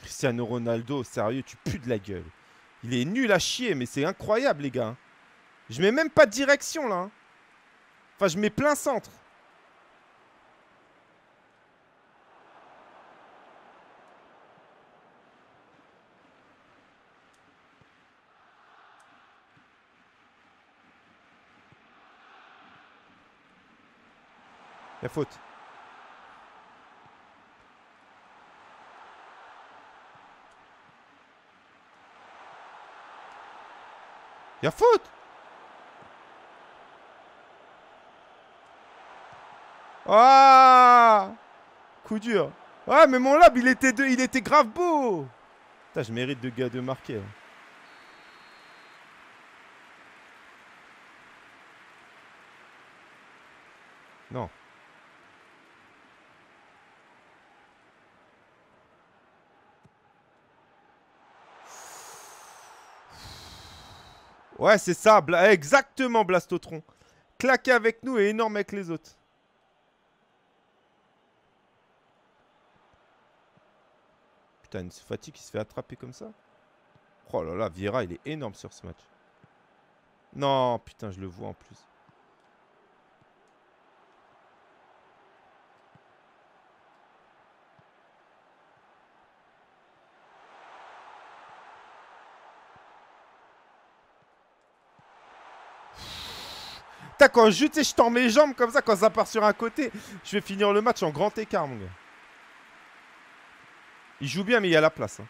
Cristiano Ronaldo, sérieux, tu pues de la gueule. Il est nul à chier, mais c'est incroyable, les gars. Je mets même pas de direction, là. Enfin, je mets plein centre. La faute. Il faute Ah Coup dur. Ouais, mais mon lab, il était, de... il était grave beau Putain, je mérite de gars de marquer. Hein. Non. Ouais, c'est ça. exactement, Blastotron. Claqué avec nous et énorme avec les autres. Putain, une fatigue qui se fait attraper comme ça. Oh là là, Viera il est énorme sur ce match. Non, putain, je le vois en plus. T'as quand je je tends mes jambes comme ça quand ça part sur un côté. Je vais finir le match en grand écart, mon gars. Il joue bien, mais il y a la place. Hein.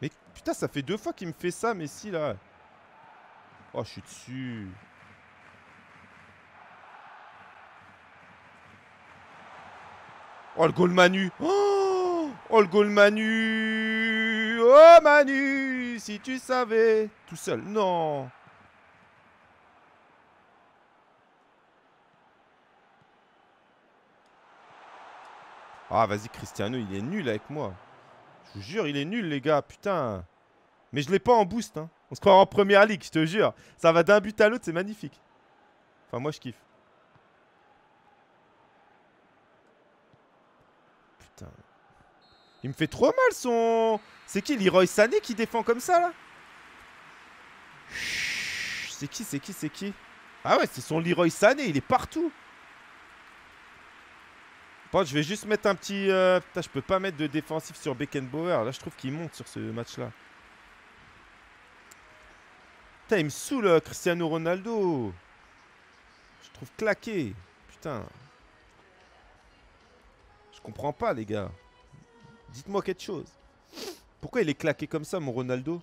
Mais putain, ça fait deux fois qu'il me fait ça, mais si là. Oh, je suis dessus. Oh, le goal Manu. Oh, oh le goal Manu. Oh, Manu si tu savais. Tout seul. Non. Ah, vas-y, Cristiano, il est nul avec moi. Je vous jure, il est nul, les gars. Putain. Mais je l'ai pas en boost. Hein. On se croit en première ligue, je te jure. Ça va d'un but à l'autre, c'est magnifique. Enfin, moi, je kiffe. Il me fait trop mal son... C'est qui Leroy Sané qui défend comme ça là C'est qui, c'est qui, c'est qui Ah ouais, c'est son Leroy Sané, il est partout. je vais juste mettre un petit... Euh, putain, je peux pas mettre de défensif sur Beckenbauer. Là, je trouve qu'il monte sur ce match-là. Putain, il me saoule, euh, Cristiano Ronaldo. Je trouve claqué. Putain. Je comprends pas, les gars. Dites-moi quelque chose. Pourquoi il est claqué comme ça, mon Ronaldo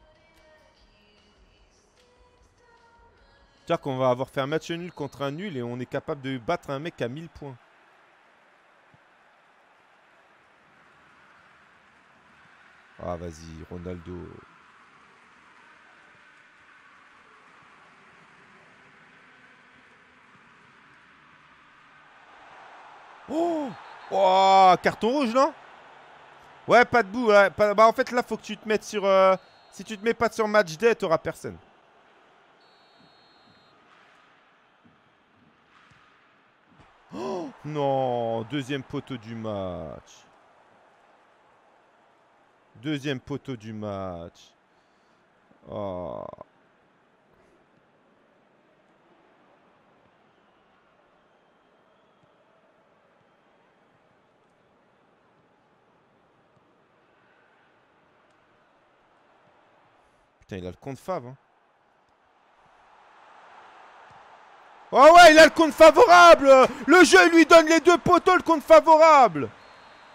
Tu qu'on va avoir fait un match nul contre un nul et on est capable de battre un mec à 1000 points. Ah, vas-y, Ronaldo. Oh, oh Carton rouge, non Ouais, pas de bout. Bah, en fait, là, faut que tu te mettes sur. Euh, si tu te mets pas sur match day, t'auras personne. Oh, non, deuxième poteau du match. Deuxième poteau du match. Oh. il a le compte Fav. Oh ouais, il a le compte favorable Le jeu lui donne les deux poteaux, le compte favorable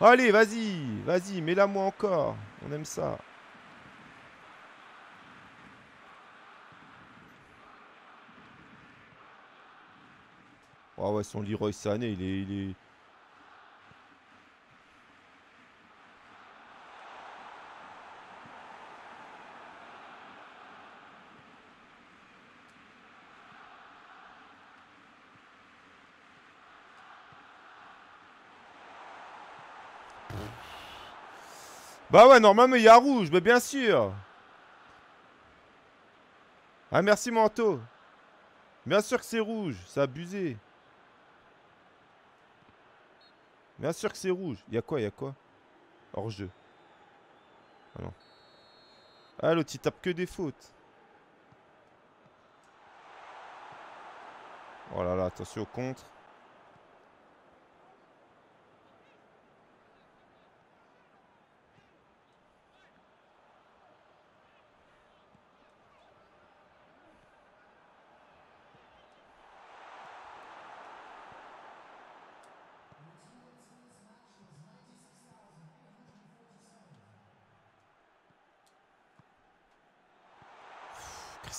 Allez, vas-y, vas-y, mets-la moi encore. On aime ça. Oh ouais, son Leroy Sané, il est, Bah ouais, normalement, il y a rouge, mais bien sûr. Ah, merci, Manteau. Bien sûr que c'est rouge, c'est abusé. Bien sûr que c'est rouge. Il y a quoi, il y a quoi Hors-jeu. Ah non. Ah, l'autre, il tape que des fautes. Oh là là, attention au contre.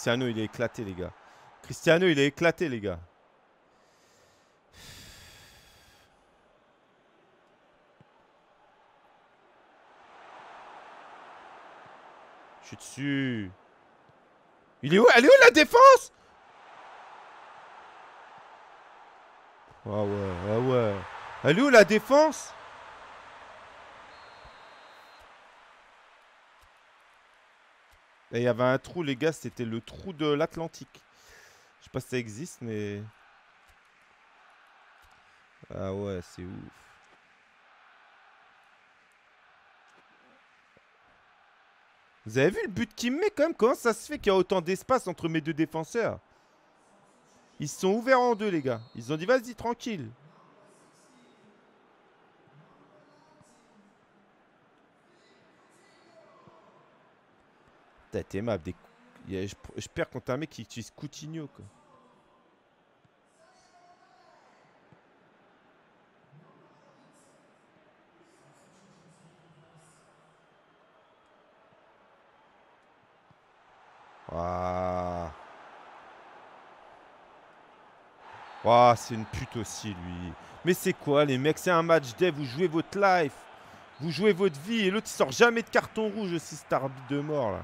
Cristiano, il est éclaté, les gars. Cristiano, il est éclaté, les gars. Je suis dessus. Il est où Elle est où la défense Ah ouais, ah ouais. Elle est où la défense il y avait un trou, les gars, c'était le trou de l'Atlantique. Je sais pas si ça existe, mais... Ah ouais, c'est ouf. Vous avez vu le but qu'il met quand même Comment ça se fait qu'il y a autant d'espace entre mes deux défenseurs Ils se sont ouverts en deux, les gars. Ils ont dit, vas-y, tranquille. T'es aimable. Je, perds contre un mec qui utilise Coutinho. Quoi. Waouh. Ah, c'est une pute aussi, lui. Mais c'est quoi, les mecs C'est un match dev, vous jouez votre life. Vous jouez votre vie. Et l'autre, il sort jamais de carton rouge aussi, Star de mort, là.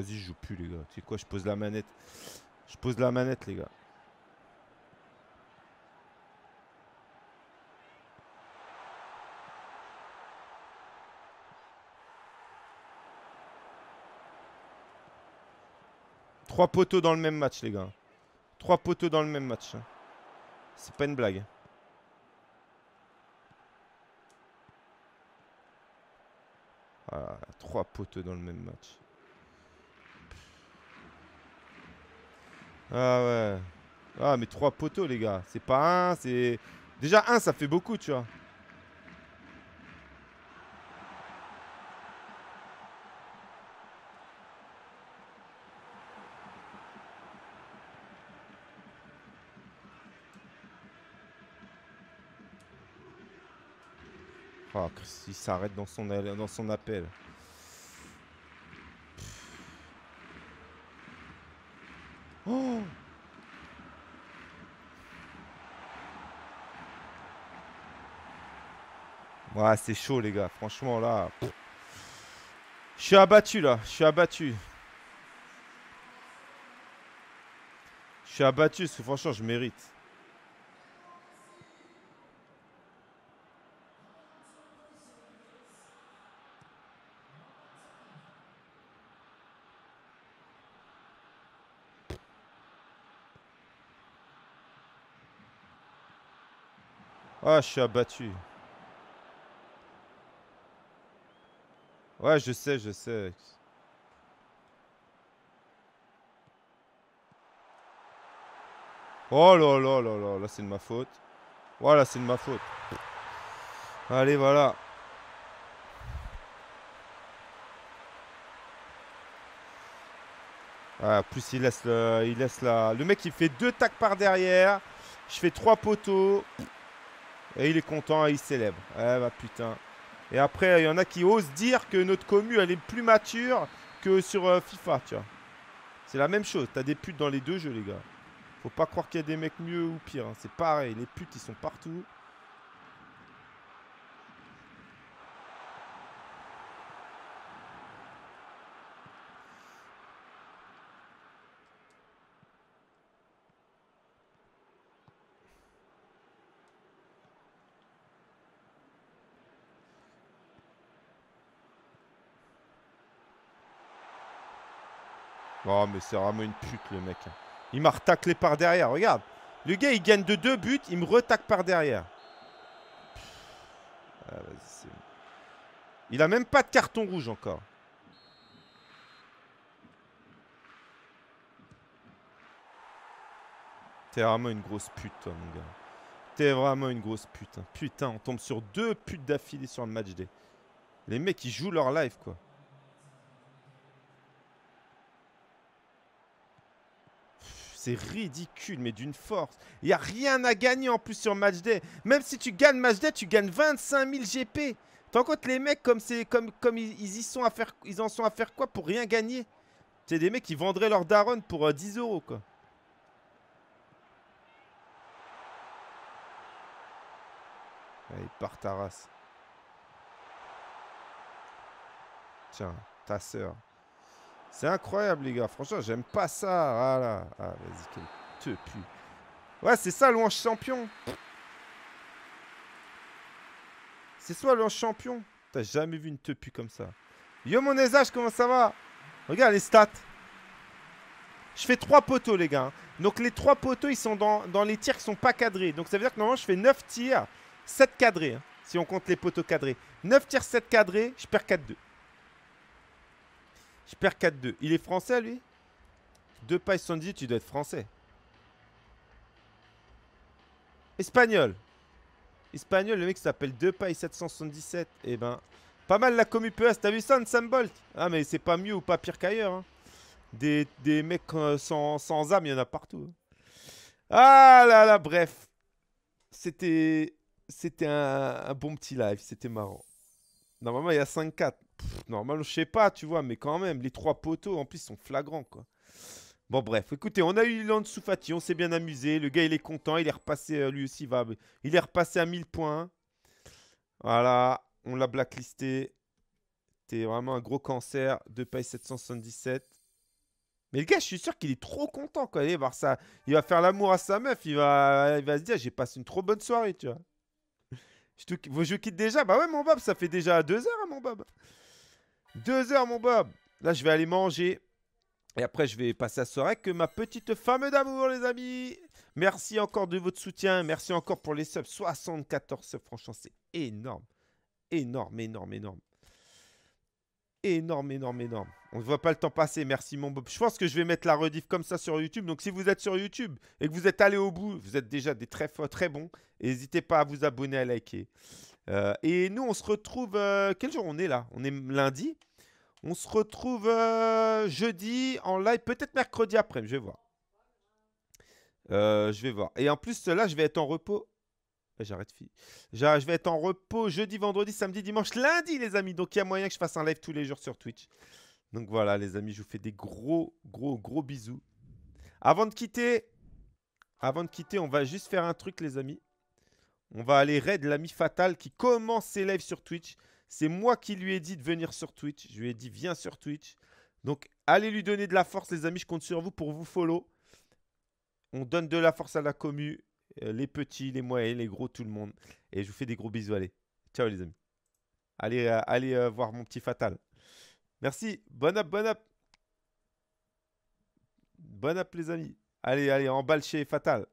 Vas-y, je joue plus, les gars. Tu sais quoi Je pose la manette. Je pose la manette, les gars. Trois poteaux dans le même match, les gars. Trois poteaux dans le même match. Hein. C'est pas une blague. Voilà, trois poteaux dans le même match. Ah ouais. Ah mais trois poteaux les gars. C'est pas un, c'est... Déjà un ça fait beaucoup tu vois. Oh, il s'arrête dans son, dans son appel. Ah, c'est chaud, les gars. Franchement, là. Je suis abattu, là. Je suis abattu. Je suis abattu parce que franchement, je mérite. Ah, je suis abattu. Ouais, je sais, je sais. Oh là là là là, là c'est de ma faute. Voilà, c'est de ma faute. Allez, voilà. Ah, plus il laisse il laisse la. Le mec il fait deux tacs par derrière. Je fais trois poteaux. Et il est content et il célèbre. Ah eh, bah putain. Et après, il y en a qui osent dire que notre commu, elle est plus mature que sur euh, FIFA, tu vois. C'est la même chose. T'as des putes dans les deux jeux, les gars. Faut pas croire qu'il y a des mecs mieux ou pire. Hein. C'est pareil. Les putes, ils sont partout. Oh, mais c'est vraiment une pute, le mec. Hein. Il m'a retaclé par derrière. Regarde. Le gars, il gagne de deux buts. Il me retacle par derrière. Ah, il a même pas de carton rouge encore. T'es vraiment une grosse pute, mon gars. T'es vraiment une grosse pute. Hein. Putain, on tombe sur deux putes d'affilée sur le match des. Les mecs, ils jouent leur live, quoi. c'est ridicule, mais d'une force. Il n'y a rien à gagner en plus sur Matchday. Même si tu gagnes Matchday, tu gagnes 25 000 GP. T'en compte les mecs comme, comme, comme ils, y sont à faire, ils en sont à faire quoi pour rien gagner C'est des mecs qui vendraient leur daron pour 10 euh, euros, quoi. Allez, part ta race. Tiens, ta sœur. C'est incroyable, les gars. Franchement, j'aime pas ça. Ah là. Ah, vas-y, quel te pue. Ouais, c'est ça, louange champion. C'est soit louange champion. T'as jamais vu une te pue comme ça. Yo, mon Ezage, comment ça va Regarde les stats. Je fais trois poteaux, les gars. Hein. Donc, les trois poteaux, ils sont dans, dans les tirs qui sont pas cadrés. Donc, ça veut dire que normalement, je fais 9 tirs, 7 cadrés. Hein, si on compte les poteaux cadrés. 9 tirs, 7 cadrés, je perds 4-2. Je perds 4-2. Il est français, lui 2 pailles 70, tu dois être français. Espagnol. Espagnol, le mec s'appelle paille 777. Eh ben, pas mal la commu PS. E t'as vu ça, Sam Bolt Ah, mais c'est pas mieux ou pas pire qu'ailleurs. Hein. Des, mecs euh, sans, sans âme, il y en a partout. Hein. Ah là là, bref. C'était c'était un, bon petit live. C'était marrant. Normalement, il y a 5-4 normal, je sais pas, tu vois, mais quand même, les trois poteaux, en plus, sont flagrants, quoi. Bon, bref, écoutez, on a eu Ilan Soufati, on s'est bien amusé. Le gars, il est content, il est repassé, euh, lui aussi, va, il est repassé à 1000 points. Voilà, on l'a blacklisté. T'es vraiment un gros cancer de paye 777. Mais le gars, je suis sûr qu'il est trop content quoi il va ça. Il va faire l'amour à sa meuf, il va, il va se dire j'ai passé une trop bonne soirée, tu vois. Je te... Je quitte déjà Bah ouais, mon Bob, ça fait déjà deux heures, hein, mon Bob. Deux heures, mon Bob. Là, je vais aller manger. Et après, je vais passer à soirée avec ma petite femme d'amour, les amis. Merci encore de votre soutien. Merci encore pour les subs. 74 subs, franchement, c'est énorme. Énorme, énorme, énorme. Énorme, énorme, énorme. On ne voit pas le temps passer. Merci, mon Bob. Je pense que je vais mettre la rediff comme ça sur YouTube. Donc, si vous êtes sur YouTube et que vous êtes allé au bout, vous êtes déjà des très, très bons. N'hésitez pas à vous abonner, à liker. Euh, et nous, on se retrouve. Euh, quel jour on est là On est lundi. On se retrouve euh, jeudi en live, peut-être mercredi après, je vais voir. je vais voir. Et en plus, là, je vais être en repos. Bah, j'arrête, fille. Je vais être en repos jeudi, vendredi, samedi, dimanche, lundi, les amis. Donc, il y a moyen que je fasse un live tous les jours sur Twitch. Donc, voilà, les amis, je vous fais des gros, gros, gros bisous. Avant de quitter, avant de quitter, on va juste faire un truc, les amis. On va aller raid l'ami Fatal qui commence ses lives sur Twitch. C'est moi qui lui ai dit de venir sur Twitch. Je lui ai dit viens sur Twitch. Donc allez lui donner de la force les amis. Je compte sur vous pour vous follow. On donne de la force à la commu. Euh, les petits, les moyens, les gros, tout le monde. Et je vous fais des gros bisous. Allez. Ciao les amis. Allez, euh, allez euh, voir mon petit Fatal. Merci. Bon app, bon app. Bon app, les amis. Allez, allez, emballe chez Fatal.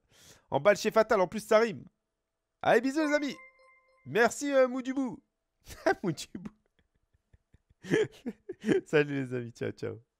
Emballe chez Fatal. En plus ça rime. Allez, bisous les amis. Merci euh, Moudubou. Moudubou. Salut les amis, ciao ciao.